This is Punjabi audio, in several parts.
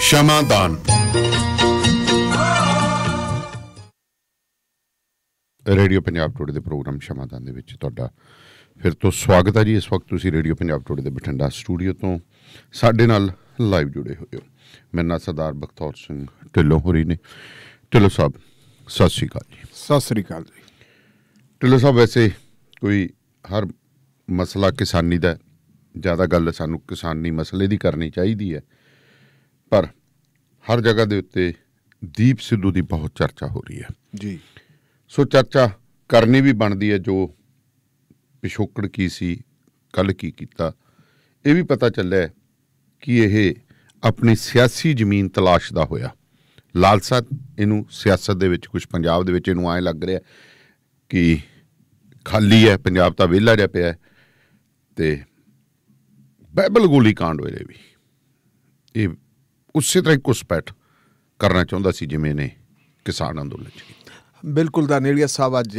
ਸ਼ਮਾਦਾਨ ਰੇਡੀਓ ਪੰਜਾਬ ਟੋਡੇ ਦੇ ਪ੍ਰੋਗਰਾਮ ਸ਼ਮਾਦਾਨ ਦੇ ਵਿੱਚ ਤੁਹਾਡਾ ਫਿਰ ਤੋਂ ਸਵਾਗਤ ਹੈ ਜੀ ਇਸ ਵਕਤ ਤੁਸੀਂ ਰੇਡੀਓ ਪੰਜਾਬ ਟੋਡੇ ਦੇ ਬਠਿੰਡਾ ਸਟੂਡੀਓ ਤੋਂ ਸਾਡੇ ਨਾਲ ਲਾਈਵ ਜੁੜੇ ਹੋਏ ਹੋ ਮੇਰਾ ਨਾਮ ਸਰਦਾਰ ਬਖਤੌਰ ਸਿੰਘ ਢਿੱਲੋਂ ਹੋਰੀ ਨੇ ਢਿੱਲੋਂ ਸਾਹਿਬ ਸਤਿ ਸ੍ਰੀ ਅਕਾਲ ਜੀ ਸਤਿ ਸ੍ਰੀ ਅਕਾਲ ਜੀ ਢਿੱਲੋਂ ਸਾਹਿਬ ਵੈਸੇ ਕੋਈ ਹਰ ਮਸਲਾ ਕਿਸਾਨੀ ਦਾ ਜ਼ਿਆਦਾ ਗੱਲ ਸਾਨੂੰ ਕਿਸਾਨੀ ਮਸਲੇ ਦੀ ਕਰਨੀ ਚਾਹੀਦੀ ਹੈ ਪਰ ਹਰ ਜਗ੍ਹਾ ਦੇ ਉੱਤੇ ਦੀਪ ਸਿੱਧੂ ਦੀ ਬਹੁਤ ਚਰਚਾ ਹੋ ਰਹੀ ਹੈ ਜੀ ਸੋ ਚਰਚਾ ਕਰਨੀ ਵੀ ਬਣਦੀ ਹੈ ਜੋ ਪਿਛੋਕੜ ਕੀ ਸੀ ਕੱਲ ਕੀ ਕੀਤਾ ਇਹ ਵੀ ਪਤਾ ਚੱਲਿਆ ਕਿ ਇਹ ਆਪਣੀ ਸਿਆਸੀ ਜ਼ਮੀਨ ਤਲਾਸ਼ ਦਾ ਹੋਇਆ ਲਾਲਸਾ ਇਹਨੂੰ ਸਿਆਸਤ ਦੇ ਵਿੱਚ ਕੁਝ ਪੰਜਾਬ ਦੇ ਵਿੱਚ ਇਹਨੂੰ ਐ ਲੱਗ ਰਿਹਾ ਕਿ ਖਾਲੀ ਹੈ ਪੰਜਾਬ ਤਾਂ ਵਿਹਲਾ ਰਿਹਾ ਪਿਆ ਤੇ ਬਾਈਬਲ ਗੋਲੀ ਕਾਂਡ ਹੋਏ ਵੀ ਇਹ ਉਸੇ ਤਰ੍ਹਾਂ ਹੀ ਕੁਸਪੈਟ ਕਰਨਾ ਚਾਹੁੰਦਾ ਸੀ ਜਿਵੇਂ ਨੇ ਕਿਸਾਨ ਅੰਦੋਲਨ ਚ ਬਿਲਕੁਲ ਨੇੜਿਆ ਸਾਹਿਬ ਅੱਜ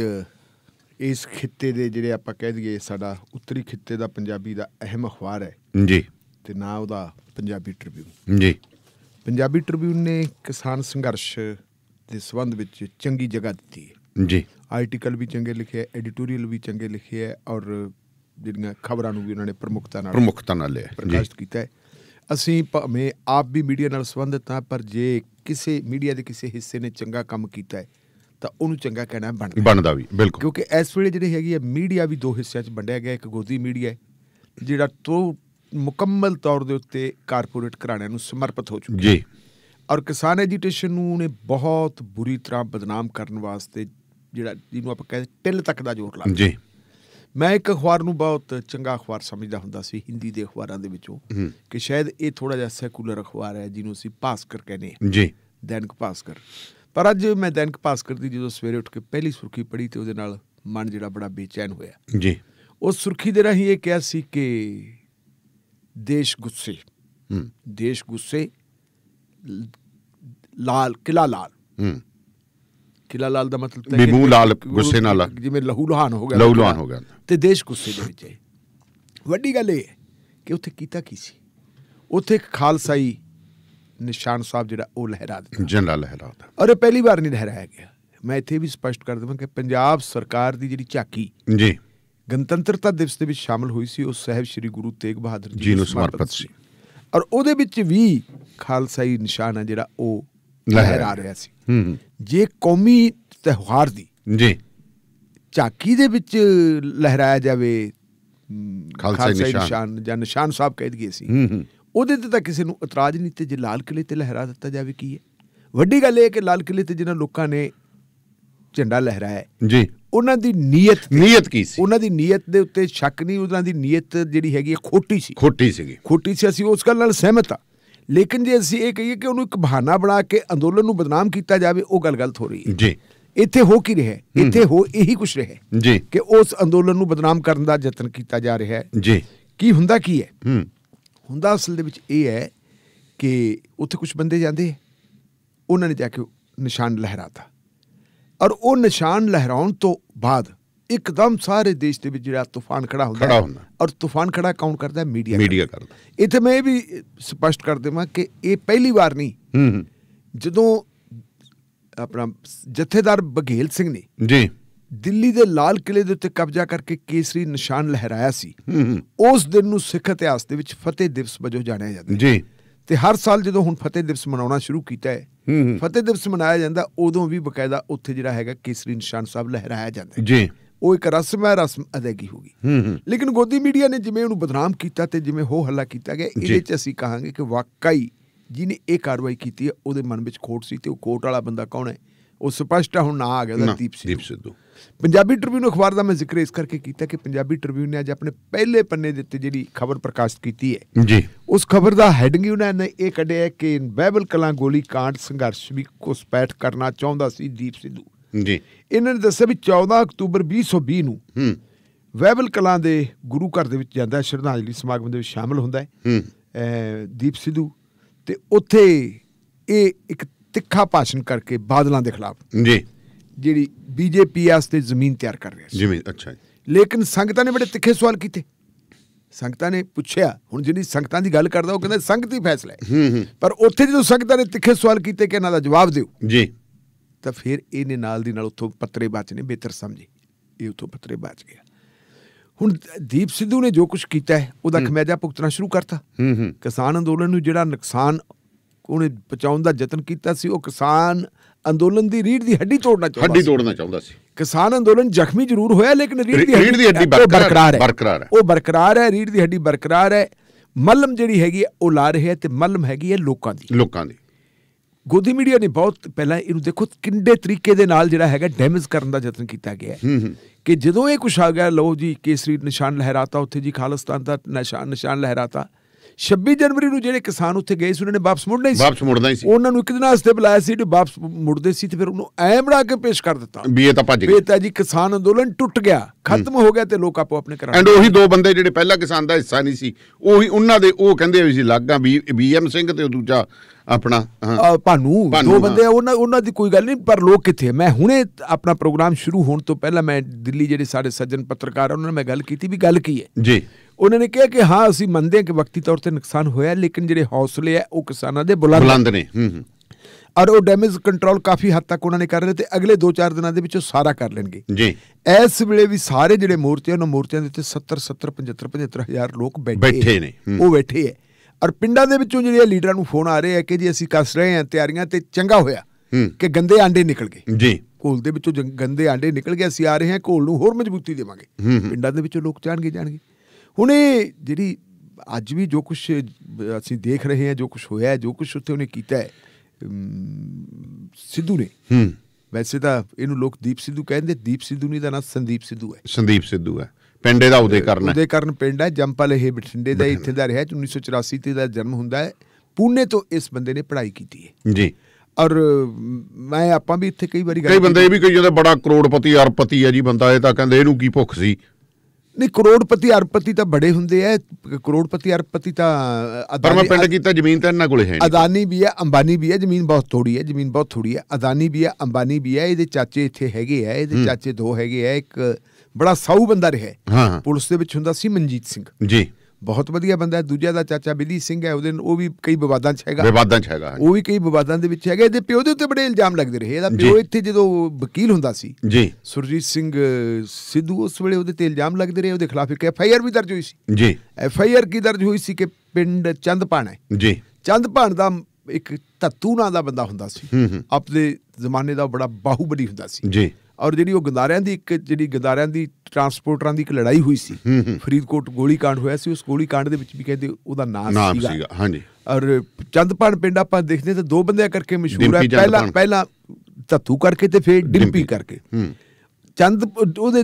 ਇਸ ਖਿੱਤੇ ਦੇ ਜਿਹੜੇ ਆਪਾਂ ਕਹਿ ਦਈਏ ਸਾਡਾ ਉੱਤਰੀ ਖਿੱਤੇ ਦਾ ਪੰਜਾਬੀ ਦਾ ਅਹਿਮ ਅਖਬਾਰ ਹੈ ਜੀ ਤੇ ਨਾਂ ਉਹਦਾ ਪੰਜਾਬੀ ਟ੍ਰਿਬਿਊਨ ਜੀ ਪੰਜਾਬੀ ਟ੍ਰਿਬਿਊਨ ਨੇ ਕਿਸਾਨ ਸੰਘਰਸ਼ ਦੇ ਸਬੰਧ ਵਿੱਚ ਚੰਗੀ ਜਗ੍ਹਾ ਦਿੱਤੀ ਹੈ ਜੀ ਆਰਟੀਕਲ ਵੀ ਚੰਗੇ ਲਿਖੇ ਹੈ ਐਡੀਟੋਰੀਅਲ ਵੀ ਚੰਗੇ ਲਿਖੇ ਹੈ ਔਰ ਜਿਹੜੀਆਂ ਖਬਰਾਂ ਨੂੰ ਵੀ ਉਹਨਾਂ ਨੇ ਪ੍ਰਮੁੱਖਤਾ ਨਾਲ ਪ੍ਰਮੁੱਖਤਾ ਨਾਲ ਲਿਆ ਪ੍ਰਕਾਸ਼ਿਤ ਕੀਤਾ ਹੈ ਅਸੀਂ ਭਾਵੇਂ ਆਪ ਵੀ ਮੀਡੀਆ ਨਾਲ ਸੰਬੰਧਿਤ ਹਾਂ ਪਰ ਜੇ ਕਿਸੇ ਮੀਡੀਆ ਦੇ ਕਿਸੇ ਹਿੱਸੇ ਨੇ ਚੰਗਾ ਕੰਮ ਕੀਤਾ ਹੈ ਤਾਂ ਉਹਨੂੰ ਚੰਗਾ ਕਹਿਣਾ ਬਣਦਾ ਬਣਦਾ ਵੀ ਬਿਲਕੁਲ ਕਿਉਂਕਿ ਇਸ ਵੇਲੇ ਜਿਹੜੀ ਹੈਗੀ ਹੈ ਮੀਡੀਆ ਵੀ ਦੋ ਹਿੱਸਿਆਂ 'ਚ ਵੰਡਿਆ ਗਿਆ ਇੱਕ ਗੋਦੀ ਮੀਡੀਆ ਹੈ ਜਿਹੜਾ ਤੋ ਮੁਕੰਮਲ ਤੌਰ ਦੇ ਉੱਤੇ ਕਾਰਪੋਰੇਟ ਘਰਾਣਿਆਂ ਨੂੰ ਸਮਰਪਿਤ ਹੋ ਚੁੱਕੀ ਹੈ ਜੀ ਔਰ ਕਿਸਾਨ ਐਜੀਟੇਸ਼ਨ ਨੂੰ ਨੇ ਬਹੁਤ ਬੁਰੀ ਤਰ੍ਹਾਂ ਬਦਨਾਮ ਕਰਨ ਵਾਸਤੇ ਜਿਹੜਾ ਜਿਹਨੂੰ ਆਪਾਂ ਕਹਿੰਦੇ ਟਿੱਲ ਤੱਕ ਦਾ ਜ਼ੋਰ ਲਾਇਆ ਜੀ ਮੈਂ ਇੱਕ ਅਖਬਾਰ ਨੂੰ ਬਹੁਤ ਚੰਗਾ ਅਖਬਾਰ ਸਮਝਦਾ ਹੁੰਦਾ ਸੀ ਹਿੰਦੀ ਦੇ ਅਖਬਾਰਾਂ ਦੇ ਵਿੱਚੋਂ ਕਿ ਸ਼ਾਇਦ ਇਹ ਥੋੜਾ ਜਿਹਾ ਸੈਕੂਲਰ ਅਖਬਾਰ ਹੈ ਜਿਹਨੂੰ ਅਸੀਂ ਪਾਸਕਰ ਕਹਿੰਦੇ ਹਾਂ ਜੀ ਦੈਨਿਕ ਪਾਸਕਰ ਪਰ ਅੱਜ ਮੈਂ ਦੈਨਿਕ ਪਾਸਕਰ ਦੀ ਜਦੋਂ ਸਵੇਰੇ ਉੱਠ ਕੇ ਪਹਿਲੀ ਸੁਰਖੀ ਪੜ੍ਹੀ ਤੇ ਉਹਦੇ ਨਾਲ ਮਨ ਜਿਹੜਾ ਬੜਾ ਬੇਚੈਨ ਹੋਇਆ ਜੀ ਉਸ ਸੁਰਖੀ ਦੇ ਰਹੀ ਇਹ ਕਿਹਾ ਸੀ ਕਿ ਦੇਸ਼ ਗੁੱਸੇ ਹੂੰ ਦੇਸ਼ ਗੁੱਸੇ ਲਾਲ ਕਿਲਾ ਲਾਲ ਹੂੰ ਕਿਲਾ ਲਾਲ ਦਾ ਮਤਲਬ ਤਾਂ ਮੀਮੂ ਲਾਲ ਗੁੱਸੇ ਨਾਲ ਜਿਵੇਂ ਲਹੂ ਲੋਹਾਨ ਹੋ ਗਿਆ ਲਹੂ ਲੋਹਾਨ ਹੋ ਗਿਆ ਤੇ ਦੇਸ਼ ਗੁੱਸੇ ਦੇ ਵਿੱਚ ਹੈ ਵੱਡੀ ਗੱਲ ਇਹ ਹੈ ਕਿ ਉੱਥੇ ਕੀਤਾ ਕੀ ਸੀ ਉੱਥੇ ਇੱਕ ਖਾਲਸਾਈ ਨਿਸ਼ਾਨ ਸਾਹਿਬ ਜਿਹੜਾ ਉਹ ਲਹਿਰਾ ਦਿੱਤਾ ਜਨਰਲ ਲਹਿਰਾ ਦਿੱਤਾ ਔਰ ਇਹ ਪਹਿਲੀ ਵਾਰ ਨਹੀਂ ਲਹਿਰਾਇਆ ਗਿਆ ਮੈਂ ਇੱਥੇ ਵੀ ਸਪਸ਼ਟ ਕਰ ਦਵਾਂ ਕਿ ਪੰਜਾਬ ਸਰਕਾਰ ਦੀ ਜਿਹੜੀ ਝਾਕੀ ਜੀ ਗਣਤੰਤਰਤਾ ਦਿਵਸ ਦੇ ਵਿੱਚ ਸ਼ਾਮਲ ਹੋਈ ਸੀ ਉਹ ਸਹਿਬ ਸ੍ਰੀ ਗੁਰੂ ਤੇਗ ਬਹਾਦਰ ਜੀ ਨੂੰ ਸਮਰਪਿਤ ਸੀ ਔਰ ਉਹਦੇ ਵਿੱਚ ਵੀ ਖਾਲਸਾਈ ਨਿਸ਼ਾਨ ਹੈ ਜਿਹੜਾ ਉਹ ਲਹਿਰ ਆ ਰਿਹਾ ਸੀ ਹੂੰ ਜੇ ਕੌਮੀ ਤਿਹਾਰ ਦੀ ਜੀ ਚਾਕੀ ਦੇ ਵਿੱਚ ਲਹਿਰਾਇਆ ਜਾਵੇ ਖਾਲਸਾ ਨਿਸ਼ਾਨ ਜਾਂ ਨਿਸ਼ਾਨ ਸਾਹਿਬ ਕਹਿ ਦਈਏ ਸੀ ਉਹਦੇ ਤੇ ਤਾਂ ਕਿਸੇ ਨੂੰ ਇਤਰਾਜ਼ ਨਹੀਂ ਤੇ ਜੇ ਲਾਲ ਕਿਲੇ ਤੇ ਲਹਿਰਾ ਦਿੱਤਾ ਜਾਵੇ ਕੀ ਹੈ ਵੱਡੀ ਗੱਲ ਇਹ ਕਿ ਲਾਲ ਕਿਲੇ ਤੇ ਜਿਹਨਾਂ ਲੋਕਾਂ ਨੇ ਝੰਡਾ ਲਹਿਰਾਇਆ ਜੀ ਉਹਨਾਂ ਦੀ ਨੀਅਤ ਨੀਅਤ ਕੀ ਸੀ ਉਹਨਾਂ ਦੀ ਨੀਅਤ ਦੇ ਉੱਤੇ ਸ਼ੱਕ ਨਹੀਂ ਉਹਨਾਂ ਦੀ ਨੀਅਤ ਜਿਹੜੀ ਹੈਗੀ ਖੋਟੀ ਸੀ ਖੋਟੀ ਸੀਗੀ ਖੋਟੀ ਸੀ ਅਸੀਂ ਉਸ ਗੱਲ ਨਾਲ ਸਹਿਮਤ ਆ ਲੇਕਿਨ ਜੇ ਅਸੀਂ ਇਹ ਕਹੀਏ ਕਿ ਉਹਨੂੰ ਇੱਕ ਬਹਾਨਾ ਬਣਾ ਕੇ ਅੰਦੋਲਨ ਨੂੰ ਬਦਨਾਮ ਕੀਤਾ ਜਾਵੇ ਉਹ ਗੱਲ ਗਲਤ ਹੋ ਰਹੀ ਹੈ ਜੀ ਇੱਥੇ ਹੋ ਕੀ ਰਿਹਾ ਇੱਥੇ ਹੋ ਇਹੀ ਕੁਝ ਰਿਹਾ ਜੀ ਕਿ ਉਸ ਅੰਦੋਲਨ ਨੂੰ ਬਦਨਾਮ ਕਰਨ ਦਾ ਯਤਨ ਕੀਤਾ ਜਾ ਰਿਹਾ ਹੈ ਜੀ ਕੀ ਹੁੰਦਾ ਕੀ ਹੈ ਹੂੰ ਹੁੰਦਾ ਅਸਲ ਦੇ ਵਿੱਚ ਇਹ ਹੈ ਕਿ ਉੱਥੇ ਕੁਝ ਬੰਦੇ ਜਾਂਦੇ ਉਹਨਾਂ ਨੇ ਜਾ ਕੇ ਨਿਸ਼ਾਨ ਲਹਿਰਾਤਾ ਔਰ ਉਹ ਨਿਸ਼ਾਨ ਲਹਿਰਾਉਣ ਤੋਂ ਬਾਅਦ ਇੱਕਦਮ ਸਾਰੇ ਦੇਸ਼ ਦੇ ਵਿੱਚ ਜਿਹੜਾ ਤੂਫਾਨ ਖੜਾ ਹੁੰਦਾ ਖੜਾ ਹੁੰਦਾ ਔਰ ਤੂਫਾਨ ਖੜਾ ਕੌਣ ਕਰਦਾ ਹੈ ਮੀਡੀਆ ਮੀਡੀਆ ਕਰਦਾ ਇੱਥੇ ਮੈਂ ਇਹ ਵੀ ਸਪਸ਼ਟ ਕਰ ਦੇਵਾਂ ਕਿ ਇਹ ਪਹਿਲੀ ਵਾਰ ਨਹੀਂ ਹੂੰ ਜਦੋਂ ਆਪਣਾ ਜਥੇਦਾਰ ਬਘੇਲ ਸਿੰਘ ਨੇ ਜੀ ਦਿੱਲੀ ਦੇ ਲਾਲ ਕਿਲੇ ਦੇ ਉੱਤੇ ਕਬਜ਼ਾ ਕਰਕੇ ਕੇਸਰੀ ਨਿਸ਼ਾਨ ਲਹਿਰਾਇਆ ਸੀ ਹੂੰ ਉਸ ਦਿਨ ਨੂੰ ਸਿੱਖ ਇਤਿਹਾਸ ਦੇ ਵਿੱਚ ਫਤਿਹ ਦਿਵਸ ਵਜੋਂ ਜਾਣਿਆ ਜਾਂਦਾ ਹੈ ਜੀ ਤੇ ਹਰ ਸਾਲ ਜਦੋਂ ਹੁਣ ਫਤਿਹ ਦਿਵਸ ਮਨਾਉਣਾ ਸ਼ੁਰੂ ਕੀਤਾ ਹੈ ਫਤਿਹ ਦਿਵਸ ਮਨਾਇਆ ਜਾਂਦਾ ਉਦੋਂ ਵੀ ਬਕਾਇਦਾ ਉੱਥੇ ਜਿਹੜਾ ਹੈਗਾ ਕੇਸਰੀ ਨਿਸ਼ਾਨ ਸਾਹਿਬ ਲਹਿਰਾਇਆ ਜਾਂਦਾ ਹੈ ਜੀ ਉਹ ਇੱਕ ਰਸਮ ਹੈ ਰਸਮ ਅਦਾਇਗੀ ਹੋਗੀ ਲੇਕਿਨ ਗੋਦੀ ਮੀਡੀਆ ਨੇ ਜਿਵੇਂ ਉਹਨੂੰ ਬਦਨਾਮ ਕੀਤਾ ਤੇ ਜਿਵੇਂ ਹੋ ਹੱਲਾ ਕੀਤਾ ਗਿਆ ਇਹਦੇ 'ਚ ਅਸੀਂ ਕਹਾਂਗੇ ਕਿ ਵਾਕਈ ਜਿਹਨੇ ਇਹ ਕਾਰਵਾਈ ਕੀਤੀ ਹੈ ਉਹਦੇ ਮਨ ਵਿੱਚ ਖੋਟ ਸੀ ਤੇ ਉਹ ਕੋਟ ਵਾਲਾ ਬੰਦਾ ਕੌਣ ਹੈ ਉਹ ਸਪਸ਼ਟ ਹੁਣ ਨਾ ਆ ਗਿਆ ਦੀਪ ਸਿੱਧੂ ਪੰਜਾਬੀ ਟ੍ਰਿਬਿਊਨ ਅਖਬਾਰ ਦਾ ਮੈਂ ਜ਼ਿਕਰ ਇਸ ਕਰਕੇ ਕੀਤਾ ਕਿ ਪੰਜਾਬੀ ਟ੍ਰਿਬਿਊਨ ਨੇ ਅੱਜ ਆਪਣੇ ਪਹਿਲੇ ਪੰਨੇ ਦੇ ਉੱਤੇ ਜਿਹੜੀ ਖਬਰ ਪ੍ਰਕਾਸ਼ਿਤ ਕੀਤੀ ਹੈ ਜੀ ਉਸ ਖਬਰ ਦਾ ਹੈਡਿੰਗ ਹੀ ਉਹਨਾਂ ਨੇ ਇਹ ਕੱਢਿਆ ਕਿ ਬੈਬਲ ਕਲਾਂ ਗੋਲੀ ਕਾਂਡ ਸੰਘਰਸ਼ ਵੀ ਕੁਸਪੈਠ ਕਰਨਾ ਚਾਹੁੰਦਾ ਸੀ ਦੀਪ ਸਿੱਧੂ ਜੀ ਇਹਨਾਂ ਨੇ ਦੱਸਿਆ ਵੀ 14 ਅਕਤੂਬਰ 2020 ਨੂੰ ਹੂੰ ਵੈਬਲ ਕਲਾਂ ਦੇ ਗੁਰੂ ਘਰ ਦੇ ਵਿੱਚ ਜਾਂਦਾ ਸ਼ਰਧਾਂਜਲੀ ਸਮਾਗਮ ਦੇ ਵਿੱਚ ਸ਼ਾਮਲ ਹੁੰਦਾ ਹੈ ਹੂੰ ਦੀਪ ਸਿੱਧੂ ਤੇ ਉੱਥੇ ਇਹ ਇੱਕ ਤਿੱਖਾ ਭਾਸ਼ਣ ਕਰਕੇ ਬਾਦਲਾਂ ਦੇ ਖਿਲਾਫ ਜੀ ਜਿਹੜੀ ਬੀਜੇਪੀ ਆਸਤੇ ਜ਼ਮੀਨ ਤਿਆਰ ਕਰ ਰਿਹਾ ਸੀ ਜਿਵੇਂ ਅੱਛਾ ਲੇਕਿਨ ਸੰਗਤਾਂ ਨੇ ਬੜੇ ਤਿੱਖੇ ਸਵਾਲ ਕੀਤੇ ਸੰਗਤਾਂ ਨੇ ਪੁੱਛਿਆ ਹੁਣ ਜਿਹੜੀ ਸੰਗਤਾਂ ਦੀ ਗੱਲ ਕਰਦਾ ਉਹ ਕਹਿੰਦਾ ਸੰਗਤ ਹੀ ਫੈਸਲਾ ਹੈ ਪਰ ਉੱਥੇ ਜਦੋਂ ਸੰਗਤਾਂ ਨੇ ਤਿੱਖੇ ਸਵਾਲ ਕੀਤੇ ਕਿ ਇਹਨਾਂ ਦਾ ਜਵਾਬ ਦਿਓ ਜੀ ਤਾਂ ਫਿਰ ਇਹਨੇ ਨਾਲ ਦੀ ਨਾਲ ਉੱਥੋਂ ਪੱਤਰੇ ਬਚਨੇ ਬਿਹਤਰ ਸਮਝੀ ਇਹ ਉੱਥੋਂ ਪੱਤਰੇ ਬਚ ਗਿਆ ਹੁਣ ਦੀਪ ਸਿੱਧੂ ਨੇ ਜੋ ਕੁਝ ਕੀਤਾ ਹੈ ਉਹਦਾ ਖਮੈਜਾ ਭੁਗਤਣਾ ਸ਼ੁਰੂ ਕਰਤਾ ਕਿਸਾਨ ਅੰਦੋਲਨ ਨੂੰ ਜਿਹੜਾ ਨੁਕਸਾਨ ਉਹਨੇ ਪਹੁੰਚਾਉਣ ਦਾ ਯਤਨ ਕੀਤਾ ਸੀ ਉਹ ਕਿਸਾਨ ਅੰਦੋਲਨ ਦੀ ਰੀੜ ਦੀ ਹੱਡੀ ਤੋੜਨਾ ਚਾਹੁੰਦਾ ਹੱਡੀ ਤੋੜਨਾ ਚਾਹੁੰਦਾ ਸੀ ਕਿਸਾਨ ਅੰਦੋਲਨ ਜ਼ਖਮੀ ਜ਼ਰੂਰ ਹੋਇਆ ਲੇਕਿਨ ਰੀੜ ਦੀ ਰੀੜ ਦੀ ਹੱਡੀ ਬਰਕਰਾਰ ਹੈ ਬਰਕਰਾਰ ਹੈ ਉਹ ਬਰਕਰਾਰ ਹੈ ਰੀੜ ਦੀ ਹੱਡੀ ਬਰਕਰਾਰ ਹੈ ਮਲਮ ਜਿਹੜੀ ਹੈਗੀ ਉਹ ਲਾ ਰਹੇ ਹੈ ਤੇ ਮਲਮ ਹੈਗੀ ਹੈ ਲੋਕਾਂ ਦੀ ਲੋਕਾਂ ਦੀ ਗੋਦੀ ਮੀਡੀਆ ਨੇ ਬਹੁਤ ਪਹਿਲਾਂ ਇਹਨੂੰ ਦੇਖੋ ਕਿੰਡੇ ਤਰੀਕੇ ਦੇ ਨਾਲ ਜਿਹੜਾ ਹੈਗਾ ਡੈਮੇਜ ਕਰਨ ਦਾ ਯਤਨ ਕੀਤਾ ਗਿਆ ਹੈ ਕਿ ਜਦੋਂ ਇਹ ਕੁਛ ਆ ਗਿਆ ਲੋ ਜੀ ਕੇਸਰੀ ਨਿਸ਼ਾਨ ਲਹਿਰਾਤਾ ਉੱਥੇ ਜੀ ਖਾਲਸਤਾਨ ਦਾ ਨਿਸ਼ਾਨ ਨਿਸ਼ਾਨ ਲਹਿਰਾਤਾ 26 ਜਨਵਰੀ ਨੂੰ ਜਿਹੜੇ ਕਿਸਾਨ ਉੱਥੇ ਗਏ ਸੀ ਉਹਨਾਂ ਨੇ ਵਾਪਸ ਮੁੜਨਾ ਹੀ ਸੀ ਵਾਪਸ ਮੁੜਨਾ ਹੀ ਸੀ ਉਹਨਾਂ ਨੂੰ ਇੱਕ ਦਿਨ ਆਸਤੇ ਬੁਲਾਇਆ ਸੀ ਤੇ ਵਾਪਸ ਮੁੜਦੇ ਸੀ ਤੇ ਫਿਰ ਉਹਨੂੰ ਐ ਬਣਾ ਕੇ ਪੇਸ਼ ਕਰ ਦਿੱਤਾ ਵੀ ਇਹ ਤਾਂ ਭੱਜ ਗਏ ਵੀ ਤਾਂ ਜੀ ਕਿਸਾਨ ਅੰਦੋਲਨ ਟੁੱਟ ਗਿਆ ਖਤਮ ਹੋ ਗਿਆ ਤੇ ਲੋਕ ਆਪੋ ਆਪਣੇ ਕਰਾਂ ਐਂਡ ਉਹੀ ਦੋ ਬੰਦੇ ਜਿਹੜੇ ਪਹਿਲਾਂ ਕਿਸਾਨ ਦਾ ਹਿੱਸਾ ਨਹੀਂ ਸੀ ਉਹੀ ਉਹਨਾਂ ਦੇ ਉਹ ਕਹਿੰਦੇ ਹੋਏ ਸੀ ਲਾਗਾ ਵੀ ਬੀਐਮ ਸਿੰਘ ਤੇ ਦੂਜਾ ਆਪਣਾ ਭਾਨੂ ਦੋ ਬੰਦੇ ਉਹਨਾਂ ਉਹਨਾਂ ਦੀ ਕੋਈ ਗੱਲ ਨਹੀਂ ਪਰ ਲੋਕ ਕਿੱਥੇ ਮੈਂ ਹੁਣੇ ਆਪਣਾ ਪ੍ਰੋਗਰਾਮ ਸ਼ੁਰੂ ਹੋਣ ਤੋਂ ਪਹਿਲਾਂ ਮੈਂ ਦਿੱਲੀ ਜਿਹੜੇ ਸਾਡੇ ਸੱਜਣ ਪੱਤਰਕਾਰ ਉਹਨਾਂ ਨਾਲ ਮੈਂ ਗੱਲ ਕੀਤੀ ਵੀ ਗੱਲ ਕੀ ਹੈ ਜੀ ਉਹਨਾਂ ਨੇ ਕਿਹਾ ਕਿ ਹਾਂ ਅਸੀਂ ਮੰਨਦੇ ਹਾਂ ਕਿ ਵਕਤੀ ਤੌਰ ਤੇ ਨੁਕਸਾਨ ਹੋਇਆ ਲੇਕਿਨ ਜਿਹੜੇ ਹੌਸਲੇ ਆ ਉਹ ਕਿਸਾਨਾਂ ਦੇ ਬੁਲੰਦ ਨੇ ਹੂੰ ਹੂੰ ਔਰ ਉਹ ਡੈਮੇਜ ਕੰਟਰੋਲ ਕਾਫੀ ਹੱਦ ਤੱਕ ਉਹਨਾਂ ਨੇ ਕਰ ਲਏ ਤੇ ਅਗਲੇ 2-4 ਦਿਨਾਂ ਦੇ ਵਿੱਚ ਉਹ ਸਾਰਾ ਕਰ ਲੈਣਗੇ ਜੀ ਇਸ ਵੇਲੇ ਵੀ ਸਾਰੇ ਜਿਹੜੇ ਮੂਰਤੀਆਂ ਨੂੰ ਮੂਰਤੀਆਂ ਦੇ ਉੱਤੇ 70 70 75 75000 ਲੋਕ ਬੈਠੇ ਨੇ ਉਹ ਬੈਠੇ ਐ ਔਰ ਪਿੰਡਾਂ ਦੇ ਵਿੱਚੋਂ ਜਿਹੜੇ ਲੀਡਰਾਂ ਨੂੰ ਫੋਨ ਆ ਰਹੇ ਆ ਕਿ ਜੀ ਅਸੀਂ ਕੱਸ ਰਹੇ ਹਾਂ ਤਿਆਰੀਆਂ ਤੇ ਚੰਗਾ ਹੋਇਆ ਕਿ ਗੰਦੇ ਆਂਡੇ ਨਿਕਲ ਗਏ ਜੀ ਘੋਲ ਦੇ ਵਿੱਚੋਂ ਗੰਦੇ ਆਂਡੇ ਨਿਕਲ ਗਏ ਅਸੀਂ ਆ ਰਹੇ ਹਾਂ ਘੋਲ ਨੂੰ ਹੋਰ ਮਜ਼ਬੂਤੀ ਦੇਵਾਂਗੇ ਪਿੰਡਾਂ ਦੇ ਵਿੱਚੋਂ ਲੋਕ ਜਾਣਗੇ ਜਾਣਗੇ ਹੁਣ ਇਹ ਜਿਹੜੀ ਅੱਜ ਵੀ ਜੋ ਕੁਝ ਅਸੀਂ ਦੇਖ ਰਹੇ ਹਾਂ ਜੋ ਕੁਝ ਹੋਇਆ ਹੈ ਜੋ ਕੁਝ ਉੱਥੇ ਉਹਨੇ ਕੀਤਾ ਹੈ ਸਿੱਧੂ ਨੇ ਹੂੰ ਵੈਸੇ ਤਾਂ ਇਹਨੂੰ ਲੋਕ ਦੀਪ ਸਿੱਧੂ ਕਹਿੰਦੇ ਦੀਪ ਸਿੱਧੂ ਨਹੀਂ ਦਾ ਨਾਮ ਸੰਦੀਪ ਸਿੱਧੂ ਹੈ ਸੰਦੀਪ ਸਿੱਧੂ ਹੈ ਪਿੰਡ ਇਹਦਾ ਉਦੇ ਕਰਨਾ ਉਦੇ ਕਰਨ ਪਿੰਡ ਹੈ ਜੰਪਲ ਇਹ ਬਠਿੰਡੇ ਦਾ ਇੱਥੇ ਦਾ ਰਿਹਾ 1984 ਤੇ ਦਾ ਜਨਮ ਹੁੰਦਾ ਹੈ ਪੂਨੇ ਤੋਂ ਇਸ ਬੰਦੇ ਨੇ ਪੜ੍ਹਾਈ ਕੀਤੀ ਹੈ ਜੀ ਔਰ ਮੈਂ ਆਪਾਂ ਵੀ ਇੱਥੇ ਕਈ ਵਾਰੀ ਗੱਲ ਕਈ ਬੰਦੇ ਵੀ ਕਈ ਜਾਂਦੇ ਬੜਾ ਕਰੋੜਪਤੀ ਅਰਪਤੀ ਹੈ ਜੀ ਬੰਦਾ ਇਹ ਤਾਂ ਕਹਿੰਦੇ ਇਹਨੂੰ ਕੀ ਭੁੱਖ ਸੀ ਨਹੀਂ ਕਰੋੜਪਤੀ ਅਰਪਤੀ ਤਾਂ ਬੜੇ ਹੁੰਦੇ ਐ ਕਰੋੜਪਤੀ ਅਰਪਤੀ ਤਾਂ ਪਰ ਮੈਂ ਪਿੰਡ ਕੀਤਾ ਜ਼ਮੀਨ ਤਾਂ ਇਹਨਾਂ ਕੋਲੇ ਹੈ ਨਹੀਂ ਅਦਾਨੀ ਵੀ ਐ ਅੰਬਾਨੀ ਵੀ ਐ ਜ਼ਮੀਨ ਬਹੁਤ ਥੋੜੀ ਐ ਜ਼ਮੀਨ ਬਹੁਤ ਥੋੜੀ ਐ ਅਦਾਨੀ ਵੀ ਐ ਅੰਬਾਨੀ ਵੀ ਐ ਇਹਦੇ ਚਾਚੇ ਇੱਥੇ ਹੈਗੇ ਐ ਇਹਦੇ ਚਾਚੇ ਦੋ ਹੈਗੇ ਐ ਇੱਕ ਬੜਾ ਸਾਊ ਬੰਦਾ ਰਿਹਾ ਹਾਂ ਪੁਲਿਸ ਦੇ ਵਿੱਚ ਹੁੰਦਾ ਸੀ ਮਨਜੀਤ ਸਿੰਘ ਜੀ ਬਹੁਤ ਵਧੀਆ ਬੰਦਾ ਹੈ ਦੂਜਾ ਦਾ ਚਾਚਾ ਬਿੱਲੀ ਸਿੰਘ ਹੈ ਉਹਦੇ ਉਹ ਵੀ ਕਈ ਵਿਵਾਦਾਂ 'ਚ ਹੈਗਾ ਵਿਵਾਦਾਂ 'ਚ ਹੈਗਾ ਉਹ ਵੀ ਕਈ ਵਿਵਾਦਾਂ ਦੇ ਵਿੱਚ ਹੈਗਾ ਇਹਦੇ ਪਿਓ ਦੇ ਉੱਤੇ ਬੜੇ ਇਲਜ਼ਾਮ ਲੱਗਦੇ ਰਹੇ ਇਹਦਾ ਪਿਓ ਇੱਥੇ ਜਦੋਂ ਵਕੀਲ ਹੁੰਦਾ ਸੀ ਜੀ ਸੁਰਜੀਤ ਸਿੰਘ ਸਿੱਧੂ ਉਸ ਵੇਲੇ ਉਹਦੇ ਤੇ ਇਲਜ਼ਾਮ ਲੱਗਦੇ ਰਹੇ ਉਹਦੇ ਖਿਲਾਫ ਇੱਕ ਐਫ ਆਈ ਆਰ ਵੀ ਦਰਜ ਹੋਈ ਸੀ ਜੀ ਐਫ ਆਈ ਆਰ ਕੀ ਦਰਜ ਹੋਈ ਸੀ ਕਿ ਪਿੰਡ ਚੰਦਪਾਣਾ ਜੀ ਚੰਦਪਾਣ ਦਾ ਇੱਕ ਤਤੂ ਨਾਂ ਦਾ ਬੰਦਾ ਹੁੰਦਾ ਸੀ ਆਪਣੇ ਜ਼ਮਾਨੇ ਦਾ ਬੜਾ ਬਾਹੂਬਲੀ ਹੁੰਦਾ ਸੀ ਜੀ ਔਰ ਜਿਹੜੀ ਉਹ ਗਦਾਰਿਆਂ ਦੀ ਇੱਕ ਜਿਹੜੀ ਗਦਾਰਿਆਂ ਦੀ ਟਰਾਂਸਪੋਰਟਰਾਂ ਦੀ ਇੱਕ ਲੜਾਈ ਹੋਈ ਸੀ ਫਰੀਦਕੋਟ ਗੋਲੀकांड ਹੋਇਆ ਸੀ ਉਸ ਗੋਲੀकांड ਦੇ ਵਿੱਚ ਵੀ ਕਹਿੰਦੇ ਉਹਦਾ ਨਾਮ ਸੀਗਾ ਹਾਂਜੀ ਔਰ ਚੰਦਪਾਨ ਪਿੰਡ ਆਪਾਂ ਦੇਖਦੇ ਤਾਂ ਦੋ ਬੰਦਿਆਂ ਕਰਕੇ ਮਸ਼ਹੂਰ ਹੈ ਪਹਿਲਾ ਪਹਿਲਾ ਤੱਤੂ ਕਰਕੇ ਤੇ ਫਿਰ ਡਿੰਪੀ ਕਰਕੇ ਚੰਦ ਉਹਦੇ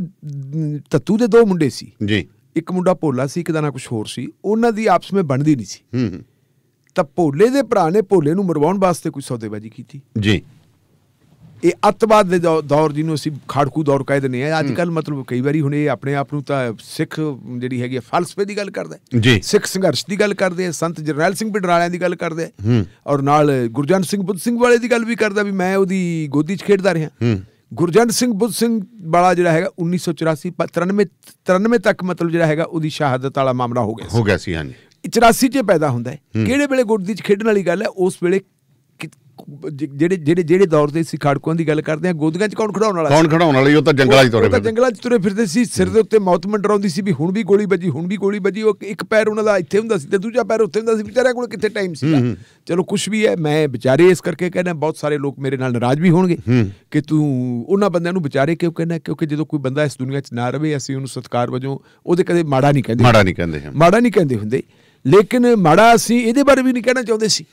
ਤੱਤੂ ਦੇ ਦੋ ਮੁੰਡੇ ਸੀ ਜੀ ਇੱਕ ਮੁੰਡਾ ਭੋਲਾ ਸੀ ਇੱਕ ਦਾ ਨਾ ਕੁਝ ਹੋਰ ਸੀ ਉਹਨਾਂ ਦੀ ਆਪਸ ਵਿੱਚ ਬਣਦੀ ਨਹੀਂ ਸੀ ਤਾਂ ਭੋਲੇ ਦੇ ਭਰਾ ਨੇ ਭੋਲੇ ਨੂੰ ਮਰਵਾਉਣ ਵਾਸਤੇ ਕੋਈ ਸੌਦੇਬਾਜ਼ੀ ਕੀਤੀ ਜੀ ਇਹ ਅਤਵਾਦ ਦੇ ਦੌਰ ਜਿਹਨੂੰ ਅਸੀਂ ਖਾੜਕੂ ਦੌਰ ਕਹਿ ਦਿੰਦੇ ਆ ਅੱਜ ਕੱਲ ਮਤਲਬ ਕਈ ਵਾਰੀ ਹੁਣ ਇਹ ਆਪਣੇ ਆਪ ਨੂੰ ਤਾਂ ਸਿੱਖ ਜਿਹੜੀ ਹੈਗੀ ਫਲਸਫੇ ਦੀ ਗੱਲ ਕਰਦਾ ਜੀ ਸਿੱਖ ਸੰਘਰਸ਼ ਦੀ ਗੱਲ ਕਰਦੇ ਆ ਸੰਤ ਜਰਨੈਲ ਸਿੰਘ ਬਿਡਰਾਲਿਆਂ ਦੀ ਗੱਲ ਕਰਦੇ ਆ ਔਰ ਨਾਲ ਗੁਰਜੰਤ ਸਿੰਘ ਬੁੱਧ ਸਿੰਘ ਵਾਲੇ ਦੀ ਗੱਲ ਵੀ ਕਰਦਾ ਵੀ ਮੈਂ ਉਹਦੀ ਗੋਦੀ 'ਚ ਖੇਡਦਾ ਰਿਹਾ ਗੁਰਜੰਤ ਸਿੰਘ ਬੁੱਧ ਸਿੰਘ ਵਾਲਾ ਜਿਹੜਾ ਹੈਗਾ 1984 93 93 ਤੱਕ ਮਤਲਬ ਜਿਹੜਾ ਹੈਗਾ ਉਹਦੀ ਸ਼ਹਾਦਤ ਵਾਲਾ ਮਾਮਲਾ ਹੋ ਗਿਆ ਸੀ ਹੋ ਗਿਆ ਸੀ ਹਾਂਜੀ 84 'ਚ ਪੈਦਾ ਹੁੰਦਾ ਹੈ ਕਿਹੜੇ ਵੇਲੇ ਗੁਰਦੀ 'ਚ ਖੇਡਣ ਵਾਲੀ ਗੱਲ ਹੈ ਉਸ ਵੇਲੇ ਜਿਹੜੇ ਜਿਹੜੇ ਜਿਹੜੇ ਦੌਰ ਤੇ ਸੀ ਖਾੜਕੂਆਂ ਦੀ ਗੱਲ ਕਰਦੇ ਆ ਗੋਦੀਆਂ 'ਚ ਕੌਣ ਖੜਾਉਣ ਵਾਲਾ ਕੌਣ ਖੜਾਉਣ ਵਾਲਾ ਉਹ ਤਾਂ ਜੰਗਲਾਂ 'ਚ ਤੁਰੇ ਫਿਰਦੇ ਜੰਗਲਾਂ 'ਚ ਤੁਰੇ ਫਿਰਦੇ ਸੀ ਸਿਰ ਦੇ ਉੱਤੇ ਮੌਤ ਮੰਡਰਾਉਂਦੀ ਸੀ ਵੀ ਹੁਣ ਵੀ ਗੋਲੀ ਵੱਜੀ ਹੁਣ ਵੀ ਗੋਲੀ ਵੱਜੀ ਉਹ ਇੱਕ ਪੈਰ ਉਹਨਾਂ ਦਾ ਇੱਥੇ ਹੁੰਦਾ ਸੀ ਤੇ ਦੂਜਾ ਪੈਰ ਉੱਥੇ ਹੁੰਦਾ ਸੀ ਵਿਚਾਰਿਆਂ ਕੋਲ ਕਿੱਥੇ ਟਾਈਮ ਸੀ ਚਲੋ ਕੁਝ ਵੀ ਹੈ ਮੈਂ ਵਿਚਾਰੇ ਇਸ ਕਰਕੇ ਕਹਿੰਦਾ ਬਹੁਤ ਸਾਰੇ ਲੋਕ ਮੇਰੇ ਨਾਲ ਨਾਰਾਜ਼ ਵੀ ਹੋਣਗੇ ਕਿ ਤੂੰ ਉਹਨਾਂ ਬੰਦਿਆਂ ਨੂੰ ਵਿਚਾਰੇ ਕਿਉਂ ਕਹਿੰਦਾ ਕਿਉਂਕਿ ਜਦੋਂ ਕੋਈ ਬੰਦਾ ਇਸ ਦੁਨੀਆ 'ਚ ਨਾ ਰਵੇ ਅਸੀਂ ਉਹਨੂੰ ਸਤਿਕਾਰ ਵਜੋਂ ਉਹਦੇ ਕਦੇ ਮਾੜਾ ਨਹੀਂ ਕਹਿੰਦੇ ਮਾੜਾ ਨਹੀਂ ਕਹਿੰਦੇ ਮਾੜਾ ਨਹੀਂ ਕਹਿੰਦੇ ਹੁੰਦੇ ਲੇਕਿਨ ਮਾੜਾ ਅਸੀਂ ਇਹਦੇ ਬਾਰੇ ਵੀ ਨਹੀਂ ਕਹਿਣਾ ਚਾਹੁੰਦੇ ਸੀ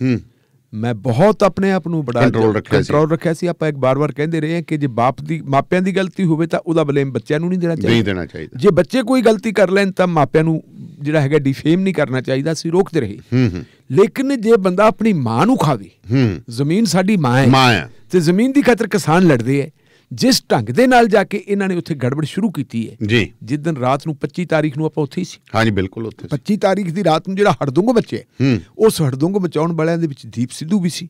ਮੈਂ ਬਹੁਤ ਆਪਣੇ ਆਪ ਨੂੰ ਬੜਾ ਕੰਟਰੋਲ ਰੱਖਿਆ ਸੀ ਕੰਟਰੋਲ ਰੱਖਿਆ ਸੀ ਆਪਾਂ ਇੱਕ ਬਾਰ-ਬਾਰ ਕਹਿੰਦੇ ਰਹੇ ਹਾਂ ਕਿ ਜੇ ਬਾਪ ਦੀ ਮਾਪਿਆਂ ਦੀ ਗਲਤੀ ਹੋਵੇ ਤਾਂ ਉਹਦਾ ਬਲੇਮ ਬੱਚਿਆਂ ਨੂੰ ਨਹੀਂ ਦੇਣਾ ਚਾਹੀਦਾ ਨਹੀਂ ਦੇਣਾ ਚਾਹੀਦਾ ਜੇ ਬੱਚੇ ਕੋਈ ਗਲਤੀ ਕਰ ਲੈਣ ਤਾਂ ਮਾਪਿਆਂ ਨੂੰ ਜਿਹੜਾ ਹੈਗਾ ਡਿਫੇਮ ਨਹੀਂ ਕਰਨਾ ਚਾਹੀਦਾ ਸੀ ਰੋਕਦੇ ਰਹੇ ਹੂੰ ਹੂੰ ਲੇਕਿਨ ਜੇ ਬੰਦਾ ਆਪਣੀ ਮਾਂ ਨੂੰ ਖਾਵੇ ਹੂੰ ਜ਼ਮੀਨ ਸਾਡੀ ਮਾਂ ਹੈ ਮਾਂ ਹੈ ਤੇ ਜ਼ਮੀਨ ਦੀ ਖਾਤਰ ਕਿਸਾਨ ਲੜਦੇ ਐ ਜਿਸ ਢੰਗ ਦੇ ਨਾਲ ਜਾ ਕੇ ਇਹਨਾਂ ਨੇ ਉੱਥੇ ਗੜਬੜ ਸ਼ੁਰੂ ਕੀਤੀ ਹੈ ਜੀ ਜਿਸ ਦਿਨ ਰਾਤ ਨੂੰ 25 ਤਾਰੀਖ ਨੂੰ ਆਪਾਂ ਉੱਥੇ ਹੀ ਸੀ ਹਾਂਜੀ ਬਿਲਕੁਲ ਉੱਥੇ 25 ਤਾਰੀਖ ਦੀ ਰਾਤ ਨੂੰ ਜਿਹੜਾ ਹੜਦੁੰਗ ਬੱਚੇ ਉਸ ਹੜਦੁੰਗ ਬਚਾਉਣ ਵਾਲਿਆਂ ਦੇ ਵਿੱਚ ਦੀਪ ਸਿੱਧੂ ਵੀ ਸੀ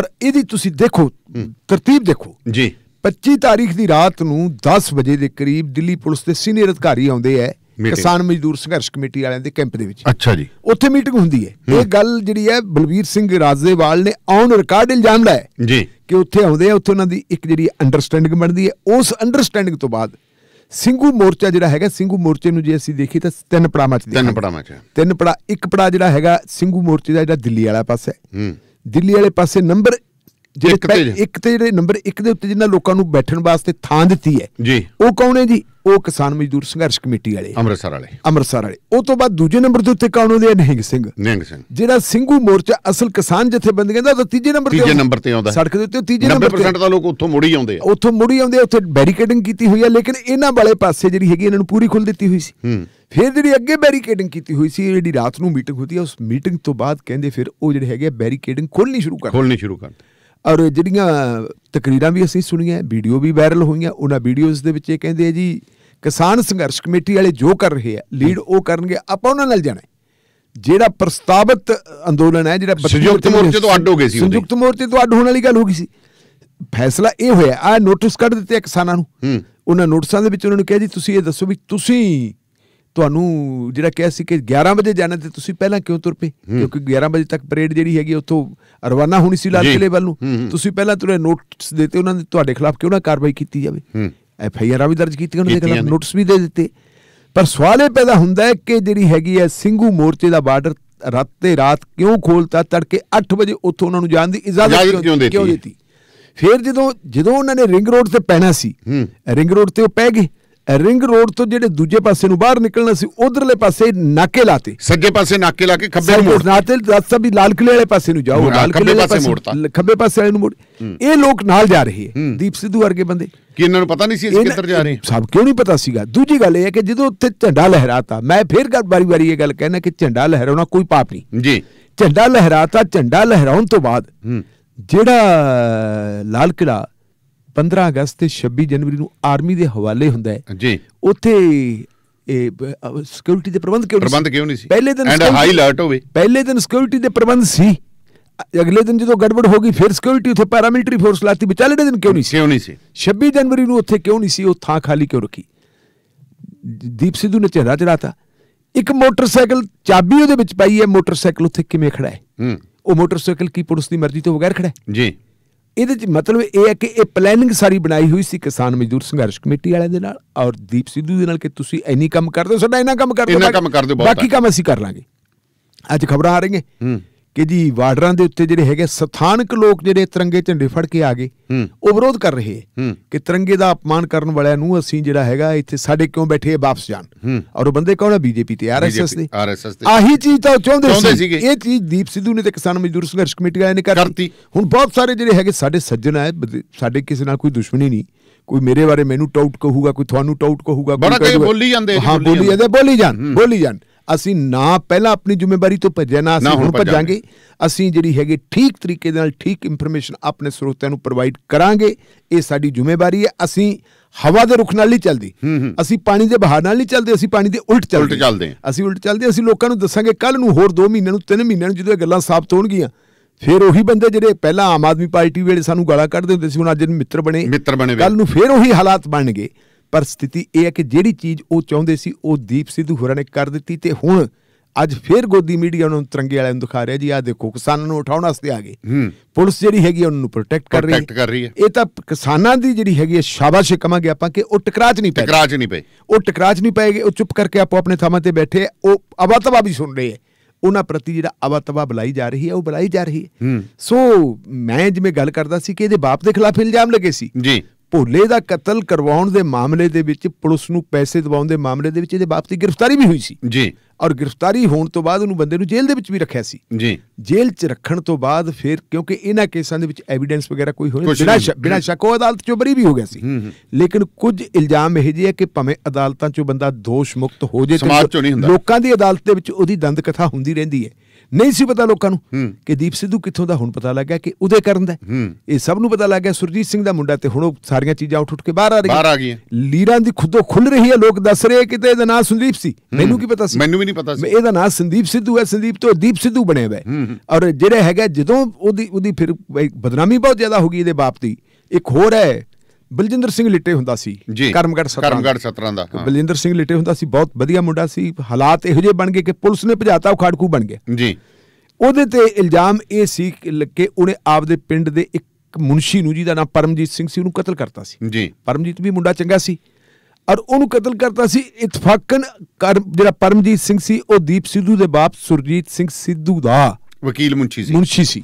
ਔਰ ਇਹਦੀ ਤੁਸੀਂ ਦੇਖੋ ਤਰਤੀਬ ਦੇਖੋ ਜੀ 25 ਤਾਰੀਖ ਦੀ ਰਾਤ ਨੂੰ 10 ਵਜੇ ਦੇ ਕਰੀਬ ਦਿੱਲੀ ਪੁਲਿਸ ਦੇ ਸੀਨੀਅਰ ਅਧਿਕਾਰੀ ਆਉਂਦੇ ਐ ਕਿਸਾਨ ਮਜ਼ਦੂਰ ਸੰਘਰਸ਼ ਕਮੇਟੀ ਵਾਲਿਆਂ ਦੇ ਕੈਂਪ ਦੇ ਵਿੱਚ ਅੱਛਾ ਜੀ ਉੱਥੇ ਮੀਟਿੰਗ ਹੁੰਦੀ ਹੈ ਇਹ ਗੱਲ ਜਿਹੜੀ ਹੈ ਬਲਬੀਰ ਸਿੰਘ ਰਾਜੇਵਾਲ ਨੇ ਔਨ ਰਿਕਾਰਡ ਇਲਜ਼ਾਮ ਲਾਇਆ ਜੀ ਕਿ ਉੱਥੇ ਆਉਂਦੇ ਆ ਉੱਥੇ ਉਹਨਾਂ ਦੀ ਇੱਕ ਜਿਹੜੀ ਅੰਡਰਸਟੈਂਡਿੰਗ ਬਣਦੀ ਹੈ ਉਸ ਅੰਡਰਸਟੈਂਡਿੰਗ ਤੋਂ ਬਾਅਦ ਸਿੰਘੂ ਮੋਰਚਾ ਜਿਹੜਾ ਹੈਗਾ ਸਿੰਘੂ ਮੋਰਚੇ ਨੂੰ ਜੇ ਅਸੀਂ ਦੇਖੀ ਤਾਂ ਤਿੰਨ ਪੜਾਵਾਂ ਚ ਤਿੰਨ ਪੜਾਵਾਂ ਚ ਤਿੰਨ ਪੜਾ ਇੱਕ ਪੜਾ ਜਿਹੜਾ ਹੈਗਾ ਸਿੰਘੂ ਮੋਰਚੇ ਦਾ ਜਿਹੜਾ ਦਿੱਲੀ ਵਾਲਾ ਪਾਸਾ ਹੈ ਦਿੱਲੀ ਵਾਲੇ ਪਾਸੇ ਨੰਬਰ ਜਿਹੜੇ ਇੱਕ ਤੇ ਜਿਹੜੇ ਨੰਬਰ 1 ਦੇ ਉੱਤੇ ਜਿਨ੍ਹਾਂ ਲੋਕਾਂ ਨੂੰ ਬੈਠਣ ਵਾਸਤੇ ਥਾਂ ਦਿੱਤੀ ਹੈ ਜੀ ਉਹ ਕੌਣ ਹੈ ਜੀ ਉਹ ਕਿਸਾਨ ਮਜ਼ਦੂਰ ਸੰਘਰਸ਼ ਕਮੇਟੀ ਵਾਲੇ ਅੰਮ੍ਰਿਤਸਰ ਵਾਲੇ ਅੰਮ੍ਰਿਤਸਰ ਵਾਲੇ ਉਹ ਤੋਂ ਬਾਅਦ ਦੂਜੇ ਨੰਬਰ ਦੇ ਉੱਤੇ ਕੌਣ ਹੁੰਦੇ ਆ ਨਿਹੰਗ ਸਿੰਘ ਨਿਹੰਗ ਸਿੰਘ ਜਿਹੜਾ ਸਿੰਘੂ ਮੋਰਚਾ ਅਸਲ ਕਿਸਾਨ ਜਥੇਬੰਦੀਆਂ ਕਹਿੰਦਾ ਉਹ ਤੀਜੇ ਨੰਬਰ ਤੇ ਤੀਜੇ ਨੰਬਰ ਤੇ ਆਉਂਦਾ ਸੜਕ ਦੇ ਉੱਤੇ ਤੀਜੇ ਨੰਬਰ ਤੇ 90% ਦਾ ਲੋਕ ਉੱਥੋਂ ਮੁੜੀ ਆਉਂਦੇ ਆ ਉੱਥੋਂ ਮੁੜੀ ਆਉਂਦੇ ਆ ਉੱਥੇ ਬੈਰੀਕੇਡਿੰਗ ਕੀਤੀ ਹੋਈ ਆ ਲੇਕਿਨ ਇਹਨਾਂ ਵਾਲੇ ਪਾਸੇ ਜਿਹੜੀ ਹੈਗੀ ਇਹਨਾਂ ਨੂੰ ਪੂਰੀ ਖੁੱਲ ਦਿੱਤੀ ਹੋਈ ਸੀ ਹੂੰ ਫਿਰ ਜਿਹੜੀ ਅੱਗੇ ਬੈਰੀਕੇਡਿੰਗ ਕੀਤੀ ਹੋਈ ਸੀ ਜਿਹੜੀ ਰਾਤ ਨੂੰ ਮੀਟਿੰਗ ਹੁੰਦੀ ਆ ਉਸ ਮੀਟਿੰਗ ਤੋਂ ਬਾਅਦ ਕਹਿੰਦੇ ਫਿਰ ਉਹ ਜਿਹੜੇ ਹੈਗੇ ਬੈਰੀਕੇਡਿੰਗ ਖੋਲਣੀ ਸ਼ੁਰੂ ਕਰ ਖੋਲਣੀ ਸ਼ੁਰੂ ਕਰ ਔਰ ਜਿਹੜੀਆਂ ਤਕਰੀਰਾਂ ਵੀ ਅਸੀਂ ਸੁਣੀਆਂ ਵੀਡੀਓ ਵੀ ਵਾਇਰਲ ਹੋਈਆਂ ਉਹਨਾਂ ਵੀਡੀਓਜ਼ ਦੇ ਵਿੱਚ ਇਹ ਕਹਿੰਦੇ ਆ ਜੀ ਕਿਸਾਨ ਸੰਘਰਸ਼ ਕਮੇਟੀ ਵਾਲੇ ਜੋ ਕਰ ਰਹੇ ਆ ਲੀਡ ਉਹ ਕਰਨਗੇ ਆਪਾਂ ਉਹਨਾਂ ਨਾਲ ਜਾਣਾ ਜਿਹੜਾ ਪ੍ਰਸਤਾਵਿਤ ਅੰਦੋਲਨ ਹੈ ਜਿਹੜਾ ਸੰਯੁਕਤ ਮੋਰਚੇ ਤੋਂ ਅੱਡ ਹੋ ਗਏ ਸੀ ਸੰਯੁਕਤ ਮੋਰਚੇ ਤੋਂ ਅੱਡ ਹੋਣ ਵਾਲੀ ਗੱਲ ਹੋ ਗਈ ਸੀ ਫੈਸਲਾ ਇਹ ਹੋਇਆ ਆ ਨੋਟਿਸ ਕੱਢ ਦਿੱਤੇ ਕਿਸਾਨਾਂ ਨੂੰ ਉਹਨਾਂ ਨੋਟਿਸਾਂ ਦੇ ਵਿੱਚ ਉਹਨਾਂ ਨੂੰ ਕਿਹਾ ਜੀ ਤੁਸੀਂ ਇਹ ਦੱਸੋ ਵੀ ਤੁਸੀਂ ਤੁਹਾਨੂੰ ਜਿਹੜਾ ਕਹਿ ਸੀ ਕਿ 11 ਵਜੇ ਜਾਣਾ ਤੇ ਤੁਸੀਂ ਪਹਿਲਾਂ ਕਿਉਂ ਤੁਰ ਪਏ ਕਿਉਂਕਿ 11 ਵਜੇ ਤੱਕ ਪਰੇਡ ਜਿਹੜੀ ਹੈਗੀ ਉੱਥੋਂ ਰਵਾਨਾ ਹੋਣੀ ਸੀ ਲਾਲ ਕਿਲੇ ਵੱਲ ਨੂੰ ਤੁਸੀਂ ਪਹਿਲਾਂ ਤੁਰੇ ਨੋਟਿਸ ਦਿੱਤੇ ਉਹਨਾਂ ਦੇ ਤੁਹਾਡੇ ਖਿਲਾਫ ਕਿਉਂ ਨਾ ਕਾਰਵਾਈ ਕੀਤੀ ਜਾਵੇ ਐਫ ਆਈ ਆਰ ਵੀ ਦਰਜ ਕੀਤੀ ਉਹਨਾਂ ਦੇ ਖਿਲਾਫ ਨੋਟਿਸ ਵੀ ਦੇ ਦਿੱਤੇ ਪਰ ਸਵਾਲ ਇਹ ਪੈਦਾ ਹੁੰਦਾ ਹੈ ਕਿ ਜਿਹੜੀ ਹੈਗੀ ਹੈ ਸਿੰਘੂ ਮੋਰਚੇ ਦਾ ਬਾਰਡਰ ਰਾਤ ਤੇ ਰਾਤ ਕਿਉਂ ਖੋਲਤਾ ਤੜਕੇ 8 ਵਜੇ ਉੱਥੋਂ ਉਹਨਾਂ ਨੂੰ ਜਾਣ ਦੀ ਇਜਾਜ਼ਤ ਕਿਉਂ ਦਿੱਤੀ ਫਿਰ ਜਦੋਂ ਜਦੋਂ ਉਹਨਾਂ ਨੇ ਰਿੰਗ ਰੋਡ ਤੇ ਪੈਣਾ ਸੀ ਰਿੰਗ ਰੋਡ ਤੇ ਉਹ ਪੈ ਗਏ ਰਿੰਗ ਰੋਡ ਤੋਂ ਜਿਹੜੇ ਦੂਜੇ ਪਾਸੇ ਨੂੰ ਬਾਹਰ ਨਿਕਲਣਾ ਸੀ ਉਧਰਲੇ ਪਾਸੇ ਨਾਕੇ ਲਾਤੇ ਸੱਜੇ ਪਾਸੇ ਨਾਕੇ ਲਾ ਕੇ ਖੱਬੇ ਨੂੰ ਮੋੜ ਨਾਤੇ ਰਸਤਾ ਵੀ ਲਾਲ ਕਿਲੇ ਵਾਲੇ ਪਾਸੇ ਨੂੰ ਜਾਓ ਲਾਲ ਕਿਲੇ ਵਾਲੇ ਪਾਸੇ ਮੋੜਤਾ ਖੱਬੇ ਪਾਸੇ ਵਾਲੇ ਨੂੰ ਮੋੜ ਇਹ ਲੋਕ ਨਾਲ ਜਾ ਰਹੇ ਹੈ ਦੀਪ ਸਿੱਧੂ ਵਰਗੇ ਬੰਦੇ ਕਿ ਇਹਨਾਂ ਨੂੰ ਪਤਾ ਨਹੀਂ ਸੀ ਅਸੀਂ ਕਿੱਧਰ ਜਾ ਰਹੇ ਹਾਂ ਸਭ ਕਿਉਂ ਨਹੀਂ ਪਤਾ ਸੀਗਾ ਦੂਜੀ ਗੱਲ ਇਹ ਹੈ ਕਿ ਜਦੋਂ ਉੱਥੇ ਝੰਡਾ ਲਹਿਰਾਤਾ ਮੈਂ ਫੇਰ ਗੱਲ ਬਾਰੀ-ਬਾਰੀ ਇਹ ਗੱਲ ਕਹਿਣਾ ਕਿ ਝੰਡਾ ਲਹਿਰਾਉਣਾ ਕੋਈ ਪਾਪ ਨਹੀਂ ਜੀ ਝੰਡਾ ਲਹਿਰਾਤਾ ਝੰਡਾ ਲਹਿਰਾਉਣ ਤੋਂ ਬਾਅਦ ਜਿਹੜਾ ਲਾਲ ਕਿਲਾ 15 ਅਗਸਤ ਤੇ 26 ਜਨਵਰੀ ਨੂੰ ਆਰਮੀ ਦੇ ਹਵਾਲੇ ਹੁੰਦਾ ਹੈ ਜੀ ਉੱਥੇ ਇਹ ਸਿਕਿਉਰਿਟੀ ਦੇ ਪ੍ਰਬੰਧ ਕਿਉਂ ਪ੍ਰਬੰਧ ਕਿਉਂ ਨਹੀਂ ਸੀ ਪਹਿਲੇ ਦਿਨ ਐਂਡ ਹਾਈ ਅਲਰਟ ਹੋਵੇ ਪਹਿਲੇ ਦਿਨ ਸਿਕਿਉਰਿਟੀ ਦੇ ਪ੍ਰਬੰਧ ਸੀ ਅਗਲੇ ਦਿਨ ਜਦੋਂ ਗੜਬੜ ਹੋ ਗਈ ਫਿਰ ਸਿਕਿਉਰਿਟੀ ਉੱਥੇ ਪੈਰਾਮਿਲਟਰੀ ਫੋਰਸ ਲਾਤੀ ਵਿਚਾਲੇ ਦੇ ਦਿਨ ਕਿਉਂ ਨਹੀਂ ਸੀ ਕਿਉਂ ਨਹੀਂ ਸੀ 26 ਜਨਵਰੀ ਨੂੰ ਉੱਥੇ ਕਿਉਂ ਨਹੀਂ ਸੀ ਉਹ ਥਾਂ ਖਾਲੀ ਕਿਉਂ ਰੱਖੀ ਦੀਪ ਸਿੱਧੂ ਨੇ ਚਿਹਰਾ ਚੜਾਤਾ ਇੱਕ ਮੋਟਰਸਾਈਕਲ ਚਾਬੀ ਉਹਦੇ ਵਿੱਚ ਪਾਈ ਹੈ ਮੋਟਰਸਾਈਕਲ ਉੱਥੇ ਕਿਵੇਂ ਖੜਾ ਹੈ ਉਹ ਮੋਟਰਸਾਈਕਲ ਕੀ ਪੁਲਿਸ ਦੀ ਮਰਜ਼ੀ ਤੋਂ ਬਗੈਰ ਖੜਾ ਹੈ ਜੀ ਇਹਦੇ ਚ ਮਤਲਬ ਇਹ ਹੈ ਕਿ ਇਹ ਪਲੈਨਿੰਗ ਸਾਰੀ ਬਣਾਈ ਹੋਈ ਸੀ ਕਿਸਾਨ ਮਜ਼ਦੂਰ ਸੰਘਰਸ਼ ਕਮੇਟੀ ਵਾਲਿਆਂ ਦੇ ਨਾਲ ਔਰ ਦੀਪ ਸਿੱਧੂ ਦੇ ਨਾਲ ਕਿ ਤੁਸੀਂ ਐਨੀ ਕੰਮ ਕਰਦੇ ਹੋ ਸਾਡਾ ਇਹਨਾਂ ਕੰਮ ਕਰਦੇ ਹੋ ਬਾਕੀ ਕੰਮ ਅਸੀਂ ਕਰ ਲਾਂਗੇ ਅੱਜ ਖਬਰਾਂ ਆ ਰਹੀਆਂ ਕਿ ਜੀ ਵਾਰਡਰਾਂ ਦੇ ਉੱਤੇ ਜਿਹੜੇ ਹੈਗੇ ਸਥਾਨਕ ਲੋਕ ਜਿਹੜੇ ਤਿਰੰਗੇ ਝੰਡੇ ਫੜ ਕੇ ਆ ਗਏ ਉਹ ਵਿਰੋਧ ਕਰ ਰਹੇ ਕਿ ਤਿਰੰਗੇ ਦਾ ਅਪਮਾਨ ਕਰਨ ਵਾਲਿਆਂ ਨੂੰ ਅਸੀਂ ਜਿਹੜਾ ਹੈਗਾ ਇੱਥੇ ਸਾਡੇ ਕਿਉਂ ਬੈਠੇ ਵਾਪਸ ਜਾਣ ਔਰ ਉਹ ਬੰਦੇ ਕੌਣ ਹੈ ਬੀਜੇਪੀ ਤੇ ਆਰਐਸਐਸ ਦੇ ਆਹੀ ਚੀਜ਼ ਤਾਂ ਚਾਹੁੰਦੇ ਸੀ ਇਹ ਚੀਜ਼ ਦੀਪ ਸਿੱਧੂ ਨੇ ਤੇ ਕਿਸਾਨ ਮਜ਼ਦੂਰ ਸੰਘਰਸ਼ ਕਮੇਟੀ ਵਾਲਿਆਂ ਨੇ ਕਰਤੀ ਹੁਣ ਬਹੁਤ ਸਾਰੇ ਜਿਹੜੇ ਹੈਗੇ ਸਾਡੇ ਸੱਜਣ ਆ ਸਾਡੇ ਕਿਸੇ ਨਾਲ ਕੋਈ ਦੁਸ਼ਮਣੀ ਨਹੀਂ ਕੋਈ ਮੇਰੇ ਬਾਰੇ ਮੈਨੂੰ ਟਾਊਟ ਕਹੂਗਾ ਕੋਈ ਤੁਹਾਨੂੰ ਟਾਊਟ ਕਹੂਗਾ ਕੋਈ ਬੜਾ ਕਈ ਬੋਲੀ ਜਾਂਦੇ ਹਾਂ ਬੋਲੀ ਜਾਂਦੇ ਬੋਲੀ ਜਾਂ ਬੋਲੀ ਜਾਂ ਅਸੀਂ ਨਾ ਪਹਿਲਾਂ ਆਪਣੀ ਜ਼ਿੰਮੇਵਾਰੀ ਤੋਂ ਭੱਜਿਆ ਨਾ ਅਸੀਂ ਹੁਣ ਭੱਜਾਂਗੇ ਅਸੀਂ ਜਿਹੜੀ ਹੈਗੀ ਠੀਕ ਤਰੀਕੇ ਦੇ ਨਾਲ ਠੀਕ ਇਨਫੋਰਮੇਸ਼ਨ ਆਪਣੇ ਸਰੋਤਿਆਂ ਨੂੰ ਪ੍ਰੋਵਾਈਡ ਕਰਾਂਗੇ ਇਹ ਸਾਡੀ ਜ਼ਿੰਮੇਵਾਰੀ ਹੈ ਅਸੀਂ ਹਵਾ ਦੇ ਰੁਖ ਨਾਲ ਨਹੀਂ ਚੱਲਦੀ ਅਸੀਂ ਪਾਣੀ ਦੇ ਬਹਾਅ ਨਾਲ ਨਹੀਂ ਚੱਲਦੇ ਅਸੀਂ ਪਾਣੀ ਦੇ ਉਲਟ ਚੱਲਦੇ ਉਲਟ ਚੱਲਦੇ ਅਸੀਂ ਉਲਟ ਚੱਲਦੇ ਅਸੀਂ ਲੋਕਾਂ ਨੂੰ ਦੱਸਾਂਗੇ ਕੱਲ ਨੂੰ ਹੋਰ 2 ਮਹੀਨਿਆਂ ਨੂੰ 3 ਮਹੀਨਿਆਂ ਨੂੰ ਜਦੋਂ ਇਹ ਗੱਲਾਂ ਸਾਫ਼ ਹੋਣਗੀਆਂ ਫਿਰ ਉਹੀ ਬੰਦੇ ਜਿਹੜੇ ਪਹਿਲਾਂ ਆਮ ਆਦਮੀ ਪਾਰਟੀ ਵੇਲੇ ਸਾਨੂੰ ਗਾਲਾਂ ਕੱਢਦੇ ਹੁੰਦੇ ਸੀ ਹੁਣ ਅੱਜ ਮਿੱਤਰ ਬਣੇ ਕੱਲ ਨੂੰ ਫਿਰ ਉਹੀ ਹਾਲਾਤ ਬਣਨਗੇ ਪਰ ਸਥਿਤੀ ਇਹ ਹੈ ਕਿ ਜਿਹੜੀ ਚੀਜ਼ ਉਹ ਚਾਹੁੰਦੇ ਸੀ ਉਹ ਦੀਪ ਸਿੱਧੂ ਹੋਰਾਂ ਨੇ ਕਰ ਦਿੱਤੀ ਤੇ ਹੁਣ ਅੱਜ ਫੇਰ ਗੋਦੀ ਮੀਡੀਆ ਨੂੰ ਤਰੰਗੇ ਵਾਲਿਆਂ ਨੂੰ ਦਿਖਾ ਰਿਹਾ ਜੀ ਆ ਦੇਖੋ ਕਿਸਾਨਾਂ ਨੂੰ ਉਠਾਉਣ ਵਾਸਤੇ ਆ ਗਏ ਪੁਲਿਸ ਜਿਹੜੀ ਹੈਗੀ ਉਹਨਾਂ ਨੂੰ ਪ੍ਰੋਟੈਕਟ ਕਰ ਰਹੀ ਹੈ ਪ੍ਰੋਟੈਕਟ ਕਰ ਰਹੀ ਹੈ ਇਹ ਤਾਂ ਕਿਸਾਨਾਂ ਦੀ ਜਿਹੜੀ ਹੈਗੀ ਹੈ ਸ਼ਾਬਾਸ਼ ਕਹਾਂਗੇ ਆਪਾਂ ਕਿ ਉਹ ਟਕਰਾਚ ਨਹੀਂ ਪਏ ਟਕਰਾਚ ਨਹੀਂ ਪਏ ਉਹ ਟਕਰਾਚ ਨਹੀਂ ਪਏਗੇ ਉਹ ਚੁੱਪ ਕਰਕੇ ਆਪੋ ਆਪਣੇ ਥਾਵਾਂ ਤੇ ਬੈਠੇ ਉਹ ਅਵਤਵਾ ਵੀ ਸੁਣ ਰਹੇ ਹੈ ਉਹਨਾਂ ਪ੍ਰਤੀ ਜਿਹੜਾ ਅਵਤਵਾ ਬੁਲਾਈ ਜਾ ਰਹੀ ਹੈ ਉਹ ਬੁਲਾਈ ਜਾ ਰਹੀ ਹੈ ਸੋ ਮੈਂ ਜਿਵੇਂ ਗੱਲ ਕਰਦਾ ਸੀ ਕਿ ਇਹਦੇ ਬਾਪ ਦੇ ਖਿਲਾਫ ਇਲਜ਼ਾਮ ਲੱਗੇ ਸੀ ਜੀ ਭੋਲੇ ਦਾ ਕਤਲ ਕਰਵਾਉਣ ਦੇ ਮਾਮਲੇ ਦੇ ਵਿੱਚ ਪੁਲਿਸ ਨੂੰ ਪੈਸੇ ਦਿਵਾਉਣ ਦੇ ਮਾਮਲੇ ਦੇ ਵਿੱਚ ਇਹਦੇ ਬਾਪ ਦੀ ਗ੍ਰਿਫਤਾਰੀ ਵੀ ਹੋਈ ਸੀ ਜੀ ਔਰ ਗ੍ਰਿਫਤਾਰੀ ਹੋਣ ਤੋਂ ਬਾਅਦ ਉਹਨੂੰ ਬੰਦੇ ਨੂੰ ਜੇਲ੍ਹ ਦੇ ਵਿੱਚ ਵੀ ਰੱਖਿਆ ਸੀ ਜੀ ਜੇਲ੍ਹ 'ਚ ਰੱਖਣ ਤੋਂ ਬਾਅਦ ਫਿਰ ਕਿਉਂਕਿ ਇਹਨਾਂ ਕੇਸਾਂ ਦੇ ਵਿੱਚ ਐਵੀਡੈਂਸ ਵਗੈਰਾ ਕੋਈ ਹੋਣੀ ਬਿਨਾਂ ਬਿਨਾਂ ਸ਼ੱਕ ਉਹ ਅਦਾਲਤ 'ਚੋਂ ਬਰੀ ਵੀ ਹੋ ਗਿਆ ਸੀ ਲੇਕਿਨ ਕੁਝ ਇਲਜ਼ਾਮ ਇਹ ਹੈ ਕਿ ਭਾਵੇਂ ਅਦਾਲਤਾਂ 'ਚੋਂ ਬੰਦਾ ਦੋਸ਼ ਮੁਕਤ ਹੋ ਜੇ ਤੇ ਲੋਕਾਂ ਦੀ ਅਦਾਲਤ ਦੇ ਵਿੱਚ ਉਹਦੀ ਦੰਦ ਕਥਾ ਹੁੰਦੀ ਰਹਿੰਦੀ ਹੈ ਨਹੀਂ ਸੀ ਪਤਾ ਲੋਕਾਂ ਨੂੰ ਕਿ ਦੀਪ ਸਿੱਧੂ ਕਿੱਥੋਂ ਦਾ ਹੁਣ ਪਤਾ ਲੱਗਾ ਕਿ ਉਹਦੇ ਕਰਨ ਦਾ ਇਹ ਸਭ ਨੂੰ ਪਤਾ ਲੱਗਿਆ ਸੁਰਜੀਤ ਸਿੰਘ ਦਾ ਮੁੰਡਾ ਤੇ ਹੁਣ ਉਹ ਸਾਰੀਆਂ ਚੀਜ਼ਾਂ ਉੱਠ ਉੱਠ ਕੇ ਬਾਹਰ ਆ ਰਹੀਆਂ ਬਾਹਰ ਆ ਗਈਆਂ ਲੀਰਾਂ ਦੀ ਖੁਦੋ ਖੁੱਲ ਰਹੀ ਹੈ ਲੋਕ ਦੱਸ ਰਹੇ ਕਿ ਤੇ ਇਹਦਾ ਨਾਮ ਸੰਦੀਪ ਸੀ ਮੈਨੂੰ ਕੀ ਪਤਾ ਸੀ ਮੈਨੂੰ ਵੀ ਨਹੀਂ ਪਤਾ ਸੀ ਇਹਦਾ ਨਾਮ ਸੰਦੀਪ ਸਿੱਧੂ ਹੈ ਸੰਦੀਪ ਤੋਂ ਦੀਪ ਸਿੱਧੂ ਬਣਿਆ ਹੋਇਆ ਔਰ ਜਿਹੜਾ ਹੈਗਾ ਜਦੋਂ ਉਹਦੀ ਉਹਦੀ ਫਿਰ ਬਦਨਾਮੀ ਬਹੁਤ ਜ਼ਿਆਦਾ ਹੋ ਗਈ ਇਹਦੇ ਬਾਪ ਦੀ ਇੱਕ ਹੋਰ ਹੈ ਬਲਜਿੰਦਰ ਸਿੰਘ ਲਿੱਟੇ ਹੁੰਦਾ ਸੀ ਕਰਮਗੜ ਸਤਰਾਂ ਕਰਮਗੜ ਸਤਰਾਂ ਦਾ ਬਲਜਿੰਦਰ ਸਿੰਘ ਲਿੱਟੇ ਹੁੰਦਾ ਸੀ ਬਹੁਤ ਵਧੀਆ ਮੁੰਡਾ ਸੀ ਹਾਲਾਤ ਇਹੋ ਜਿਹੇ ਬਣ ਗਏ ਕਿ ਪੁਲਿਸ ਨੇ ਭਜਾਤਾ ਉਖਾੜਕੂ ਬਣ ਗਿਆ ਜੀ ਉਹਦੇ ਤੇ ਇਲਜ਼ਾਮ ਇਹ ਸੀ ਕਿ ਉਹਨੇ ਆਪਦੇ ਪਿੰਡ ਦੇ ਇੱਕ ਮੁਨਸ਼ੀ ਨੂੰ ਜਿਹਦਾ ਨਾਮ ਪਰਮਜੀਤ ਸਿੰਘ ਸੀ ਉਹਨੂੰ ਕਤਲ ਕਰਤਾ ਸੀ ਜੀ ਪਰਮਜੀਤ ਵੀ ਮੁੰਡਾ ਚੰਗਾ ਸੀ ਔਰ ਉਹਨੂੰ ਕਤਲ ਕਰਤਾ ਸੀ ਇਤਫਾਕਨ ਜਿਹੜਾ ਪਰਮਜੀਤ ਸਿੰਘ ਸੀ ਉਹ ਦੀਪ ਸਿੱਧੂ ਦੇ ਬਾਪ ਸੁਰਜੀਤ ਸਿੰਘ ਸਿੱਧੂ ਦਾ ਵਕੀਲ ਮੁੰਸ਼ੀ ਸੀ ਮੁੰਸ਼ੀ ਸੀ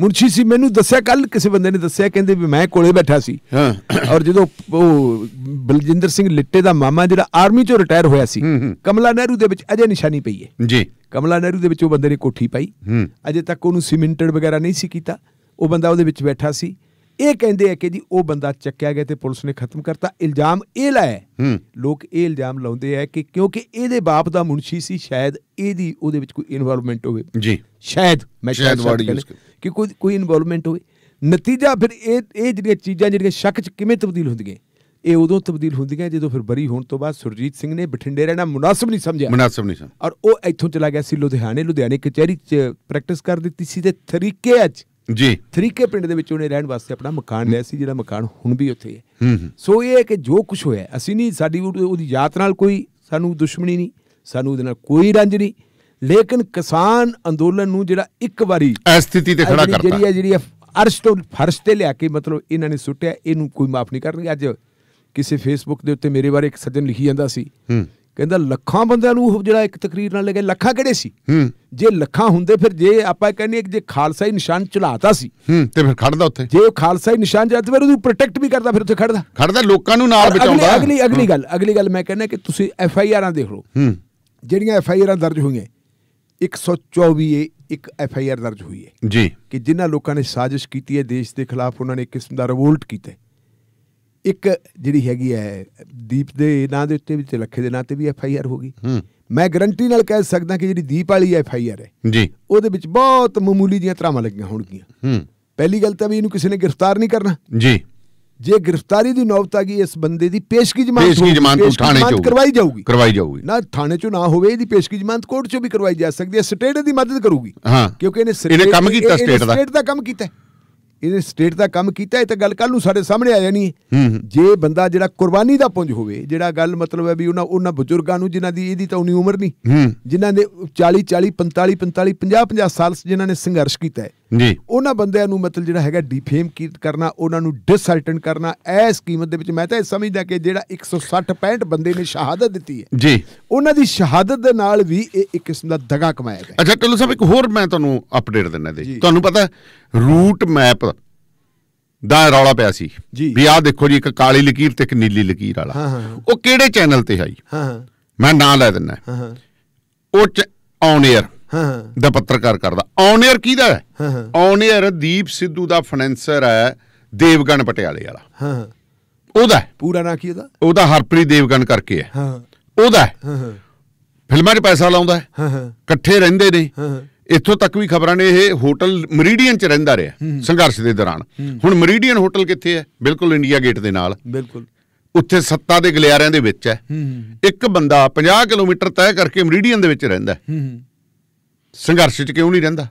ਮੁੰਸ਼ੀ ਸੀ ਮੈਨੂੰ ਦੱਸਿਆ ਕੱਲ ਕਿਸੇ ਬੰਦੇ ਨੇ ਦੱਸਿਆ ਕਹਿੰਦੇ ਵੀ ਮੈਂ ਕੋਲੇ ਬੈਠਾ ਸੀ ਹਾਂ ਔਰ ਜਦੋਂ ਉਹ ਬਲਜਿੰਦਰ ਸਿੰਘ ਲਿੱਟੇ ਦਾ ਮਾਮਾ ਜਿਹੜਾ ਆਰਮੀ ਚੋਂ ਰਿਟਾਇਰ ਹੋਇਆ ਸੀ ਕਮਲਾ ਨਹਿਰੂ ਦੇ ਵਿੱਚ ਅਜੇ ਨਿਸ਼ਾਨੀ ਪਈ ਹੈ ਜੀ ਕਮਲਾ ਨਹਿਰੂ ਦੇ ਵਿੱਚ ਉਹ ਬੰਦੇ ਨੇ ਕੋਠੀ ਪਾਈ ਅਜੇ ਤੱਕ ਉਹਨੂੰ ਸੀਮਿੰਟਡ ਵਗੈਰਾ ਨਹੀਂ ਸੀ ਕੀਤਾ ਉਹ ਬੰਦਾ ਉਹਦੇ ਵਿੱਚ ਬੈਠਾ ਸੀ ਇਹ ਕਹਿੰਦੇ ਆ ਕਿ ਜੀ ਉਹ ਬੰਦਾ ਚੱਕਿਆ ਗਿਆ ਤੇ ਪੁਲਿਸ ਨੇ ਖਤਮ ਕਰਤਾ ਇਲਜ਼ਾਮ ਇਹ ਲਾਇਆ ਲੋਕ ਇਹ ਇਲਜ਼ਾਮ ਲਾਉਂਦੇ ਆ ਕਿ ਕਿਉਂਕਿ ਇਹਦੇ ਬਾਪ ਦਾ ਮੁਨਸ਼ੀ ਸੀ ਸ਼ਾਇਦ ਇਹਦੀ ਉਹਦੇ ਵਿੱਚ ਕੋਈ ਇਨਵੋਲਵਮੈਂਟ ਹੋਵੇ ਜੀ ਸ਼ਾਇਦ ਮੈਂ ਸ਼ਾਇਦ ਵਰਡ ਯੂਜ਼ ਕਿ ਕੋਈ ਕੋਈ ਇਨਵੋਲਵਮੈਂਟ ਹੋਵੇ ਨਤੀਜਾ ਫਿਰ ਇਹ ਇਹ ਜਿਹੜੀਆਂ ਚੀਜ਼ਾਂ ਜਿਹੜੀਆਂ ਸ਼ੱਕ 'ਚ ਕਿਵੇਂ ਤਬਦੀਲ ਹੁੰਦੀਆਂ ਇਹ ਉਦੋਂ ਤਬਦੀਲ ਹੁੰਦੀਆਂ ਜਦੋਂ ਫਿਰ ਬਰੀ ਹੋਣ ਤੋਂ ਬਾਅਦ ਸੁਰਜੀਤ ਸਿੰਘ ਨੇ ਬਠਿੰਡੇ ਰਹਿਣਾ ਮੁਨਾਸਬ ਨਹੀਂ ਸਮਝਿਆ ਮੁਨਾਸਬ ਨਹੀਂ ਸਮਝਿਆ ਔਰ ਉਹ ਇੱਥੋਂ ਚਲਾ ਗਿਆ ਸੀ ਲੁਧਿਆਣੇ ਲੁਧਿਆਣੇ ਕਚਹਿਰੀ 'ਚ ਪ੍ਰੈਕਟਿਸ ਕਰ ਦਿੱਤੀ ਸੀ ਤੇ ਤਰੀਕੇ ਅੱਜ ਜੀ ਤਰੀਕੇ ਪਿੰਡ ਦੇ ਵਿੱਚ ਉਹਨੇ ਰਹਿਣ ਵਾਸਤੇ ਆਪਣਾ ਮਕਾਨ ਲਿਆ ਸੀ ਜਿਹੜਾ ਮਕਾਨ ਹੁਣ ਵੀ ਉੱਥੇ ਹੈ ਸੋ ਇਹ ਹੈ ਕਿ ਜੋ ਕੁਝ ਹੋਇਆ ਅਸੀਂ ਨਹੀਂ ਸਾਡੀ ਉਹਦੀ ਯਾਤ ਨਾਲ ਕੋਈ ਸਾਨੂੰ ਦੁਸ਼ਮਣੀ ਨਹੀਂ ਸਾਨੂੰ ਉਹਦੇ ਨਾਲ ਕੋਈ ਰੰਜ ਨਹੀਂ ਲੇਕਿਨ ਕਿਸਾਨ ਅੰਦੋਲਨ ਨੂੰ ਜਿਹੜਾ ਇੱਕ ਵਾਰੀ ਇਸ ਸਥਿਤੀ ਤੇ ਖੜਾ ਕਰਤਾ ਜਿਹੜੀ ਹੈ ਜਿਹੜੀ ਅਰਸ਼ ਤੋਂ ਫਰਸ਼ ਤੇ ਲਿਆ ਕੇ ਮਤਲਬ ਇਹਨਾਂ ਨੇ ਸੁੱਟਿਆ ਇਹਨੂੰ ਕੋਈ ਮਾਫ ਨਹੀਂ ਕਰਨਗੇ ਅੱਜ ਕਿਸੇ ਫੇਸਬੁੱਕ ਦੇ ਉੱਤੇ ਮੇਰੇ ਬਾਰੇ ਇੱਕ ਸੱਜਣ ਲਿਖੀ ਜਾਂਦਾ ਸੀ ਕਹਿੰਦਾ ਲੱਖਾਂ ਬੰਦਿਆਂ ਨੂੰ ਜਿਹੜਾ ਇੱਕ ਤਕਰੀਰ ਨਾਲ ਲੱਗੇ ਲੱਖਾਂ ਕਿਹੜੇ ਸੀ ਹੂੰ ਜੇ ਲੱਖਾਂ ਹੁੰਦੇ ਫਿਰ ਜੇ ਆਪਾਂ ਕਹਿੰਦੇ ਜੇ ਖਾਲਸਾ ਹੀ ਨਿਸ਼ਾਨ ਚਲਾਤਾ ਸੀ ਹੂੰ ਤੇ ਫਿਰ ਖੜਦਾ ਉੱਥੇ ਜੇ ਉਹ ਖਾਲਸਾ ਹੀ ਨਿਸ਼ਾਨ ਚਲਾਤਾ ਫਿਰ ਉਹਨੂੰ ਪ੍ਰੋਟੈਕਟ ਵੀ ਕਰਦਾ ਫਿਰ ਉੱਥੇ ਖੜਦਾ ਖੜਦਾ ਲੋਕਾਂ ਨੂੰ ਨਾਲ ਬਚਾਉਂਦਾ ਅਗਲੀ ਅਗਲੀ ਗੱਲ ਅਗਲੀ ਗੱਲ ਮੈਂ ਕਹਿੰਦਾ ਕਿ ਤੁਸੀਂ ਐਫ ਆਈ ਆਰਾਂ ਦੇਖ ਲਓ ਹੂੰ ਜਿਹੜੀਆਂ ਐਫ ਆਈ ਆਰਾਂ ਦਰਜ ਹੋਈਆਂ 124 ਇੱਕ ਐਫ ਆਈ ਆਰ ਦਰਜ ਹੋਈ ਹੈ ਜੀ ਕਿ ਜਿਨ੍ਹਾਂ ਲੋਕਾਂ ਨੇ ਸਾਜ਼ਿਸ਼ ਕੀਤੀ ਹੈ ਦੇਸ਼ ਦੇ ਖਿਲਾਫ ਉਹਨਾਂ ਨੇ ਕਿਸਮ ਦਾ ਰਿਵੋਲਟ ਕੀਤਾ ਇੱਕ ਜਿਹੜੀ ਹੈਗੀ ਹੈ ਦੀਪ ਦੇ ਨਾਂ ਦੇ ਉੱਤੇ ਵੀ ਤੇ ਲੱਖੇ ਦੇ ਨਾਂ ਤੇ ਵੀ ਐਫ ਆਈ ਆਰ ਹੋ ਗਈ ਮੈਂ ਗਰੰਟੀ ਨਾਲ ਕਹਿ ਸਕਦਾ ਕਿ ਜਿਹੜੀ ਦੀਪ ਵਾਲੀ ਐਫ ਆਈ ਆਰ ਹੈ ਜੀ ਉਹਦੇ ਵਿੱਚ ਬਹੁਤ ਮਾਮੂਲੀ ਜੀਆਂ ਤਰਾਵਾਂ ਲੱਗੀਆਂ ਹੋਣਗੀਆਂ ਹੂੰ ਪਹਿਲੀ ਗੱਲ ਤਾਂ ਵੀ ਇਹਨੂੰ ਕਿਸੇ ਨੇ ਗ੍ਰਿਫਤਾਰ ਨਹੀਂ ਕਰਨਾ ਜੀ ਜੇ ਗ੍ਰਿਫਤਾਰੀ ਦੀ ਨੌਬਤ ਆ ਗਈ ਇਸ ਬੰਦੇ ਦੀ ਪੇਸ਼ਗੀ ਜ਼ਮਾਨਤ ਪੇਸ਼ਗੀ ਜ਼ਮਾਨਤ ਥਾਣੇ ਚੋਂ ਕਰਵਾਈ ਜਾਊਗੀ ਕਰਵਾਈ ਜਾਊਗੀ ਨਾ ਥਾਣੇ ਚੋਂ ਨਾ ਹੋਵੇ ਇਹਦੀ ਪੇਸ਼ਗੀ ਜ਼ਮਾਨਤ ਕੋਰਟ ਚੋਂ ਵੀ ਕਰਵਾਈ ਜਾ ਸਕਦੀ ਹੈ ਸਟੇਟ ਦੀ ਮਦਦ ਕਰੂਗੀ ਹਾਂ ਕਿਉਂਕਿ ਇਹਨੇ ਇਹਨੇ ਕੰਮ ਕੀਤਾ ਸਟੇਟ ਦਾ ਸਟੇਟ ਦਾ ਕੰਮ ਕੀਤਾ ਇਹਨੇ ਸਟੇਟ ਦਾ ਕੰਮ ਕੀਤਾ ਇਹ ਤਾਂ ਗੱਲ ਕੱਲ ਨੂੰ ਸਾਡੇ ਸਾਹਮਣੇ ਆ ਜਾਣੀ ਹੈ ਜੇ ਬੰਦਾ ਜਿਹੜਾ ਕੁਰਬਾਨੀ ਦਾ ਪੁੰਜ ਹੋਵੇ ਜਿਹੜਾ ਗੱਲ ਮਤਲਬ ਹੈ ਵੀ ਉਹਨਾਂ ਉਹਨਾਂ ਬਜ਼ੁਰਗਾਂ ਨੂੰ ਜਿਨ੍ਹਾਂ ਦੀ ਇਹਦੀ ਤਾਂ ਉਨੀ ਉਮਰ ਨਹੀਂ ਜਿਨ੍ਹਾਂ ਦੇ 40 40 45 45 50 50 ਸਾਲ ਜਿਨ੍ਹਾਂ ਨੇ ਸੰਘਰਸ਼ ਕੀਤਾ ਹੈ ਜੀ ਉਹਨਾਂ ਬੰਦਿਆਂ ਨੂੰ ਮਤਲਬ ਜਿਹੜਾ ਹੈਗਾ ਡੀਫੇਮ ਕਰਨਾ ਉਹਨਾਂ ਨੂੰ ਡਿਸਲਟਨ ਕਰਨਾ ਇਸ ਕੀਮਤ ਦੇ ਵਿੱਚ ਮੈਂ ਤਾਂ ਇਹ ਸਮਝਦਾ ਕਿ ਜਿਹੜਾ 160 65 ਬੰਦੇ ਨੇ ਸ਼ਹਾਦਤ ਦਿੱਤੀ ਹੈ ਜੀ ਉਹਨਾਂ ਦੀ ਸ਼ਹਾਦਤ ਦੇ ਨਾਲ ਵੀ ਇਹ ਇੱਕ ਕਿਸਮ ਦਾ ਦਗਾ ਕਮਾਇਆ ਗਿਆ ਅੱਛਾ ਕੱਲੂ ਸਾਹਿਬ ਇੱਕ ਹੋਰ ਮੈਂ ਤੁਹਾਨੂੰ ਅਪਡੇਟ ਦਿੰਨਾ ਦੇ ਤੁਹਾਨੂੰ ਪਤਾ ਰੂਟ ਮੈਪ ਦਾ ਰੌਲਾ ਪਿਆ ਸੀ ਵੀ ਆਹ ਦੇਖੋ ਜੀ ਇੱਕ ਕਾਲੀ ਲਕੀਰ ਤੇ ਇੱਕ ਨੀਲੀ ਲਕੀਰ ਵਾਲਾ ਉਹ ਕਿਹੜੇ ਚੈਨਲ ਤੇ ਆਈ ਹਾਂ ਮੈਂ ਨਾਂ ਲੈ ਦਿੰਨਾ ਹਾਂ ਉਹ ਔਨ 에ਅਰ ਹਾਂ ਦਾ ਪੱਤਰਕਾਰ ਕਰਦਾ ਔਨ 에ਅਰ ਕਿਹਦਾ ਹੈ ਔਨ 에ਅਰ ਦੀਪ ਸਿੱਧੂ ਦਾ ਫਾਈਨੈਂਸਰ ਹੈ ਦੇਵਗਨ ਪਟਿਆਲੇ ਵਾਲਾ ਹਾਂ ਉਹਦਾ ਪੂਰਾ ਨਾਂ ਕੀ ਉਹਦਾ ਉਹਦਾ ਹਰਪ੍ਰੀਤ ਦੇਵਗਨ ਕਰਕੇ ਹੈ ਹਾਂ ਉਹਦਾ ਫਿਲਮਾਂ 'ਚ ਪੈਸਾ ਲਾਉਂਦਾ ਹੈ ਹਾਂ ਇਕੱਠੇ ਰਹਿੰਦੇ ਨੇ ਇੱਥੋਂ ਤੱਕ ਵੀ ਖਬਰਾਂ ਨੇ ਇਹ ਹੋਟਲ ਮਰੀਡੀਅਨ 'ਚ ਰਹਿੰਦਾ ਰਿਹਾ ਸੰਘਰਸ਼ ਦੇ ਦੌਰਾਨ ਹੁਣ ਮਰੀਡੀਅਨ ਹੋਟਲ ਕਿੱਥੇ ਹੈ ਬਿਲਕੁਲ ਇੰਡੀਆ ਗੇਟ ਦੇ ਨਾਲ ਬਿਲਕੁਲ ਉੱਥੇ ਸੱਤਾ ਦੇ ਗਲਿਆਰਿਆਂ ਦੇ ਵਿੱਚ ਹੈ ਇੱਕ ਬੰਦਾ 50 ਕਿਲੋਮੀਟਰ ਤੈਅ ਕਰਕੇ ਮਰੀਡੀਅਨ ਦੇ ਵਿੱਚ ਰਹਿੰਦਾ ਹੈ ਸੰਘਰਸ਼ 'ਚ ਕਿਉਂ ਨਹੀਂ ਰਹਿੰਦਾ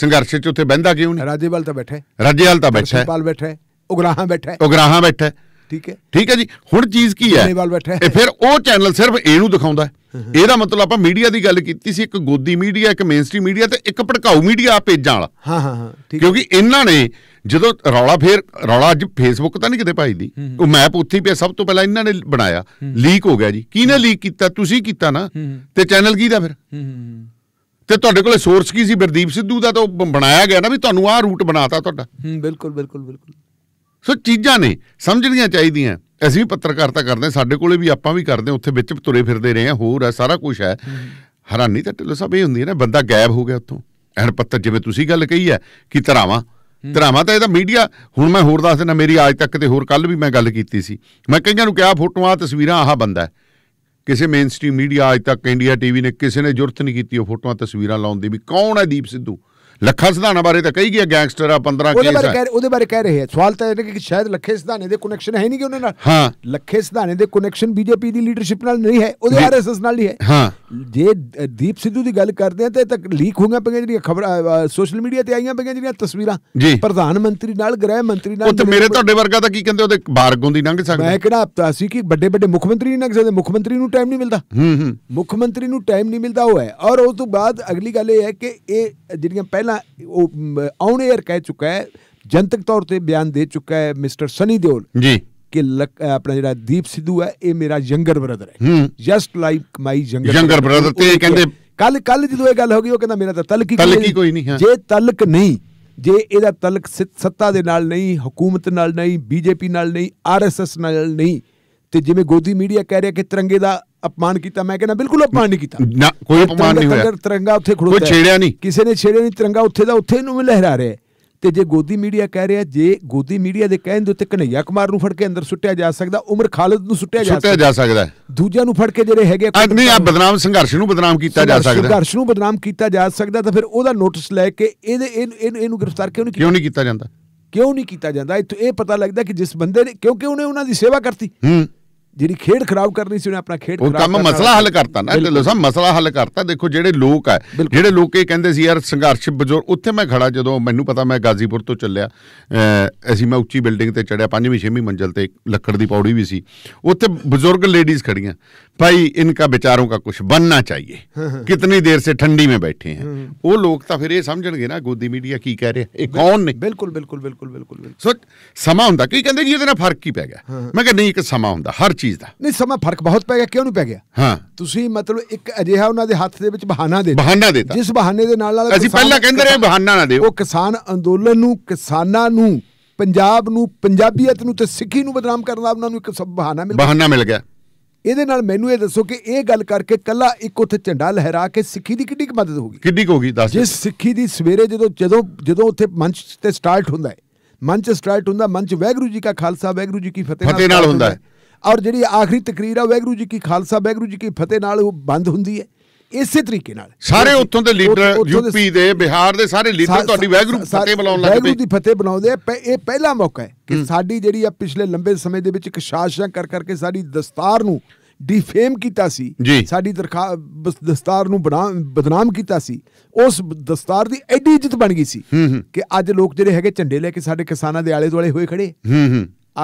ਸੰਘਰਸ਼ 'ਚ ਉੱਥੇ ਬਹਿੰਦਾ ਕਿਉਂ ਨਹੀਂ ਰਾਜੇਵਾਲ ਤਾਂ ਬੈਠਾ ਹੈ ਰਾਜੇਵਾਲ ਤਾਂ ਬੈਠਾ ਹੈ ਪਾਲ ਬੈਠਾ ਹੈ ਉਗਰਾਹਾਂ ਬੈਠਾ ਹੈ ਉਗਰਾਹਾਂ ਬੈਠਾ ਹੈ ਠੀਕ ਹੈ ਠੀਕ ਹੈ ਜੀ ਹੁਣ ਚੀਜ਼ ਕੀ ਹੈ ਰਾਜੇਵਾਲ ਬੈਠਾ ਹੈ ਫਿਰ ਉਹ ਚੈਨਲ ਸਿਰਫ ਇਹਨੂੰ ਦਿਖਾਉਂਦਾ ਇਹਦਾ ਮਤਲਬ ਆਪਾਂ ਮੀਡੀਆ ਦੀ ਗੱਲ ਕੀਤੀ ਸੀ ਇੱਕ ਗੋਦੀ ਮੀਡੀਆ ਇੱਕ ਮੇਨਸਟ੍ਰੀਮ ਮੀਡੀਆ ਤੇ ਇੱਕ ਭੜਕਾਊ ਮੀਡੀਆ ਆ ਪੇਜਾਂ ਵਾਲਾ ਹਾਂ ਹਾਂ ਹਾਂ ਠੀਕ ਕਿਉਂਕਿ ਇਹਨਾਂ ਨੇ ਜਦੋਂ ਰੌਲਾ ਫੇਰ ਰੌਲਾ ਅੱਜ ਫੇਸਬੁੱਕ ਤਾਂ ਨਹੀਂ ਕਿਤੇ ਪਾਈ ਦੀ ਉਹ ਮੈਪ ਉੱਥੇ ਪਿਆ ਸਭ ਤੋਂ ਪਹਿਲਾਂ ਇਹਨਾਂ ਨੇ ਬਣਾਇਆ ਲੀਕ ਹੋ ਗਿਆ ਜੀ ਕਿਹਨੇ ਲੀਕ ਕੀਤਾ ਤੁਸੀਂ ਕੀਤਾ ਨਾ ਤੇ ਚੈਨਲ ਕੀ ਦਾ ਫਿਰ ਤੇ ਤੁਹਾਡੇ ਕੋਲੇ ਸੋਰਸ ਕੀ ਸੀ ਬਰਦੀਪ ਸਿੱਧੂ ਦਾ ਤਾਂ ਬਣਾਇਆ ਗਿਆ ਨਾ ਵੀ ਤੁਹਾਨੂੰ ਆਹ ਰੂਟ ਬਣਾਤਾ ਤੁਹਾਡਾ ਹੂੰ ਬਿਲਕੁਲ ਬਿਲਕੁਲ ਬਿਲਕੁਲ ਸੋ ਚੀਜ਼ਾਂ ਨੇ ਸਮਝਣੀਆਂ ਚਾਹੀਦੀਆਂ ਅਸੀਂ ਵੀ ਪੱਤਰਕਾਰਤਾ ਕਰਦੇ ਸਾਡੇ ਕੋਲੇ ਵੀ ਆਪਾਂ ਵੀ ਕਰਦੇ ਉੱਥੇ ਵਿੱਚ ਤੁਰੇ ਫਿਰਦੇ ਰਹੇ ਆ ਹੋਰ ਆ ਸਾਰਾ ਕੁਝ ਹੈ ਹੈਰਾਨੀ ਤਾਂ ਢਿੱਲੋ ਸਾਹਿਬ ਇਹ ਹੁੰਦੀ ਹੈ ਨਾ ਬੰਦਾ ਗਾਇਬ ਹੋ ਗਿਆ ਉੱਥੋਂ ਐਨ ਪੱਤਰ ਜਿਵੇਂ ਤੁਸੀਂ ਗੱਲ ਕਹੀ ਹੈ ਕਿ ਧਰਾਵਾ ਧਰਾਵਾ ਤਾਂ ਇਹਦਾ ਮੀਡੀਆ ਹੁਣ ਮੈਂ ਹੋਰ ਦੱਸ ਦਿੰਦਾ ਮੇਰੀ ਅੱਜ ਤੱਕ ਤੇ ਹੋਰ ਕੱਲ ਵੀ ਮੈਂ ਗੱਲ ਕੀਤੀ ਸੀ ਮੈਂ ਕਈਆਂ ਨੂੰ ਕਿਹਾ ਫੋਟੋਆਂ ਤਸਵੀਰਾਂ ਆਹ ਬੰਦਾ ਹੈ ਕਿਸੇ ਮੇਨਸਟ੍ਰੀਮ ਮੀਡੀਆ ਅਜ ਤੱਕ ਇੰਡੀਆ ਟੀਵੀ ਨੇ ਕਿਸੇ ਨੇ ਜੁਰਤ ਨਹੀਂ ਕੀਤੀ ਉਹ ਫੋਟੋਆਂ ਤਸਵੀਰਾਂ ਲਾਉਣ ਦੀ ਵੀ ਕੌਣ ਹੈ ਦੀਪ ਸਿੱਧੂ ਲੱਖਾ ਸਿਧਾਣਾ ਬਾਰੇ ਤਾਂ ਕਹੀ ਗਿਆ ਗੈਂਗਸਟਰ ਆ 15 ਕੇਸ ਉਹਦੇ ਬਾਰੇ ਕਹਿ ਉਹਦੇ ਬਾਰੇ ਕਹਿ ਰਹੇ ਆ ਸਵਾਲ ਤਾਂ ਇਹ ਕਿ ਸ਼ਾਇਦ ਲੱਖੇ ਸਿਧਾਣੇ ਦੇ ਕਨੈਕਸ਼ਨ ਹੈ ਨਹੀਂ ਕਿ ਉਹਨਾਂ ਨਾਲ ਹਾਂ ਲੱਖੇ ਸਿਧਾਣੇ ਦੇ ਕਨੈਕਸ਼ਨ ਬੀਜੇਪੀ ਦੀ ਲੀਡਰਸ਼ਿਪ ਨਾਲ ਨਹੀਂ ਹੈ ਉਹਦੇ ਆਰਐਸਐਸ ਨਾਲ ਹੀ ਹੈ ਹਾਂ ਜੇ ਦੀਪ ਸਿੱਧੂ ਦੀ ਗੱਲ ਕਰਦੇ ਆ ਤੇ ਤੱਕ ਲੀਕ ਹੋ ਗਿਆ ਪਈਆਂ ਜਿਹੜੀਆਂ ਖਬਰ ਸੋਸ਼ਲ ਮੀਡੀਆ ਤੇ ਆਈਆਂ ਪਈਆਂ ਜਿਹੜੀਆਂ ਤਸਵੀਰਾਂ ਪ੍ਰਧਾਨ ਮੰਤਰੀ ਨਾਲ ਗ੍ਰਹਿ ਮੰਤਰੀ ਨਾਲ ਉਹ ਤੇ ਮੇਰੇ ਤੁਹਾਡੇ ਵਰਗਾ ਤਾਂ ਕੀ ਕਹਿੰਦੇ ਉਹਦੇ ਬਾਰਗੋਂ ਦੀ ਲੰਘ ਸਕਦੇ ਮੈਂ ਕਿਹੜਾ ਹਫਤਾ ਸੀ ਕਿ ਵੱਡੇ ਵੱਡੇ ਮੁੱਖ ਮੰਤਰੀ ਨਹੀਂ ਲੰਘ ਸਕਦੇ ਮੁੱਖ ਮੰਤਰੀ ਨੂੰ ਟਾਈਮ ਨਹੀਂ ਮਿਲਦਾ ਹੂੰ ਹੂੰ ਮੁੱਖ ਮੰਤਰੀ ਨੂੰ ਟਾਈਮ ਨਹੀਂ ਮਿਲਦਾ ਉਹ ਹੈ ਔਰ ਉਸ ਤੋਂ ਬਾਅਦ ਅਗਲੀ ਗੱਲ ਇਹ ਹੈ ਕਿ ਇਹ ਜਿਹੜੀਆਂ ਪਹਿਲਾਂ ਉਹ ਆਉਣ ਏਅਰ ਕਹਿ ਚੁੱਕਾ ਹੈ ਜਨਤਕ ਤੌਰ ਤੇ ਬਿਆਨ ਦੇ ਚੁੱਕਾ ਹੈ ਮਿਸਟਰ ਸਨੀ ਦਿਓਲ ਜੀ ਕਿ ਆਪਣਾ ਜਿਹੜਾ ਦੀਪ ਸਿੱਧੂ ਹੈ ਇਹ ਮੇਰਾ ਯੰਗਰ ਬ੍ਰਦਰ ਹੈ just like my younger younger brother ਤੇ ਕਹਿੰਦੇ ਕੱਲ ਕੱਲ ਜਦੋਂ ਇਹ ਗੱਲ ਹੋ ਗਈ ਉਹ ਕਹਿੰਦਾ ਮੇਰਾ ਤਾਂ ਤਲਕ ਹੀ ਕੋਈ ਨਹੀਂ ਜੇ ਤਲਕ ਨਹੀਂ ਜੇ ਇਹਦਾ ਤਲਕ ਸੱਤਾ ਦੇ ਨਾਲ ਨਹੀਂ ਹਕੂਮਤ ਨਾਲ ਨਹੀਂ ਬੀਜੇਪੀ ਨਾਲ ਨਹੀਂ ਆਰਐਸਐਸ ਨਾਲ ਨਹੀਂ ਤੇ ਜਿਵੇਂ ਗੋਦੀ ਮੀਡੀਆ ਕਹਿ ਰਿਹਾ ਕਿ ਤਿਰੰਗੇ ਦਾ ਅਪਮਾਨ ਕੀਤਾ ਮੈਂ ਕਹਿੰਦਾ ਬਿਲਕੁਲ ਅਪਮਾਨ ਨਹੀਂ ਕੀਤਾ ਨਾ ਕੋਈ ਅਪਮਾਨ ਨਹੀਂ ਹੋਇਆ ਤਿਰੰਗਾ ਉੱਥੇ ਖੜੋਤਾ ਕੋਈ ਛੇੜਿਆ ਨਹੀਂ ਕਿਸੇ ਨੇ ਛੇੜਿਆ ਨਹੀਂ ਤਿਰੰਗਾ ਉੱਥੇ ਦਾ ਉੱਥੇ ਨੂੰ ਲਹਿਰਾ ਰਿਹਾ ਤੇ ਜੇ ਗੋਦੀ ਮੀਡੀਆ ਕਹਿ ਰਿਹਾ ਜੇ ਗੋਦੀ ਮੀਡੀਆ ਦੇ ਕਹਿਣ ਦੇ ਉੱਤੇ ਕਨਈਆ ਕੁਮਾਰ ਨੂੰ ਫੜ ਕੇ ਅੰਦਰ ਸੁੱਟਿਆ ਜਾ ਸਕਦਾ ਉਮਰ ਖਾਲਦ ਨੂੰ ਸੁੱਟਿਆ ਜਾ ਸਕਦਾ ਸੁੱਟਿਆ ਜਾ ਸਕਦਾ ਦੂਜਿਆਂ ਨੂੰ ਫੜ ਕੇ ਜਿਹੜੇ ਹੈਗੇ ਨਹੀਂ ਆ ਬਦਨਾਮ ਸੰਘਰਸ਼ ਨੂੰ ਬਦਨਾਮ ਕੀਤਾ ਜਾ ਸਕਦਾ ਸੰਘਰਸ਼ ਨੂੰ ਬਦਨਾਮ ਕੀਤਾ ਜਾ ਸਕਦਾ ਤਾਂ ਫਿਰ ਉਹਦਾ ਨੋਟਿਸ ਲੈ ਕੇ ਇਹਦੇ ਇਹਨੂੰ ਗ੍ਰਿਫਤਾਰ ਕਿਉਂ ਨਹੀਂ ਕਿਉਂ ਨਹੀਂ ਕੀਤਾ ਜਾਂਦਾ ਕਿਉਂ ਨਹੀਂ ਕੀਤਾ ਜਾਂਦਾ ਇਹ ਪਤਾ ਲੱਗਦਾ ਕਿ ਜਿਸ ਬੰਦੇ ਨੇ ਕਿਉਂਕਿ ਉਹਨੇ ਉਹਨਾਂ ਦੀ ਸੇਵਾ ਕਰਤੀ ਹੂੰ ਜਿਹੜੀ ਖੇਡ ਖਰਾਬ ਕਰਨੀ ਸੀ ਉਹਨੇ ਆਪਣਾ ਖੇਡ ਖਰਾਬ ਉਹ ਕੰਮ ਮਸਲਾ ਹੱਲ ਕਰਤਾ ਨਾ ਢਿੱਲੋ ਸਾਹਿਬ ਮਸਲਾ ਹੱਲ ਕਰਤਾ ਦੇਖੋ ਜਿਹੜੇ ਲੋਕ ਆ ਜਿਹੜੇ ਲੋਕ ਇਹ ਕਹਿੰਦੇ ਸੀ ਯਾਰ ਸੰਘਰਸ਼ ਬਜ਼ੁਰ ਉੱਥੇ ਮੈਂ ਖੜਾ ਜਦੋਂ ਮੈਨੂੰ ਪਤਾ ਮੈਂ ਗਾਜ਼ੀਪੁਰ ਤੋਂ ਚੱਲਿਆ ਅਸੀਂ ਮੈਂ ਉੱਚੀ ਬਿਲਡਿੰਗ ਤੇ ਚੜਿਆ 5ਵੀਂ 6ਵੀਂ ਮੰਜ਼ਲ ਤੇ ਲੱਕੜ ਦੀ ਪੌੜੀ ਵੀ ਸੀ ਉੱਥੇ ਬਜ਼ੁਰਗ ਲੇਡੀਜ਼ ਖੜੀਆਂ ਭਾਈ ਇਨਕਾ ਵਿਚਾਰੋਂ ਦਾ ਕੁਝ ਬੰਨਣਾ ਚਾਹੀਏ ਕਿੰਨੀ ਦੇਰ ਸੇ ਠੰਡੀ ਮੇ ਬੈਠੇ ਹਨ ਉਹ ਲੋਕ ਤਾਂ ਫਿਰ ਇਹ ਸਮਝਣਗੇ ਨਾ ਗੋਦੀ ਮੀਡੀਆ ਕੀ ਕਹਿ ਰਿਹਾ ਇਹ ਕੌਣ ਨੇ ਬਿਲਕੁਲ ਬਿਲਕੁਲ ਬਿਲਕੁਲ ਬਿਲਕੁਲ ਸੋ ਸਮਾਂ ਹੁੰਦਾ ਕੀ ਕਹਿੰਦੇ ਜੀ ਇਹਦੇ ਨਾਲ ਫਰਕ ਹੀ ਪੈ ਗਿਆ ਮੈਂ ਕਿਹਾ ਨਹੀਂ ਇੱਕ ਸਮਾਂ ਹੁੰਦਾ ਹਰ ਚੀਜ਼ ਦਾ ਨਹੀਂ ਸਮਾਂ ਫਰਕ ਬਹੁਤ ਪੈ ਗਿਆ ਕਿਉਂ ਨਹੀਂ ਪੈ ਗਿਆ ਹਾਂ ਤੁਸੀਂ ਮਤਲਬ ਇੱਕ ਅਜਿਹਾ ਉਹਨਾਂ ਦੇ ਹੱਥ ਦੇ ਵਿੱਚ ਬਹਾਨਾ ਦੇ ਬਹਾਨਾ ਦਿੱਤਾ ਜਿਸ ਬਹਾਨੇ ਦੇ ਨਾਲ ਨਾਲ ਅਸੀਂ ਪਹਿਲਾਂ ਕਹਿੰਦੇ ਰਹੇ ਬਹਾਨਾ ਨਾ ਦਿਓ ਉਹ ਕਿਸਾਨ ਅੰਦੋਲਨ ਨੂੰ ਕਿਸਾਨਾਂ ਨੂੰ ਪੰਜਾਬ ਨੂੰ ਪੰਜਾਬੀਅਤ ਨੂੰ ਤੇ ਸਿੱਖੀ ਨੂੰ ਬਦਨਾਮ ਕਰਨ ਦਾ ਉਹਨਾਂ ਨੂੰ ਇੱਕ ਬਹਾਨਾ ਮਿਲ ਗਿਆ ਬਹਾਨਾ ਮਿਲ ਗਿਆ ਇਹਦੇ ਨਾਲ ਮੈਨੂੰ ਇਹ ਦੱਸੋ ਕਿ ਇਹ ਗੱਲ ਕਰਕੇ ਕੱਲਾ ਇੱਕ ਉੱਥੇ ਝੰਡਾ ਲਹਿਰਾ ਕੇ ਸਿੱਖੀ ਦੀ ਕਿੰਨੀ ਕੁ ਮਦਦ ਹੋਗੀ ਕਿੰਨੀ ਕੁ ਹੋਗੀ ਦੱਸ ਜੇ ਸਿੱਖੀ ਦੀ ਸਵੇਰੇ ਜਦੋਂ ਜਦੋਂ ਜਦੋਂ ਉੱਥੇ ਮੰਚ ਤੇ ਸਟਾਰਟ ਹੁੰਦਾ ਹੈ ਮੰਚ ਸਟਾਰਟ ਹੁੰਦਾ ਮੰਚ ਵੈਗਰੂ ਜੀ ਕਾ ਖਾਲਸਾ ਵੈਗਰੂ ਜੀ ਕੀ ਫਤਿਹ ਫਤਿਹ ਨਾਲ ਹੁੰਦਾ ਹੈ ਔਰ ਜਿਹੜੀ ਆਖਰੀ ਤਕਰੀਰ ਆ ਵੈਗਰੂ ਜੀ ਕੀ ਖਾਲਸਾ ਵੈਗਰੂ ਜੀ ਕੀ ਫਤਿਹ ਨਾਲ ਉਹ ਬੰਦ ਹੁੰਦੀ ਹੈ ਇਸੇ ਤਰੀਕੇ ਨਾਲ ਸਾਰੇ ਉੱਥੋਂ ਦੇ ਲੀਡਰ ਯੂਪੀ ਦੇ ਬਿਹਾਰ ਦੇ ਸਾਰੇ ਲੀਡਰ ਤੁਹਾਡੀ ਵੈਗਰੂ ਫਤੇ ਬਣਾਉਣ ਪਏ ਵੈਗਰੂ ਦੀ ਫਤੇ ਬਣਾਉਂਦੇ ਆ ਇਹ ਪਹਿਲਾ ਮੌਕਾ ਹੈ ਕਿ ਸਾਡੀ ਜਿਹੜੀ ਆ ਪਿਛਲੇ ਲੰਬੇ ਸਮੇਂ ਦੇ ਵਿੱਚ ਇੱਕ ਸ਼ਾਸਨ ਕਰ ਕਰਕੇ ਸਾਡੀ ਦਸਤਾਰ ਨੂੰ ਡਿਫੇਮ ਕੀਤਾ ਸੀ ਸਾਡੀ ਦਸਤਾਰ ਨੂੰ ਬਦਨਾਮ ਕੀਤਾ ਸੀ ਉਸ ਦਸਤਾਰ ਦੀ ਐਡੀ ਇੱਜ਼ਤ ਬਣ ਗਈ ਸੀ ਕਿ ਅੱਜ ਲੋਕ ਜਿਹੜੇ ਹੈਗੇ ਝੰਡੇ ਲੈ ਕੇ ਸਾਡੇ ਕਿਸਾਨਾਂ ਦੇ ਆਲੇ ਦੁਆਲੇ ਹੋਏ ਖੜੇ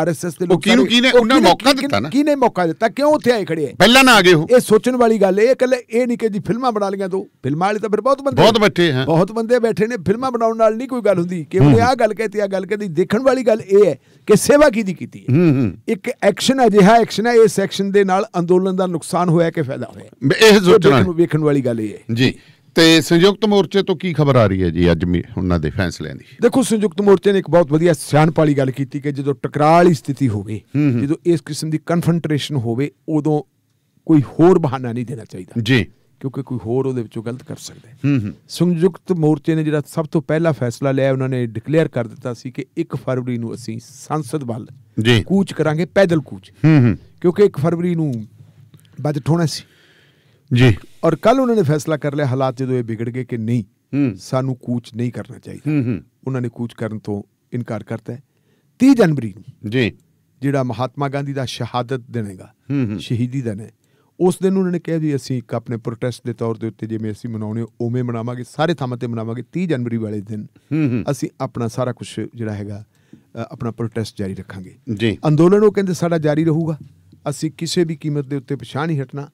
ਆਰਐਸਐਸ ਦੇ ਲੋਕਾਂ ਨੂੰ ਕਿਹਨੇ ਉਹਨਾਂ ਮੌਕਾ ਦਿੱਤਾ ਨਾ ਕਿਹਨੇ ਮੌਕਾ ਦਿੱਤਾ ਕਿਉਂ ਉੱਥੇ ਆਏ ਖੜੇ ਐ ਪਹਿਲਾਂ ਨਾ ਆ ਗਏ ਉਹ ਇਹ ਸੋਚਣ ਵਾਲੀ ਗੱਲ ਇਹ ਇਕੱਲੇ ਇਹ ਨਹੀਂ ਕਿ ਜੀ ਫਿਲਮਾਂ ਬਣਾ ਲਈਆਂ ਦੋ ਫਿਲਮਾਂ ਵਾਲੇ ਤਾਂ ਫਿਰ ਬਹੁਤ ਬੰਦੇ ਬਹੁਤ ਬੈਠੇ ਹੈ ਬਹੁਤ ਬੰਦੇ ਬੈਠੇ ਨੇ ਫਿਲਮਾਂ ਬਣਾਉਣ ਨਾਲ ਨਹੀਂ ਕੋਈ ਗੱਲ ਹੁੰਦੀ ਕਿ ਉਹਨੇ ਆਹ ਗੱਲ ਕਹਤੀ ਆ ਗੱਲ ਕਹਤੀ ਦੇਖਣ ਵਾਲੀ ਗੱਲ ਇਹ ਹੈ ਕਿ ਸੇਵਾ ਕੀ ਦੀ ਕੀਤੀ ਹੈ ਇੱਕ ਐਕਸ਼ਨ ਅਜਿਹਾ ਐਕਸ਼ਨ ਹੈ ਇਸ ਐਕਸ਼ਨ ਦੇ ਨਾਲ ਅੰਦੋਲਨ ਦਾ ਨੁਕਸਾਨ ਹੋਇਆ ਕਿ ਫਾਇਦਾ ਹੋਇਆ ਇਹ ਸੋਚਣਾ ਦੇਖਣ ਵਾਲੀ ਗੱਲ ਇਹ ਹੈ ਜੀ ਤੇ ਸੰਯੁਕਤ ਮੋਰਚੇ ਤੋਂ ਕੀ ਖਬਰ ਆ ਰਹੀ ਹੈ ਜੀ ਅੱਜ ਉਹਨਾਂ ਦੇ ਫੈਸਲਿਆਂ ਦੀ ਦੇਖੋ ਸੰਯੁਕਤ ਮੋਰਚੇ ਨੇ ਇੱਕ ਬਹੁਤ ਵਧੀਆ ਸਿਆਣਪ ਵਾਲੀ ਗੱਲ ਕੀਤੀ ਕਿ ਜਦੋਂ ਟਕਰਾਅ ਵਾਲੀ ਸਥਿਤੀ ਹੋਵੇ ਜਦੋਂ ਇਸ ਕਿਸਮ ਦੀ ਕਨਫਰੰਟੇਸ਼ਨ ਹੋਵੇ ਉਦੋਂ ਕੋਈ ਹੋਰ ਬਹਾਨਾ ਨਹੀਂ ਦੇਣਾ ਚਾਹੀਦਾ ਜੀ ਕਿਉਂਕਿ ਕੋਈ ਹੋਰ ਉਹਦੇ ਵਿੱਚੋਂ ਗਲਤ ਕਰ ਸਕਦਾ ਸੰਯੁਕਤ ਮੋਰਚੇ ਨੇ ਜਿਹੜਾ ਸਭ ਤੋਂ ਪਹਿਲਾ ਫੈਸਲਾ ਲਿਆ ਉਹਨਾਂ ਨੇ ਡਿਕਲੇਅਰ ਕਰ ਦਿੱਤਾ ਸੀ ਕਿ 1 ਫਰਵਰੀ ਨੂੰ ਅਸੀਂ ਸੰਸਦ ਵੱਲ ਜੀ ਕੂਚ ਕਰਾਂਗੇ ਪੈਦਲ ਕੂਚ ਹੂੰ ਹੂੰ ਕਿਉਂਕਿ 1 ਫਰਵਰੀ ਨੂੰ ਬਜਟ ਹੋਣਾ ਸੀ ਜੀ ਔਰ ਕੱਲ ਉਹਨਾਂ ਨੇ ਫੈਸਲਾ ਕਰ ਲਿਆ ਹਾਲਾਤ ਜਦੋਂ ਇਹ ਵਿਗੜ ਗਏ ਕਿ ਨਹੀਂ ਸਾਨੂੰ ਕੂਚ ਨਹੀਂ ਕਰਨਾ ਚਾਹੀਦਾ ਉਹਨਾਂ ਨੇ ਕੂਚ ਕਰਨ ਤੋਂ ਇਨਕਾਰ ਕਰਤਾ 30 ਜਨਵਰੀ ਨੂੰ ਜੀ ਜਿਹੜਾ ਮਹਾਤਮਾ ਗਾਂਧੀ ਦਾ ਸ਼ਹਾਦਤ ਦਿਨੇਗਾ ਸ਼ਹੀਦੀ ਦਿਨ ਹੈ ਉਸ ਦਿਨ ਉਹਨਾਂ ਨੇ ਕਿਹਾ ਜੀ ਅਸੀਂ ਇੱਕ ਆਪਣੇ ਪ੍ਰੋਟੈਸਟ ਦੇ ਤੌਰ ਦੇ ਉੱਤੇ ਜਿਵੇਂ ਅਸੀਂ ਮਨਾਉਣੇ ਉਵੇਂ ਮਨਾਵਾਂਗੇ ਸਾਰੇ ਥਾਵਾਂ ਤੇ ਮਨਾਵਾਂਗੇ 30 ਜਨਵਰੀ ਵਾਲੇ ਦਿਨ ਅਸੀਂ ਆਪਣਾ ਸਾਰਾ ਕੁਝ ਜਿਹੜਾ ਹੈਗਾ ਆਪਣਾ ਪ੍ਰੋਟੈਸਟ ਜਾਰੀ ਰੱਖਾਂਗੇ ਜੀ ਅੰਦੋਲਨ ਉਹ ਕਹਿੰਦੇ ਸਾਡਾ ਜਾਰੀ ਰਹੂਗਾ ਅਸੀਂ ਕਿਸੇ ਵੀ ਕੀਮਤ ਦੇ ਉੱਤੇ ਪਛਾਣ ਨਹੀਂ ਹਟਣਾ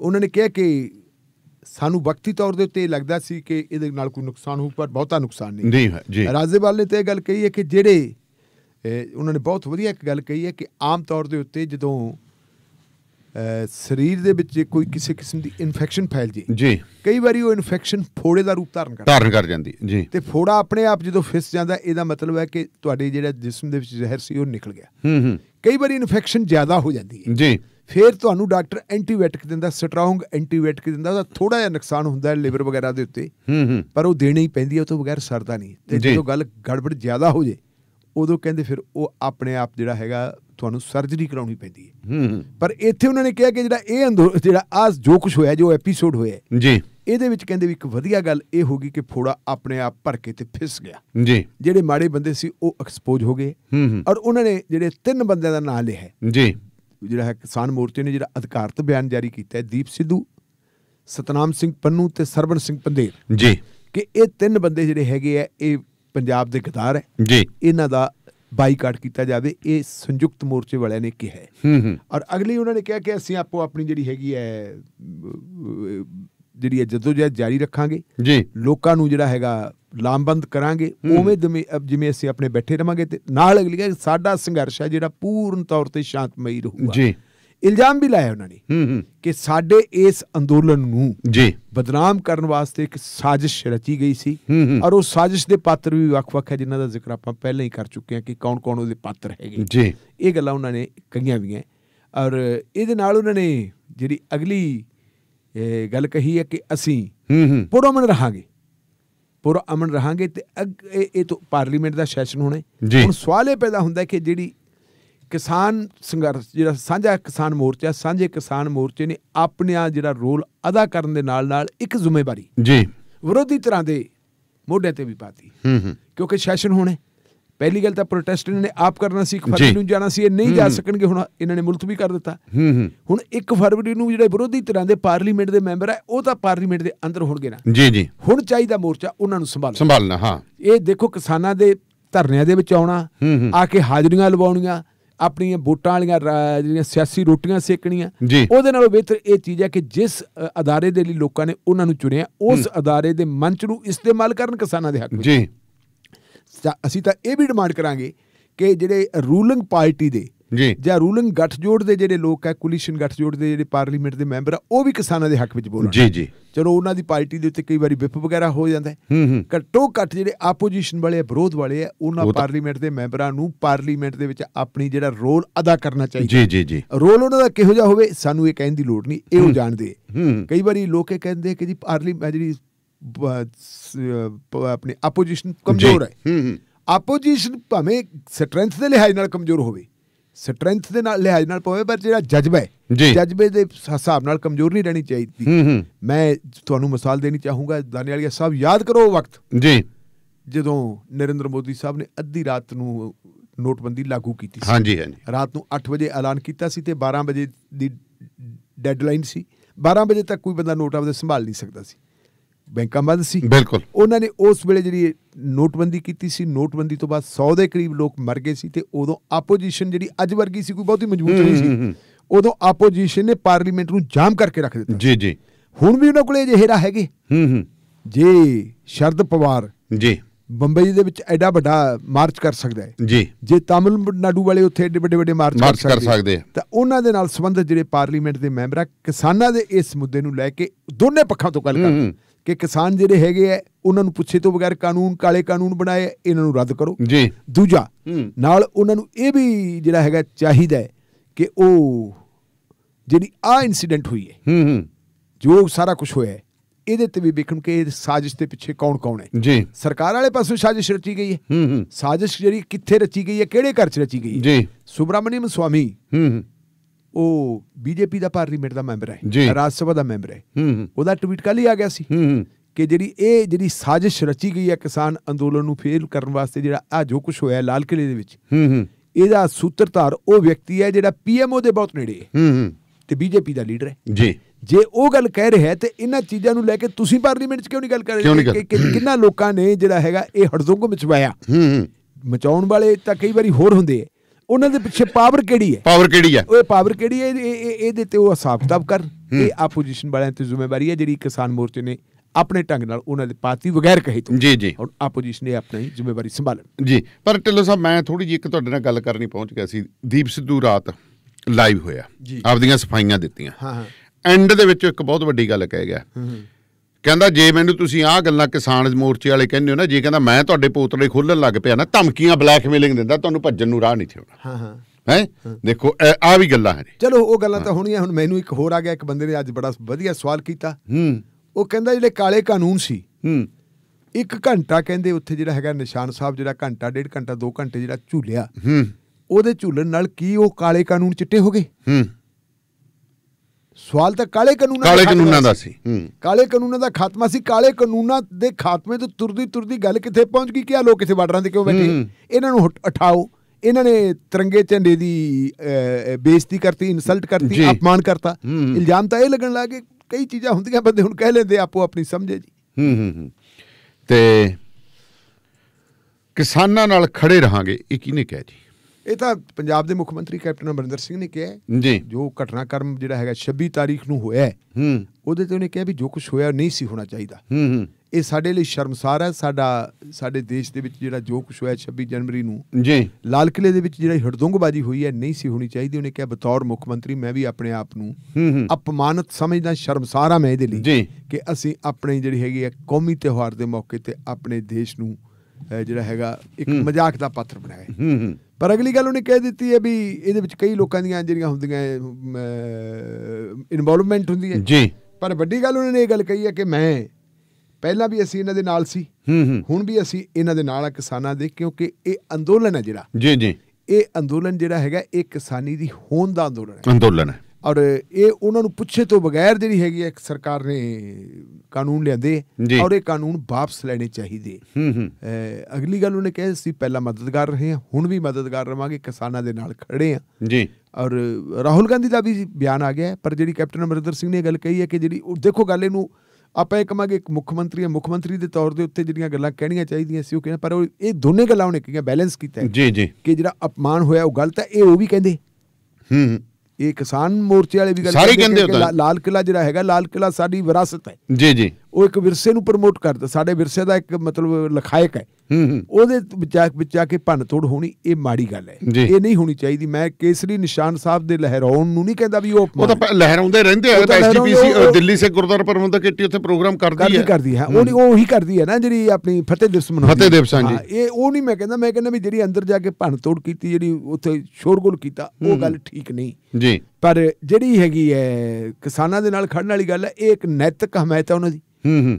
ਉਹਨਾਂ ਨੇ ਕਿਹਾ ਕਿ ਸਾਨੂੰ ਵਕਤੀ ਤੌਰ ਦੇ ਉੱਤੇ ਲੱਗਦਾ ਸੀ ਕਿ ਇਹਦੇ ਨਾਲ ਕੋਈ ਨੁਕਸਾਨ ਹੋਊ ਪਰ ਬਹੁਤਾ ਨੁਕਸਾਨ ਨਹੀਂ ਜੀ ਜੀ ਰਾਜੇਵਾਲ ਨੇ ਤੇ ਇਹ ਗੱਲ ਕਹੀ ਹੈ ਕਿ ਜਿਹੜੇ ਉਹਨਾਂ ਨੇ ਬਹੁਤ ਵਧੀਆ ਇੱਕ ਗੱਲ ਕਹੀ ਹੈ ਕਿ ਆਮ ਤੌਰ ਦੇ ਉੱਤੇ ਜਦੋਂ ਸਰੀਰ ਦੇ ਵਿੱਚ ਕੋਈ ਕਿਸੇ ਕਿਸਮ ਦੀ ਇਨਫੈਕਸ਼ਨ ਫੈਲ ਜੇ ਜੀ ਕਈ ਵਾਰੀ ਉਹ ਇਨਫੈਕਸ਼ਨ ਫੋੜੇ ਦਾ ਰੂਪ ਧਾਰਨ ਕਰ ਧਾਰਨ ਕਰ ਜਾਂਦੀ ਜੀ ਤੇ ਫੋੜਾ ਆਪਣੇ ਆਪ ਜਦੋਂ ਫਿਸ ਜਾਂਦਾ ਇਹਦਾ ਮਤਲਬ ਹੈ ਕਿ ਤੁਹਾਡੇ ਜਿਹੜਾ ਜਿਸਮ ਦੇ ਵਿੱਚ ਜ਼ਹਿਰ ਸੀ ਉਹ ਨਿਕਲ ਗਿਆ ਹੂੰ ਹੂੰ ਕਈ ਵਾਰੀ ਇਨਫੈਕਸ਼ਨ ਜ਼ਿਆਦਾ ਹੋ ਜਾਂਦੀ ਹੈ ਜੀ ਫਿਰ ਤੁਹਾਨੂੰ ਡਾਕਟਰ ਐਂਟੀਬਾਇਓਟਿਕ ਦਿੰਦਾ ਸਟਰੋਂਗ ਐਂਟੀਬਾਇਓਟਿਕ ਦਿੰਦਾ ਉਹਦਾ ਥੋੜਾ ਜਿਹਾ ਨੁਕਸਾਨ ਹੁੰਦਾ ਹੈ ਲਿਵਰ ਵਗੈਰਾ ਦੇ ਉੱਤੇ ਪਰ ਉਹ ਦੇਣੀ ਹੀ ਪੈਂਦੀ ਹੈ ਉਹ ਤੋਂ ਬਗੈਰ ਸਰਦਾ ਨਹੀਂ ਤੇ ਜਦੋਂ ਗੱਲ ਗੜਬੜ ਜ਼ਿਆਦਾ ਹੋ ਜੇ ਉਦੋਂ ਕਹਿੰਦੇ ਫਿਰ ਉਹ ਆਪਣੇ ਆਪ ਜਿਹੜਾ ਹੈਗਾ ਤੁਹਾਨੂੰ ਸਰਜਰੀ ਕਰਾਉਣੀ ਪੈਂਦੀ ਹੈ ਪਰ ਇੱਥੇ ਉਹਨਾਂ ਨੇ ਕਿਹਾ ਕਿ ਜਿਹੜਾ ਇਹ ਜਿਹੜਾ ਆਹ ਜੋ ਕੁਝ ਹੋਇਆ ਜੋ ਐਪੀਸੋਡ ਹੋਇਆ ਜੀ ਇਹਦੇ ਵਿੱਚ ਕਹਿੰਦੇ ਵੀ ਇੱਕ ਵਧੀਆ ਗੱਲ ਇਹ ਹੋ ਗਈ ਕਿ ਫੋੜਾ ਆਪਣੇ ਆਪ ਭਰ ਕੇ ਤੇ ਫਿਸ ਗਿਆ ਜੀ ਜਿਹੜੇ ਮਾੜੇ ਬੰਦੇ ਸੀ ਉਹ ਐਕਸਪੋਜ਼ ਹੋ ਗਏ ਔਰ ਉਹਨਾਂ ਨੇ ਜਿਹੜੇ ਤਿੰਨ ਬੰਦਿਆਂ ਦਾ ਨਾਮ ਲਿਆ ਜੀ ਜਿਹੜਾ ਹੈ ਕਿਸਾਨ ਮੋਰਚੇ ਨੇ ਜਿਹੜਾ ਅਧਿਕਾਰਤ ਬਿਆਨ ਜਾਰੀ ਕੀਤਾ ਹੈ ਦੀਪ ਸਿੱਧੂ ਸਤਨਾਮ ਸਿੰਘ ਪੰਨੂ ਤੇ ਸਰਵਨ ਸਿੰਘ ਪੰਦੇਰ ਜੀ ਕਿ ਇਹ ਤਿੰਨ ਬੰਦੇ ਜਿਹੜੇ ਹੈਗੇ ਆ ਇਹ ਪੰਜਾਬ ਦੇ ਗਦਾਰ ਹੈ ਜੀ ਇਹਨਾਂ ਦਾ ਬਾਈਕਾਟ ਕੀਤਾ ਜਾਵੇ ਇਹ ਸੰਯੁਕਤ ਮੋਰਚੇ ਵਾਲਿਆਂ ਨੇ ਕਿਹਾ ਹੈ ਔਰ ਅਗਲੀ ਉਹਨਾਂ ਨੇ ਕਿਹਾ ਕਿ ਅਸੀਂ ਆਪੋ ਆਪਣੀ ਜਿਹੜੀ ਹੈਗੀ ਹੈ ਜਿਹੜੀ ਹੈ ਜਦੋਜਹਿਦ ਜਾਰੀ ਰੱਖਾਂਗੇ ਜੀ ਲੋਕਾਂ ਨੂੰ ਜਿਹੜਾ ਹੈਗਾ ਲਾਮਬੰਦ ਕਰਾਂਗੇ ਉਵੇਂ ਜਿਵੇਂ ਅਸੀਂ ਆਪਣੇ ਬੈਠੇ ਰਵਾਂਗੇ ਤੇ ਨਾਲ ਅਗਲੀ ਸਾਡਾ ਸੰਘਰਸ਼ ਹੈ ਜਿਹੜਾ ਪੂਰਨ ਤੌਰ ਤੇ ਸ਼ਾਂਤਮਈ ਰਹੂਗਾ ਜੀ ਇਲਜ਼ਾਮ ਵੀ ਲਾਇਆ ਉਹਨਾਂ ਨੇ ਕਿ ਸਾਡੇ ਇਸ ਅੰਦੋਲਨ ਨੂੰ ਜੀ ਬਦਨਾਮ ਕਰਨ ਵਾਸਤੇ ਇੱਕ ਸਾਜ਼ਿਸ਼ ਰਚੀ ਗਈ ਸੀ ਔਰ ਉਹ ਸਾਜ਼ਿਸ਼ ਦੇ ਪਾਤਰ ਵੀ ਵੱਖ-ਵੱਖ ਹੈ ਜਿਨ੍ਹਾਂ ਦਾ ਜ਼ਿਕਰ ਆਪਾਂ ਪਹਿਲਾਂ ਹੀ ਕਰ ਚੁੱਕੇ ਹਾਂ ਕਿ ਕੌਣ-ਕੌਣ ਉਹਦੇ ਪਾਤਰ ਹੈਗੇ ਜੀ ਇਹ ਗੱਲਾਂ ਉਹਨਾਂ ਨੇ ਕਹੀਆਂ ਵੀ ਹੈ ਔਰ ਇਹਦੇ ਨਾਲ ਉਹਨਾਂ ਨੇ ਜਿਹੜੀ ਅਗਲੀ ਇਹ ਗੱਲ ਕਹੀ ਹੈ ਕਿ ਅਸੀਂ ਹੂੰ ਹੂੰ ਪੁਰ ਅਮਨ ਰਹਾਂਗੇ ਪੁਰ ਅਮਨ ਰਹਾਂਗੇ ਤੇ ਇਹ ਤੋਂ ਪਾਰਲੀਮੈਂਟ ਦਾ ਸੈਸ਼ਨ ਹੋਣਾ ਹੁਣ ਸਵਾਲ ਇਹ ਪੈਦਾ ਹੁੰਦਾ ਕਿ ਜਿਹੜੀ ਕਿਸਾਨ ਸੰਘਰਸ਼ ਜਿਹੜਾ ਸਾਂਝਾ ਕਿਸਾਨ ਮੋਰਚਾ ਸਾਂਝੇ ਕਿਸਾਨ ਮੋਰਚੇ ਨੇ ਆ ਜਿਹੜਾ ਰੋਲ ਅਦਾ ਕਰਨ ਦੇ ਨਾਲ ਨਾਲ ਇੱਕ ਜ਼ਿੰਮੇਵਾਰੀ ਜੀ ਵਿਰੋਧੀ ਤਰ੍ਹਾਂ ਦੇ ਮੋਢੇ ਤੇ ਵੀ ਪਾਤੀ ਹੂੰ ਹੂੰ ਕਿਉਂਕਿ ਸੈਸ਼ਨ ਹੋਣੇ ਪਹਿਲੀ ਗੱਲ ਤਾਂ ਪ੍ਰੋਟੈਸਟ ਇਹਨਾਂ ਨੇ ਆਪ ਕਰਨਾ ਸੀ 1 ਫਰਵਰੀ ਨੂੰ ਜਾਣਾ ਸੀ ਇਹ ਨਹੀਂ ਜਾ ਸਕਣਗੇ ਹੁਣ ਇਹਨਾਂ ਨੇ ਮੁਲਤਵੀ ਕਰ ਦਿੱਤਾ ਹੁਣ 1 ਫਰਵਰੀ ਨੂੰ ਜਿਹੜੇ ਵਿਰੋਧੀ ਧਿਰਾਂ ਦੇ ਪਾਰਲੀਮੈਂਟ ਦੇ ਮੈਂਬਰ ਆ ਉਹ ਤਾਂ ਪਾਰਲੀਮੈਂਟ ਦੇ ਅੰਦਰ ਹੋਣਗੇ ਨਾ ਜੀ ਜੀ ਹੁਣ ਚਾਹੀਦਾ ਮੋਰਚਾ ਉਹਨਾਂ ਨੂੰ ਸੰਭਾਲਣਾ ਸੰਭਾਲਣਾ ਹਾਂ ਇਹ ਦੇਖੋ ਕਿਸਾਨਾਂ ਦੇ ਧਰਨਿਆਂ ਦੇ ਵਿੱਚ ਆਉਣਾ ਆ ਕੇ ਹਾਜ਼ਰੀਆਂ ਲਵਾਉਣੀਆਂ ਆਪਣੀਆਂ ਵੋਟਾਂ ਵਾਲੀਆਂ ਜਿਹੜੀਆਂ ਸਿਆਸੀ ਰੋਟੀਆਂ ਸੇਕਣੀਆਂ ਉਹਦੇ ਨਾਲੋਂ ਬਿਹਤਰ ਇਹ ਚੀਜ਼ ਹੈ ਕਿ ਜਿਸ ਅਦਾਰੇ ਦੇ ਲਈ ਲੋਕਾਂ ਨੇ ਉਹਨਾਂ ਨੂੰ ਚੁਣਿਆ ਉਸ ਅਦਾਰੇ ਦੇ ਮੰਚ ਨੂੰ ਇਸਤੇਮਾਲ ਕਰਨ ਕਿਸਾਨਾਂ ਦੇ ਹੱਕ ਵਿੱਚ ਜੀ ਅਸੀਂ ਤਾਂ ਇਹ ਵੀ ਡਿਮਾਂਡ ਕਰਾਂਗੇ ਕਿ ਜਿਹੜੇ ਰੂਲਿੰਗ ਪਾਰਟੀ ਦੇ ਜੀ ਜਾਂ ਰੂਲਿੰਗ ਗੱਠਜੋੜ ਦੇ ਜਿਹੜੇ ਲੋਕ ਹੈ ਕੋਲੀਸ਼ਨ ਗੱਠਜੋੜ ਦੇ ਜਿਹੜੇ ਪਾਰਲੀਮੈਂਟ ਦੇ ਮੈਂਬਰ ਆ ਉਹ ਵੀ ਕਿਸਾਨਾਂ ਦੇ ਹੱਕ ਵਿੱਚ ਬੋਲਣ ਜੀ ਜੀ ਚਲੋ ਉਹਨਾਂ ਦੀ ਪਾਰਟੀ ਦੇ ਉੱਤੇ ਕਈ ਵਾਰੀ ਵਿਪ ਵਗੈਰਾ ਹੋ ਜਾਂਦਾ ਹੈ ਘੱਟੋ ਘੱਟ ਜਿਹੜੇ ਆਪੋਜੀਸ਼ਨ ਵਾਲੇ ਵਿਰੋਧ ਵਾਲੇ ਆ ਉਹਨਾਂ ਪਾਰਲੀਮੈਂਟ ਦੇ ਮੈਂਬਰਾਂ ਨੂੰ ਪਾਰਲੀਮੈਂਟ ਦੇ ਵਿੱਚ ਆਪਣੀ ਜਿਹੜਾ ਰੋਲ ਅਦਾ ਕਰਨਾ ਚਾਹੀਦਾ ਜੀ ਜੀ ਜੀ ਰੋਲ ਉਹਨਾਂ ਦਾ ਕਿਹੋ ਜਿਹਾ ਹੋਵੇ ਸਾਨੂੰ ਇਹ ਕਹਿਣ ਦੀ ਲੋੜ ਨਹੀਂ ਇਹ ਉਹ ਜਾਣਦੇ ਕਈ ਵਾਰੀ ਲੋਕ ਇਹ ਕਹਿੰਦੇ ਕਿ ਜੀ ਪਾਰਲੀਮੈਂਟ ਜਿਹੜੀ ਆਪਣੀ ਆਪੋਜੀਸ਼ਨ ਕਮਜ਼ੋਰ ਹੈ ਆਪੋਜੀਸ਼ਨ ਭਾਵੇਂ ਸਟਰੈਂਥ ਦੇ ਲਿਹਾਜ਼ ਨਾਲ ਕਮਜ਼ੋਰ ਹੋਵੇ ਸਟਰੈਂਥ ਦੇ ਨਾਲ ਲਿਹਾਜ਼ ਨਾਲ ਪਵੇ ਪਰ ਜਿਹੜਾ ਜਜ਼ਬਾ ਹੈ ਜਜ਼ਬੇ ਦੇ ਹਿਸਾਬ ਨਾਲ ਕਮਜ਼ੋਰ ਨਹੀਂ ਰਹਿਣੀ ਚਾਹੀਦੀ ਮੈਂ ਤੁਹਾਨੂੰ ਮਿਸਾਲ ਦੇਣੀ ਚਾਹੂੰਗਾ ਦਾਨੀ ਵਾਲੀਆ ਸਾਹਿਬ ਯਾਦ ਕਰੋ ਉਹ ਵਕਤ ਜੀ ਜਦੋਂ ਨਰਿੰਦਰ ਮੋਦੀ ਸਾਹਿਬ ਨੇ ਅੱਧੀ ਰਾਤ ਨੂੰ ਨੋਟਬੰਦੀ ਲਾਗੂ ਕੀਤੀ ਸੀ ਹਾਂਜੀ ਹਾਂਜੀ ਰਾਤ ਨੂੰ 8 ਵਜੇ ਐਲਾਨ ਕੀਤਾ ਸੀ ਤੇ 12 ਵਜੇ ਦੀ ਡੈਡਲਾਈਨ ਸੀ 12 ਵਜੇ ਤੱਕ ਕੋਈ ਬੰਦਾ ਨੋਟ ਆਪਦੇ ਸੰਭਾਲ ਨਹੀਂ ਸਕਦਾ ਸੀ ਬੈਂਕਾਂ ਬੰਦ ਸੀ ਬਿਲਕੁਲ ਉਹਨਾਂ ਨੇ ਉਸ ਵੇਲੇ ਜਿਹੜੀ ਨੋਟਬੰਦੀ ਕੀਤੀ ਸੀ ਨੋਟਬੰਦੀ ਤੋਂ ਬਾਅਦ 100 ਦੇ ਕਰੀਬ ਲੋਕ ਮਰ ਗਏ ਸੀ ਤੇ ਉਦੋਂ ਆਪੋਜੀਸ਼ਨ ਜਿਹੜੀ ਅੱਜ ਵਰਗੀ ਸੀ ਕੋਈ ਬਹੁਤੀ ਮਜ਼ਬੂਤ ਨਹੀਂ ਸੀ ਉਦੋਂ ਆਪੋਜੀਸ਼ਨ ਨੇ ਪਾਰਲੀਮੈਂਟ ਨੂੰ ਜਾਮ ਕਰਕੇ ਰੱਖ ਦਿੱਤਾ ਜੀ ਜੀ ਹੁਣ ਵੀ ਉਹਨਾਂ ਕੋਲੇ ਜਿਹੜਾ ਹੈਗੇ ਹੂੰ ਹੂੰ ਜੀ ਸ਼ਰਦ ਪਵਾਰ ਜੀ ਬੰਬਈ ਦੇ ਵਿੱਚ ਐਡਾ ਵੱਡਾ ਮਾਰਚ ਕਰ ਸਕਦਾ ਹੈ ਜੀ ਜੇ ਤਾਮਿਲਨਾਡੂ ਵਾਲੇ ਉੱਥੇ ਐਡੇ ਵੱਡੇ ਵੱਡੇ ਮਾਰਚ ਕਰ ਸਕਦੇ ਆ ਤਾਂ ਉਹਨਾਂ ਦੇ ਨਾਲ ਸੰਬੰਧਿਤ ਜਿਹੜੇ ਪਾਰਲੀਮੈਂਟ ਦੇ ਮੈਂਬਰ ਆ ਕਿਸਾਨਾਂ ਦੇ ਇਸ ਮੁੱਦੇ ਨੂੰ ਲੈ ਕੇ ਦੋਨੇ ਪੱਖਾਂ ਤੋਂ ਗੱਲ ਕਰ ਕਿ ਕਿਸਾਨ ਜਿਹੜੇ ਹੈਗੇ ਆ ਉਹਨਾਂ ਨੂੰ ਪੁੱਛੇ ਤੋਂ ਬਗੈਰ ਕਾਨੂੰਨ ਕਾਲੇ ਕਾਨੂੰਨ ਬਣਾਏ ਇਹਨਾਂ ਨੂੰ ਰੱਦ ਕਰੋ ਜੀ ਦੂਜਾ ਨਾਲ ਉਹਨਾਂ ਨੂੰ ਇਹ ਵੀ ਜਿਹੜਾ ਹੈਗਾ ਚਾਹੀਦਾ ਕਿ ਉਹ ਜਿਹੜੀ ਆ ਇਨਸੀਡੈਂਟ ਹੋਈ ਹੈ ਹੂੰ ਹੂੰ ਜੋ ਸਾਰਾ ਕੁਝ ਹੋਇਆ ਹੈ ਇਹਦੇ ਤੇ ਵੀ ਵੇਖਣ ਕਿ ਸਾਜ਼ਿਸ਼ ਦੇ ਪਿੱਛੇ ਕੌਣ ਕੌਣ ਹੈ ਜੀ ਸਰਕਾਰ ਵਾਲੇ ਪਾਸੋਂ ਸਾਜ਼ਿਸ਼ ਰਚੀ ਗਈ ਹੈ ਹੂੰ ਹੂੰ ਸਾਜ਼ਿਸ਼ ਜਿਹੜੀ ਕਿੱਥੇ ਰਚੀ ਗਈ ਹੈ ਕਿਹੜੇ ਘਰ 'ਚ ਰਚੀ ਗਈ ਹੈ ਜੀ ਸੁਬ੍ਰਮਣੀਮ ਸਵਾਮੀ ਹੂੰ ਹੂੰ ਉਹ ਬੀਜੇਪੀ ਦਾ ਪਾਰਲੀਮੈਂਟ ਦਾ ਮੈਂਬਰ ਹੈ ਰਾਜ ਸਭਾ ਦਾ ਮੈਂਬਰ ਹੈ ਉਹਦਾ ਟਵੀਟ ਕੱਲ ਹੀ ਆ ਗਿਆ ਸੀ ਕਿ ਜਿਹੜੀ ਇਹ ਜਿਹੜੀ ਸਾਜ਼ਿਸ਼ ਰਚੀ ਗਈ ਹੈ ਕਿਸਾਨ ਅੰਦੋਲਨ ਨੂੰ ਫੇਲ ਕਰਨ ਵਾਸਤੇ ਜਿਹੜਾ ਆ ਜੋ ਕੁਝ ਹੋਇਆ ਲਾਲ ਕਿਲੇ ਦੇ ਵਿੱਚ ਇਹਦਾ ਸੂਤਰਧਾਰ ਉਹ ਵਿਅਕਤੀ ਹੈ ਜਿਹੜਾ ਪੀਐਮਓ ਦੇ ਬਹੁਤ ਨੇੜੇ ਹੈ ਤੇ ਬੀਜੇਪੀ ਦਾ ਲੀਡਰ ਹੈ ਜੀ ਜੇ ਉਹ ਗੱਲ ਕਹਿ ਰਿਹਾ ਹੈ ਤੇ ਇਹਨਾਂ ਚੀਜ਼ਾਂ ਨੂੰ ਲੈ ਕੇ ਤੁਸੀਂ ਪਾਰਲੀਮੈਂਟ 'ਚ ਕਿਉਂ ਨਹੀਂ ਗੱਲ ਕਰ ਰਹੇ ਕਿ ਕਿੰਨਾ ਲੋਕਾਂ ਨੇ ਜਿਹੜਾ ਹੈਗਾ ਇਹ ਕੋ ਮਚਵਾਇਆ ਮਚਾਉਣ ਵਾਲੇ ਤਾਂ ਕਈ ਵਾਰੀ ਹੋਰ ਹੁੰਦੇ ਆ ਉਹਨਾਂ ਦੇ ਪਿੱਛੇ ਪਾਵਰ ਕਿਹੜੀ ਹੈ ਪਾਵਰ ਕਿਹੜੀ ਹੈ ਓਏ ਪਾਵਰ ਕਿਹੜੀ ਹੈ ਇਹਦੇ ਤੇ ਉਹ ਹਿਸਾਬ ਕਿਤਾਬ ਕਰ ਇਹ ਆਪੋਜੀਸ਼ਨ ਵਾਲਿਆਂ ਤੇ ਜ਼ਿੰਮੇਵਾਰੀ ਹੈ ਜਿਹੜੀ ਕਿਸਾਨ ਮੋਰਚੇ ਨੇ ਆਪਣੇ ਢੰਗ ਨਾਲ ਉਹਨਾਂ ਦੇ ਪਾਰਟੀ ਵਗੈਰ ਕਹੀ ਤੋਂ ਜੀ ਜੀ ਹੁਣ ਆਪੋਜੀਸ਼ਨ ਨੇ ਆਪਣੀ ਜ਼ਿੰਮੇਵਾਰੀ ਸੰਭਾਲਣ ਜੀ ਪਰ ਟਿੱਲੋ ਸਾਹਿਬ ਮੈਂ ਥੋੜੀ ਜਿਹੀ ਇੱਕ ਤੁਹਾਡੇ ਨਾਲ ਗੱਲ ਕਰਨੀ ਪਹੁੰਚ ਗਿਆ ਸੀ ਦੀਪ ਸਿੱਧੂ ਰਾਤ ਲਾਈਵ ਹੋਇਆ ਆਪਦੀਆਂ ਸਫਾਈਆਂ ਦਿੱਤੀਆਂ ਹਾਂ ਹਾਂ ਐਂਡ ਦੇ ਵਿੱਚ ਇੱਕ ਬਹੁਤ ਵੱਡੀ ਗੱਲ ਕਹਿ ਗਿਆ ਹੂੰ ਕਹਿੰਦਾ ਜੇ ਮੈਨੂੰ ਤੁਸੀਂ ਆਹ ਗੱਲਾਂ ਕਿਸਾਨ ਮੋਰਚੇ ਵਾਲੇ ਕਹਿੰਦੇ ਹੋ ਨਾ ਜੇ ਕਹਿੰਦਾ ਮੈਂ ਤੁਹਾਡੇ ਲਈ ਖੋਲਣ ਲੱਗ ਪਿਆ ਨਾ ਧਮਕੀਆਂ ਬਲੈਕਮੇਲਿੰਗ ਦਿੰਦਾ ਤੁਹਾਨੂੰ ਭੱਜਣ ਨੂੰ ਰਾਹ ਨਹੀਂ ਥਿਉਣਾ ਹਾਂ ਹਾਂ ਹੈ ਦੇਖੋ ਆ ਵੀ ਗੱਲਾਂ ਹਨ ਚਲੋ ਉਹ ਗੱਲਾਂ ਤਾਂ ਹੋਣੀਆਂ ਹੁਣ ਮੈਨੂੰ ਇੱਕ ਹੋਰ ਆ ਗਿਆ ਇੱਕ ਬੰਦੇ ਨੇ ਅੱਜ ਬੜਾ ਵਧੀਆ ਸਵਾਲ ਕੀਤਾ ਹੂੰ ਉਹ ਕਹਿੰਦਾ ਜਿਹੜੇ ਕਾਲੇ ਕਾਨੂੰਨ ਸੀ ਹੂੰ ਇੱਕ ਘੰਟਾ ਕਹਿੰਦੇ ਉੱਥੇ ਜਿਹੜਾ ਹੈਗਾ ਨਿਸ਼ਾਨ ਸਾਹਿਬ ਜਿਹੜਾ ਘੰਟਾ ਡੇਢ ਘੰਟਾ 2 ਘੰਟੇ ਜਿਹੜਾ ਝੂਲਿਆ ਹੂੰ ਉਹਦੇ ਝੂਲਣ ਨਾਲ ਕੀ ਉਹ ਕਾਲੇ ਕਾਨੂੰਨ ਚਿੱਟੇ ਹੋ ਗਏ ਹੂੰ ਸਵਾਲ ਤਾਂ ਕਾਲੇ ਕਾਨੂੰਨਾਂ ਦਾ ਕਾਲੇ ਕਾਨੂੰਨਾਂ ਦਾ ਸੀ ਕਾਲੇ ਕਾਨੂੰਨਾਂ ਦਾ ਖਾਤਮਾ ਸੀ ਕਾਲੇ ਕਾਨੂੰਨਾਂ ਦੇ ਖਾਤਮੇ ਤੋਂ ਤੁਰਦੀ ਤੁਰਦੀ ਗੱਲ ਕਿੱਥੇ ਪਹੁੰਚ ਗਈ ਕਿ ਆ ਲੋਕ ਕਿਸੇ ਬਾਰਡਰਾਂ ਦੇ ਕਿਉਂ ਬੈਠੇ ਇਹਨਾਂ ਨੂੰ ਉਠਾਓ ਇਹਨਾਂ ਨੇ ਤਿਰੰਗੇ ਝੰਡੇ ਦੀ ਬੇਇੱਜ਼ਤੀ ਕਰਤੀ ਇਨਸਲਟ ਕਰਤੀ ਅਪਮਾਨ ਕਰਤਾ ਇਲਜ਼ਾਮ ਤਾਂ ਇਹ ਲੱਗਣ ਲੱਗੇ ਕਈ ਚੀਜ਼ਾਂ ਹੁੰਦੀਆਂ ਬੰਦੇ ਹੁਣ ਕਹਿ ਲੈਂਦੇ ਆਪੋ ਆਪਣੀ ਸਮਝੇ ਜੀ ਹੂੰ ਹੂੰ ਤੇ ਕਿਸਾਨਾਂ ਨਾਲ ਖੜੇ ਰਹਾਂਗੇ ਇਹ ਕਿਹਨੇ ਕਹਿ ਜੀ ਇਹ ਤਾਂ ਪੰਜਾਬ ਦੇ ਮੁੱਖ ਮੰਤਰੀ ਕੈਪਟਨ ਅਮਰਿੰਦਰ ਸਿੰਘ ਨੇ ਕਿਹਾ ਜੀ ਜੋ ਘਟਨਾਕ੍ਰਮ ਜਿਹੜਾ ਹੈਗਾ 26 ਤਾਰੀਖ ਨੂੰ ਹੋਇਆ ਹੈ ਹੂੰ ਉਹਦੇ ਤੇ ਉਹਨੇ ਕਿਹਾ ਵੀ ਜੋ ਕੁਝ ਹੋਇਆ ਨਹੀਂ ਸੀ ਹੋਣਾ ਚਾਹੀਦਾ ਹੂੰ ਹੂੰ ਇਹ ਸਾਡੇ ਲਈ ਸ਼ਰਮਸਾਰ ਹੈ ਸਾਡਾ ਸਾਡੇ ਦੇਸ਼ ਦੇ ਵਿੱਚ ਜਿਹੜਾ ਜੋ ਕੁਝ ਹੋਇਆ 26 ਜਨਵਰੀ ਨੂੰ ਜੀ ਲਾਲ ਕਿਲੇ ਦੇ ਵਿੱਚ ਜਿਹੜੀ ਹੜਦੁੰਗਬਾਜ਼ੀ ਹੋਈ ਹੈ ਨਹੀਂ ਸੀ ਹੋਣੀ ਚਾਹੀਦੀ ਉਹਨੇ ਕਿਹਾ ਬਤੌਰ ਮੁੱਖ ਮੰਤਰੀ ਮੈਂ ਵੀ ਆਪਣੇ ਆਪ ਨੂੰ ਅਪਮਾਨਿਤ ਸਮਝਦਾ ਸ਼ਰਮਸਾਰ ਹਾਂ ਮੈਂ ਇਹਦੇ ਲਈ ਜੀ ਕਿ ਅਸੀਂ ਆਪਣੇ ਜਿਹੜੀ ਹੈਗੀ ਹੈ ਕੌਮੀ ਤਿਉਹਾਰ ਦੇ ਮੌਕੇ ਤੇ ਆਪਣੇ ਦੇਸ਼ ਨੂੰ ਜਿਹੜਾ ਹੈਗਾ ਇੱਕ ਮਜ਼ਾਕ ਦਾ ਪਾਤਰ ਬਣਾਇਆ ਪਰ ਅਗਲੀ ਗੱਲ ਉਹਨੇ ਕਹਿ ਦਿੱਤੀ ਹੈ ਵੀ ਇਹਦੇ ਵਿੱਚ ਕਈ ਲੋਕਾਂ ਦੀਆਂ ਜਿਹੜੀਆਂ ਹੁੰਦੀਆਂ ਇਨਵੋਲਵਮੈਂਟ ਹੁੰਦੀ ਹੈ ਜੀ ਪਰ ਵੱਡੀ ਗੱਲ ਉਹਨਾਂ ਨੇ ਇਹ ਗੱਲ ਕਹੀ ਹੈ ਕਿ ਮੈਂ ਪਹਿਲਾਂ ਵੀ ਅਸੀਂ ਇਹਨਾਂ ਦੇ ਨਾਲ ਸੀ ਹੂੰ ਹੂੰ ਹੁਣ ਵੀ ਅਸੀਂ ਇਹਨਾਂ ਦੇ ਨਾਲ ਆ ਕਿਸਾਨਾਂ ਦੇ ਕਿਉਂਕਿ ਇਹ ਅੰਦੋਲਨ ਹੈ ਜਿਹੜਾ ਜੀ ਜੀ ਇਹ ਅੰਦੋਲਨ ਜਿਹੜਾ ਹੈਗਾ ਇਹ ਕਿਸਾਨੀ ਦੀ ਹੋਂਦ ਦਾ ਅੰਦੋਲਨ ਹੈ ਅੰਦੋਲਨ ਹੈ ਔਰ ਇਹ ਉਹਨਾਂ ਨੂੰ ਪੁੱਛੇ ਤੋਂ ਬਗੈਰ ਜਿਹੜੀ ਹੈਗੀ ਹੈ ਸਰਕਾਰ ਨੇ ਕਾਨੂੰਨ ਲਿਆਂਦੇ ਔਰ ਇਹ ਕਾਨੂੰਨ ਵਾਪਸ ਲੈਣੇ ਚਾਹੀਦੇ ਅਗਲੀ ਗੱਲ ਉਹਨੇ ਕਿਹਾ ਸੀ ਪਹਿਲਾਂ ਮਦਦਗਾਰ ਰਹੇ ਹਾਂ ਹੁਣ ਵੀ ਮਦਦਗਾਰ ਰਵਾਂਗੇ ਕਿਸਾਨਾਂ ਦੇ ਨਾਲ ਖੜੇ ਆ ਜੀ ਔਰ ਰਾਹੁਲ ਗਾਂਧੀ ਦਾ ਵੀ ਬਿਆਨ ਆ ਗਿਆ ਪਰ ਜਿਹੜੀ ਕੈਪਟਨ ਅਮਰਿੰਦਰ ਸਿੰਘ ਨੇ ਗੱਲ ਕਹੀ ਹੈ ਕਿ ਜਿਹੜੀ ਦੇਖੋ ਗੱਲ ਇਹਨੂੰ ਆਪਾਂ ਇਹ ਮਾਗੇ ਇੱਕ ਮੁੱਖ ਮੰਤਰੀ ਹੈ ਮੁੱਖ ਮੰਤਰੀ ਦੇ ਤੌਰ ਦੇ ਉੱਤੇ ਜਿਹੜੀਆਂ ਗੱਲਾਂ ਕਹਿਣੀਆਂ ਚਾਹੀਦੀਆਂ ਸੀ ਉਹ ਕਹਿੰਦੇ ਪਰ ਇਹ ਦੋਨੇ ਗੱਲਾਂ ਉਹਨੇ ਕਹੀਆਂ ਬੈਲੈਂਸ ਕੀਤਾ ਜੀ ਜੀ ਕਿ ਜਿਹੜਾ ਅਪਮਾਨ ਹੋਇਆ ਉਹ ਗਲਤ ਹੈ ਇਹ ਉਹ ਵੀ ਕਹਿੰਦੇ ਹੂੰ ਇਹ ਕਿਸਾਨ ਮੋਰਚੇ ਵਾਲੇ ਵੀ ਗੱਲ ਕਰਦੇ ਕਹਿੰਦੇ ਲਾਲ ਕਿਲਾ ਜਿਹੜਾ ਹੈਗਾ ਲਾਲ ਕਿਲਾ ਸਾਡੀ ਵਿਰਾਸਤ ਹੈ ਜੀ ਜੀ ਉਹ ਇੱਕ ਵਿਰਸੇ ਨੂੰ ਪ੍ਰਮੋਟ ਕਰਦਾ ਸਾਡੇ ਵਿਰਸੇ ਦਾ ਇੱਕ ਮਤਲਬ ਲਖਾਇਕ ਹੈ ਉਹਦੇ ਵਿੱਚ ਵਿੱਚ ਆ ਕੇ ਤੋੜ ਹੋਣੀ ਇਹ ਮਾੜੀ ਗੱਲ ਹੈ ਇਹ ਨਹੀਂ ਹੋਣੀ ਚਾਹੀਦੀ ਮੈਂ ਕੇਸਰੀ ਨਿਸ਼ਾਨ ਸਾਹਿਬ ਦੇ ਲਹਿਰਾਉਣ ਨੂੰ ਨਹੀਂ ਕਹਿੰਦਾ ਵੀ ਉਹ ਉਹ ਤਾਂ ਲਹਿਰਾਉਂਦੇ ਰਹਿੰਦੇ ਆ ਤਾਂ ਐਸਜੀਪੀਸੀ ਦਿੱਲੀ ਸੇ ਗੁਰਦਾਰ ਪ੍ਰਬੰਧਕ ਕੇਟੀ ਉੱਥੇ ਪ੍ਰੋਗਰਾਮ ਕਰਦੀ ਹੈ ਕਰਦੀ ਹੈ ਉਹ ਉਹ ਹੀ ਕਰਦੀ ਹੈ ਨਾ ਜਿਹੜੀ ਆਪਣੀ ਫਤਿਹ ਦਿਵਸ ਮਨਾਉਂਦੀ ਫਤਿਹ ਦਿਵਸ ਹਾਂਜੀ ਇਹ ਉਹ ਨਹੀਂ ਮੈਂ ਕਹਿੰਦਾ ਮੈਂ ਕਹਿੰਦਾ ਵੀ ਜਿਹੜੀ ਅੰਦਰ ਜਾ ਕੇ ਭੰਨ ਤੋੜ ਕੀਤੀ ਜਿਹੜੀ ਉੱਥੇ ਸ਼ੋਰਗੁਲ ਕੀਤਾ ਉਹ ਗੱਲ ਠੀਕ ਨਹੀਂ ਜੀ ਪਰ ਜਿਹੜੀ ਹੈਗੀ ਹੈ ਕਿਸਾਨਾਂ ਦੇ ਨਾਲ ਖੜਨ ਵਾਲੀ ਗੱਲ ਹੈ ਇਹ ਇੱਕ ਨੈਤਿਕ ਹਮਾਇਤ ਹੈ ਉਹਨਾਂ ਦੀ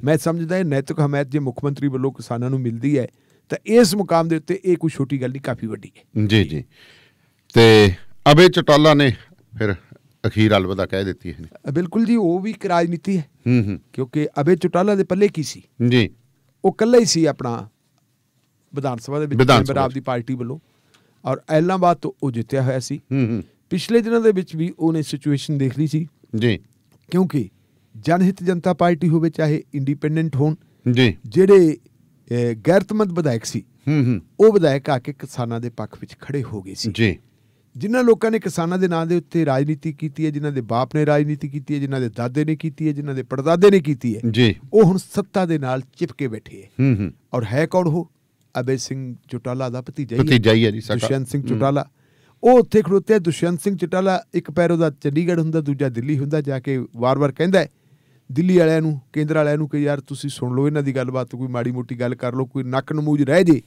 ਮੈਂ ਸਮਝਦਾ ਇਹ ਨੈਤਿਕ ਹਮਾਇਤ ਜੇ ਮੁੱਖ ਮੰਤਰੀ ਵੱਲੋਂ ਕਿਸਾਨਾਂ ਨੂੰ ਮਿਲਦੀ ਹੈ ਤਾਂ ਇਸ ਮੁਕਾਮ ਦੇ ਉੱਤੇ ਇਹ ਕੋਈ ਛੋਟੀ ਗੱਲ ਨਹੀਂ ਕਾਫੀ ਵੱਡੀ ਹੈ ਜੀ ਜੀ ਤੇ ਅਬੇ ਚਟਾਲਾ ਨੇ ਫਿਰ ਅਖੀਰ ਅਲਵਦਾ ਕਹਿ ਦਿੱਤੀ ਹੈ ਬਿਲਕੁਲ ਜੀ ਉਹ ਵੀ ਇੱਕ ਰਾਜਨੀਤੀ ਹੈ ਹੂੰ ਹੂੰ ਕਿਉਂਕਿ ਅਬੇ ਚਟਾਲਾ ਦੇ ਪੱਲੇ ਕੀ ਸੀ ਜੀ ਉਹ ਇਕੱਲਾ ਹੀ ਸੀ ਆਪਣਾ ਵਿਧਾਨ ਸਭਾ ਦੇ ਵਿੱਚ ਮੈਂਬਰ ਆਪਦੀ ਦੀ ਪਾਰਟੀ ਵੱਲੋਂ ਔਰ ਐਲਾਮਾਬਾਦ ਤੋਂ ਉਹ ਜਿੱਤਿਆ ਹੋਇਆ ਸੀ ਹੂੰ ਹੂੰ ਪਿਛਲੇ ਦਿਨਾਂ ਦੇ ਵਿੱਚ ਵੀ ਉਹਨੇ ਸਿਚੁਏਸ਼ਨ ਦੇਖ ਲਈ ਸੀ ਜੀ ਕਿਉਂਕਿ ਜਨਹਿਤ ਜਨਤਾ ਪਾਰਟੀ ਹੋਵੇ ਚਾਹੇ ਇੰਡੀਪੈਂਡੈਂਟ ਹੋਣ ਜੀ ਜਿਹੜੇ ਗੈਰਤਮੰਦ ਵਿਧਾਇਕ ਸੀ ਹੂੰ ਹੂੰ ਉਹ ਵਿਧਾਇਕ ਆ ਕੇ ਕਿਸਾਨਾਂ ਦੇ ਪੱਖ ਵਿੱਚ ਖੜੇ ਹੋ ਗਏ ਸੀ ਜੀ ਜਿਨ੍ਹਾਂ ਲੋਕਾਂ ਨੇ ਕਿਸਾਨਾਂ ਦੇ ਨਾਂ ਦੇ ਉੱਤੇ ਰਾਜਨੀਤੀ ਕੀਤੀ ਹੈ ਜਿਨ੍ਹਾਂ ਦੇ ਬਾਪ ਨੇ ਰਾਜਨੀਤੀ ਕੀਤੀ ਹੈ ਜਿਨ੍ਹਾਂ ਦੇ ਦਾਦੇ ਨੇ ਕੀਤੀ ਹੈ ਜਿਨ੍ਹਾਂ ਦੇ ਪੜਦਾਦੇ ਨੇ ਕੀਤੀ ਹੈ ਜੀ ਉਹ ਹੁਣ ਸੱਤਾ ਦੇ ਨਾਲ ਚਿਪਕੇ ਬੈਠੇ ਹੈ ਹੂੰ ਹੂੰ ਔਰ ਹੈ ਕੌਣ ਉਹ ਅਬੇ ਸਿੰਘ ਚੁਟਾਲਾ ਦਾ ਭਤੀਜਾ ਹੀ ਹੈ ਭਤੀਜਾ ਹੀ ਹੈ ਜੀ ਸਾਡਾ ਦੁਸ਼ਯੰਤ ਸਿੰਘ ਚੁਟਾਲਾ ਉਹ ਉੱਥੇ ਖੜੋਤੇ ਦੁਸ਼ਯੰਤ ਸਿੰਘ ਚਟਾਲਾ ਇੱਕ ਪੈਰ ਉਹਦਾ ਚੰਡੀਗੜ੍ਹ ਹੁੰਦਾ ਦੂਜਾ ਦਿੱਲੀ ਹੁੰਦਾ ਜਾ ਕੇ ਵਾਰ-ਵਾਰ ਕਹਿੰਦਾ ਦਿੱਲੀ ਵਾਲਿਆਂ ਨੂੰ ਕੇਂਦਰ ਵਾਲਿਆਂ ਨੂੰ ਕਿ ਯਾਰ ਤੁਸੀਂ ਸੁਣ ਲਓ ਇਹਨਾਂ ਦੀ ਗੱਲਬਾਤ ਕੋਈ ਮਾੜੀ ਮੋਟੀ ਗੱਲ ਕਰ ਲਓ ਕੋਈ ਨੱਕ ਨਮੂਜ ਰਹਿ ਜੇ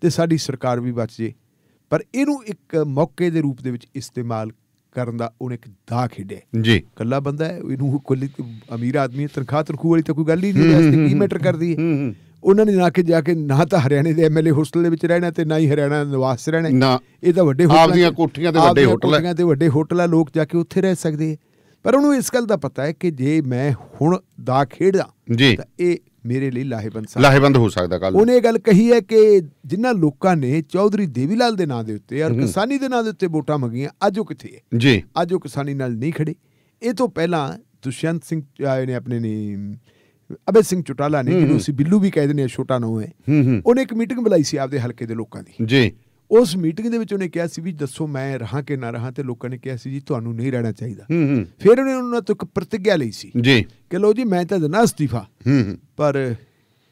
ਤੇ ਸਾਡੀ ਸਰਕਾਰ ਵੀ ਬਚ ਜੇ ਪਰ ਇਹਨੂੰ ਇੱਕ ਮੌਕੇ ਦੇ ਰੂਪ ਦੇ ਵਿੱਚ ਇਸਤੇਮਾਲ ਕਰਨ ਦਾ ਉਹਨੇ ਇੱਕ ਦਾ ਖੇਡਿਆ ਜੀ ਕੱਲਾ ਬੰਦਾ ਹੈ ਇਹਨੂੰ ਕੋਈ ਅਮੀਰ ਆਦਮੀ ਤਨਖਾਹ ਤਨਖੂ ਵਾਲੀ ਤਾਂ ਕੋਈ ਗੱਲ ਹੀ ਨਹੀਂ ਇਸ ਤੇ ਕੀ ਮੈਟਰ ਕਰਦੀ ਹੈ ਉਹਨਾਂ ਨੇ ਨਾ ਕਿ ਜਾ ਕੇ ਨਾ ਤਾਂ ਹਰਿਆਣੇ ਦੇ ਐਮਐਲਏ ਹੋਸਟਲ ਦੇ ਵਿੱਚ ਰਹਿਣਾ ਤੇ ਨਾ ਹੀ ਹਰਿਆਣਾ ਨਿਵਾਸ ਰਹਿਣਾ ਇਹ ਤਾਂ ਵੱਡੇ ਹੋਟਲ ਆਪਦੀਆਂ ਕੋਠੀਆਂ ਤੇ ਵੱਡੇ ਹੋਟਲ ਆਪਦੀਆਂ ਤੇ ਵੱਡੇ ਹੋਟਲ ਆ ਲੋਕ ਜਾ ਕੇ ਉੱਥੇ ਰਹਿ ਸਕਦੇ ਪਰ ਉਹਨੂੰ ਇਸ ਗੱਲ ਦਾ ਪਤਾ ਹੈ ਕਿ ਜੇ ਮੈਂ ਹੁਣ ਦਾ ਖੇਡਾਂ ਤਾਂ ਇਹ ਮੇਰੇ ਲਈ ਲਾਹੇਵੰਦ ਸਾਹਿਬ ਲਾਹੇਵੰਦ ਹੋ ਸਕਦਾ ਕੱਲ ਉਹਨੇ ਇਹ ਗੱਲ ਕਹੀ ਹੈ ਕਿ ਜਿਨ੍ਹਾਂ ਲੋਕਾਂ ਨੇ ਚੌਧਰੀ ਦੇਵੀ ਲਾਲ ਦੇ ਨਾਂ ਦੇ ਉੱਤੇ ਔਰ ਕਿਸਾਨੀ ਦੇ ਨਾਂ ਦੇ ਉੱਤੇ ਵੋਟਾਂ ਮੰਗੀਆਂ ਅੱਜ ਉਹ ਕਿੱਥੇ ਹੈ ਜੀ ਅੱਜ ਉਹ ਕਿਸਾਨੀ ਨਾਲ ਨਹੀਂ ਖੜੇ ਇਹ ਤੋਂ ਪਹਿਲਾਂ ਦੁਸ਼ਯੰਤ ਸਿੰਘ ਆਏ ਨੇ ਆਪਣੇ ਨੇ ਅਬੇ ਸਿੰਘ ਚੁਟਾਲਾ ਨੇ ਜਿਹਨੂੰ ਅਸੀਂ ਬਿੱਲੂ ਵੀ ਕਹਿੰਦੇ ਨੇ ਛੋਟਾ ਨੋ ਹੈ ਉਹਨੇ ਇੱਕ ਮੀਟਿੰਗ ਬੁਲਾਈ ਸੀ ਆਪਦੇ ਹਲਕੇ ਦੇ ਲੋਕਾਂ ਦੀ ਜੀ ਉਸ ਮੀਟਿੰਗ ਦੇ ਵਿੱਚ ਉਹਨੇ ਕਿਹਾ ਸੀ ਵੀ ਦੱਸੋ ਮੈਂ ਰਹਾ ਕਿ ਨਾ ਰਹਾ ਤੇ ਲੋਕਾਂ ਨੇ ਕਿਹਾ ਸੀ ਜੀ ਤੁਹਾਨੂੰ ਨਹੀਂ ਰਹਿਣਾ ਚਾਹੀਦਾ ਫਿਰ ਉਹਨੇ ਉਹਨਾਂ ਤੋਂ ਇੱਕ ਪ੍ਰਤੀਗਿਆ ਲਈ ਸੀ ਜੀ ਕਿ ਲੋ ਜੀ ਮੈਂ ਤਾਂ ਦਿਨਾ ਅਸਤੀਫਾ ਪਰ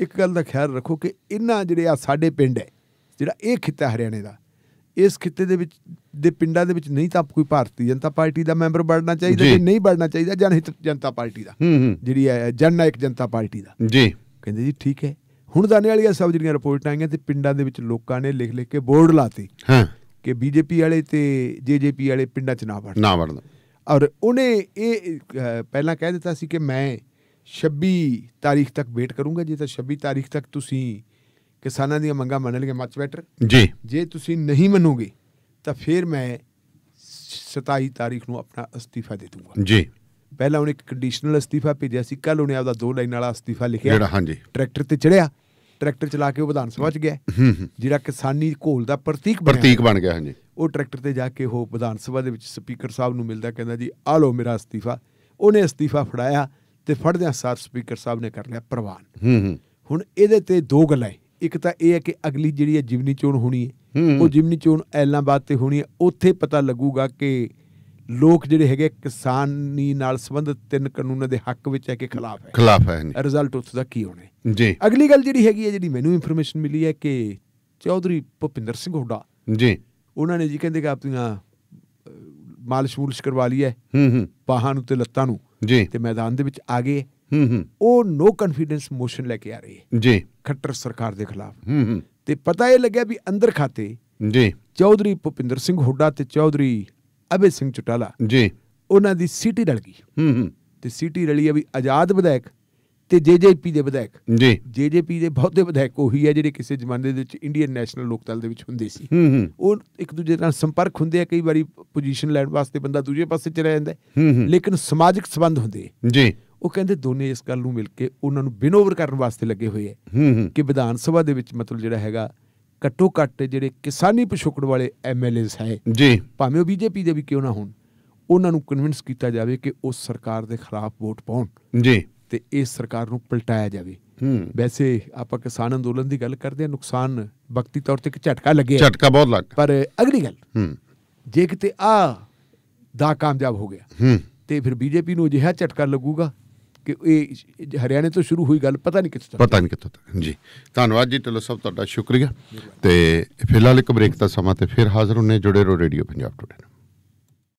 ਇੱਕ ਗੱਲ ਦਾ ਖਿਆਲ ਰੱਖੋ ਕਿ ਇਹਨਾਂ ਜਿਹੜੇ ਆ ਸਾਡੇ ਪਿੰਡ ਹੈ ਜਿਹੜਾ ਇਹ ਖਿੱਤਾ ਹਰਿਆਣੇ ਦਾ ਇਸ ਖਿੱਤੇ ਦੇ ਵਿੱਚ ਦੇ ਪਿੰਡਾਂ ਦੇ ਵਿੱਚ ਨਹੀਂ ਤਾਂ ਕੋਈ ਭਾਰਤੀ ਜਨਤਾ ਪਾਰਟੀ ਦਾ ਮੈਂਬਰ ਬਣਨਾ ਚਾਹੀਦਾ ਜੇ ਨਹੀਂ ਬਣਨਾ ਚਾਹੀਦਾ ਜਨਹਿਤ ਜਨਤਾ ਪਾਰਟੀ ਦਾ ਜਿਹੜੀ ਹੈ ਜਨਨਾਇਕ ਜਨਤਾ ਪਾਰਟੀ ਦਾ ਜੀ ਕਹਿੰਦੇ ਜੀ ਠੀਕ ਹੈ ਹੁਣ ਦਾਨੇ ਵਾਲੀਆਂ ਸਭ ਜਿਹੜੀਆਂ ਰਿਪੋਰਟਾਂ ਆਈਆਂ ਤੇ ਪਿੰਡਾਂ ਦੇ ਵਿੱਚ ਲੋਕਾਂ ਨੇ ਲਿਖ ਲਿਖ ਕੇ ਬੋਰਡ ਲਾਤੇ ਹਾਂ ਕਿ ਬੀਜੇਪੀ ਵਾਲੇ ਤੇ ਜੇਜੇਪੀ ਵਾਲੇ ਪਿੰਡਾਂ 'ਚ ਨਾ ਵੜਨ ਨਾ ਵੜਨ ਔਰ ਉਹਨੇ ਇਹ ਪਹਿਲਾਂ ਕਹਿ ਦਿੱਤਾ ਸੀ ਕਿ ਮੈਂ 26 ਤਾਰੀਖ ਤੱਕ ਵੇਟ ਕਰੂੰਗਾ ਜੇ ਤਾਂ 26 ਤਾਰੀਖ ਤੱਕ ਤੁਸੀਂ ਕਿਸਾਨਾਂ ਦੀਆਂ ਮੰਗਾਂ ਮੰਨ ਲਈਏ ਮੱਚ ਬੈਟਰ ਜੀ ਜੇ ਤੁਸੀਂ ਨਹੀਂ ਮੰਨੋਗੇ ਤਾਂ ਫਿਰ ਮੈਂ 27 ਤਾਰੀਖ ਨੂੰ ਆਪਣਾ ਅਸਤੀਫਾ ਦੇ ਦੂੰਗਾ ਜੀ ਪਹਿਲਾਂ ਉਹਨੇ ਇੱਕ ਕੰਡੀਸ਼ਨਲ ਅਸਤੀਫਾ ਭੇਜਿਆ ਸੀ ਕੱਲ ਉਹਨੇ ਆਪਦਾ ਦੋ ਲਾਈਨ ਵਾਲਾ ਅਸਤੀਫਾ ਲਿਖਿਆ ਜਿਹੜਾ ਹਾਂਜੀ ਟਰੈਕਟਰ ਤੇ ਚੜਿਆ ਟਰੈਕਟਰ ਚਲਾ ਕੇ ਉਹ ਵਿਧਾਨ ਸਭਾ ਚ ਗਿਆ ਜਿਹੜਾ ਕਿਸਾਨੀ ਘੋਲ ਦਾ ਪ੍ਰਤੀਕ ਗਿਆ ਪ੍ਰਤੀਕ ਬਣ ਗਿਆ ਹਾਂਜੀ ਉਹ ਟਰੈਕਟਰ ਤੇ ਜਾ ਕੇ ਉਹ ਵਿਧਾਨ ਸਭਾ ਦੇ ਵਿੱਚ ਸਪੀਕਰ ਸਾਹਿਬ ਨੂੰ ਮਿਲਦਾ ਕਹਿੰਦਾ ਜੀ ਆ ਲਓ ਮੇਰਾ ਅਸਤੀਫਾ ਉਹਨੇ ਅਸਤੀਫਾ ਫੜਾਇਆ ਤੇ ਫੜਦਿਆਂ ਸਾਥ ਸਪੀਕਰ ਸਾਹਿਬ ਨੇ ਕਰ ਲਿਆ ਪ੍ਰਵਾਨ ਹੁਣ ਇਹਦੇ ਤੇ ਦੋ ਗੱਲਾਂ ਇੱਕ ਤਾਂ ਇਹ ਹੈ ਕਿ ਅਗਲੀ ਜਿਹੜੀ ਹੈ ਜਿਵਨੀ ਚੋਣ ਹੋਣੀ ਹੈ ਉਹ ਜਿਮਨੀ ਚੋਣ ਬਾਤ ਤੇ ਹੋਣੀ ਹੈ ਉੱਥੇ ਪਤਾ ਲੱਗੂਗਾ ਕਿ ਲੋਕ ਜਿਹੜੇ ਹੈਗੇ ਕਿਸਾਨੀ ਨਾਲ ਸੰਬੰਧਿਤ ਤਿੰਨ ਕਾਨੂੰਨਾਂ ਦੇ ਹੱਕ ਵਿੱਚ ਹੈ ਕਿ ਖਿਲਾਫ ਹੈ ਖਿਲਾਫ ਹੈ ਜੀ ਰਿਜ਼ਲਟ ਉਸ ਦਾ ਕੀ ਹੋਣਾ ਜੀ ਅਗਲੀ ਗੱਲ ਜਿਹੜੀ ਹੈਗੀ ਹੈ ਜਿਹੜੀ ਮੈਨੂੰ ਇਨਫੋਰਮੇਸ਼ਨ ਮਿਲੀ ਹੈ ਕਿ ਚੌਧਰੀ ਭੁਪਿੰਦਰ ਸਿੰਘ ਹੁੱਡਾ ਜੀ ਉਹਨਾਂ ਨੇ ਜੀ ਕਹਿੰਦੇ ਕਿ ਆਪਣੀਆਂ ਮਾਲਿਸ਼ ਮੂਲਿਸ਼ ਕਰਵਾ ਲਈ ਹੈ ਹੂੰ ਹੂੰ ਬਾਹਾਂ ਨੂੰ ਤੇ ਲੱਤਾਂ ਨੂੰ ਜੀ ਤੇ ਮੈਦਾਨ ਦੇ ਵਿੱਚ ਆ ਗਏ ਹੂੰ ਹੂੰ ਉਹ ਨੋ ਕੰਫੀਡੈਂਸ ਮੋਸ਼ਨ ਲੈ ਕੇ ਆ ਰਹੇ ਜੀ ਖੱਟਰ ਸਰਕਾਰ ਦੇ ਖਿਲਾਫ ਹੂੰ ਹੂੰ ਤੇ ਪਤਾ ਇਹ ਲੱਗਿਆ ਵੀ ਅੰਦਰ ਖਾਤੇ ਜੀ ਚੌਧਰੀ ਭੁਪਿੰਦਰ ਸਿੰਘ ਹੁੱਡਾ ਤੇ ਚੌਧਰੀ ਅਬੇ ਸਿੰਘ ਚਟਾਲਾ ਜੀ ਉਹਨਾਂ ਦੀ ਸੀਟੀ ਰਲ ਗਈ ਹੂੰ ਹੂੰ ਤੇ ਸੀਟੀ ਰਲੀ ਆ ਵੀ ਆਜ਼ਾਦ ਵਿਧਾਇਕ ਤੇ ਜੇਜੇਪੀ ਦੇ ਵਿਧਾਇਕ ਜੀ ਜੇਜੇਪੀ ਦੇ ਬਹੁਤੇ ਵਿਧਾਇਕ ਉਹੀ ਆ ਜਿਹੜੇ ਕਿਸੇ ਜ਼ਮਾਨੇ ਦੇ ਵਿੱਚ ਇੰਡੀਅਨ ਨੈਸ਼ਨਲ ਲੋਕਤਲ ਦੇ ਵਿੱਚ ਹੁੰਦੇ ਸੀ ਹੂੰ ਹੂੰ ਉਹ ਇੱਕ ਦੂਜੇ ਨਾਲ ਸੰਪਰਕ ਹੁੰਦੇ ਆ ਕਈ ਵਾਰੀ ਪੋਜੀਸ਼ਨ ਲੈਣ ਵਾਸਤੇ ਬੰਦਾ ਦੂਜੇ ਪਾਸੇ ਚਲਾ ਜਾਂਦਾ ਲੇਕਿਨ ਸਮਾਜਿਕ ਸਬੰਧ ਹੁੰਦੇ ਜੀ ਉਹ ਕਹਿੰਦੇ ਦੋਨੇ ਇਸ ਗੱਲ ਨੂੰ ਮਿਲ ਕੇ ਉਹਨਾਂ ਨੂੰ ਬਿਨੋਵਰ ਓਵਰ ਕਰਨ ਵਾਸਤੇ ਲੱਗੇ ਹੋਏ ਹੈ ਕਿ ਵਿਧਾਨ ਸਭਾ ਦੇ ਵਿੱਚ ਮਤਲਬ ਜਿਹੜਾ ਹੈਗਾ ਘੱਟੋ ਘੱਟ ਜਿਹੜੇ ਕਿਸਾਨੀ ਪਿਛੋਕੜ ਵਾਲੇ ਐਮਐਲਏਸ ਹੈ ਜੀ ਭਾਵੇਂ ਉਹ ਬੀਜੇਪੀ ਦੇ ਵੀ ਕਿਉਂ ਨਾ ਹੋਣ ਉਹਨਾਂ ਨੂੰ ਕਨਵਿੰਸ ਕੀਤਾ ਜਾਵੇ ਕਿ ਉਸ ਸਰਕਾਰ ਦੇ ਖਿਲਾਫ ਵੋਟ ਪਾਉਣ ਜੀ ਤੇ ਇਸ ਸਰਕਾਰ ਨੂੰ ਪਲਟਾਇਆ ਜਾਵੇ ਹੂੰ ਵੈਸੇ ਆਪਾਂ ਕਿਸਾਨ ਅੰਦੋਲਨ ਦੀ ਗੱਲ ਕਰਦੇ ਆ ਨੁਕਸਾਨ ਬਖਤੀ ਤੌਰ ਤੇ ਇੱਕ ਝਟਕਾ ਲੱਗਿਆ ਝਟਕਾ ਬਹੁਤ ਲੱਗ ਪਰ ਅਗਲੀ ਗੱਲ ਹੂੰ ਜੇ ਕਿਤੇ ਆ ਦਾ ਕਾਮਯਾਬ ਹੋ ਗਿਆ ਹੂੰ ਤੇ ਫਿਰ ਬੀਜੇਪੀ ਨੂੰ ਅਜਿਹਾ ਝਟਕਾ ਲੱਗੂਗਾ ਕਿ ਇਹ ਹਰਿਆਣੇ ਤੋਂ ਸ਼ੁਰੂ ਹੋਈ ਗੱਲ ਪਤਾ ਨਹੀਂ ਕਿੱਥੋਂ ਤੱਕ ਪਤਾ ਨਹੀਂ ਕਿੱਥੋਂ ਤੱਕ ਜੀ ਧੰਨਵਾਦ ਜੀ ਟਲੋ ਸਭ ਤੁਹਾਡਾ ਸ਼ੁਕਰੀਆ ਤੇ ਫਿਲਹਾਲ ਇੱਕ ਬ੍ਰੇਕ ਦਾ ਸਮਾਂ ਤੇ ਫਿਰ ਹਾਜ਼ਰ ਹੁੰਨੇ ਜੁੜੇ ਰਹੋ ਰੇਡੀਓ ਪੰਜਾਬ ਟੁਡੇ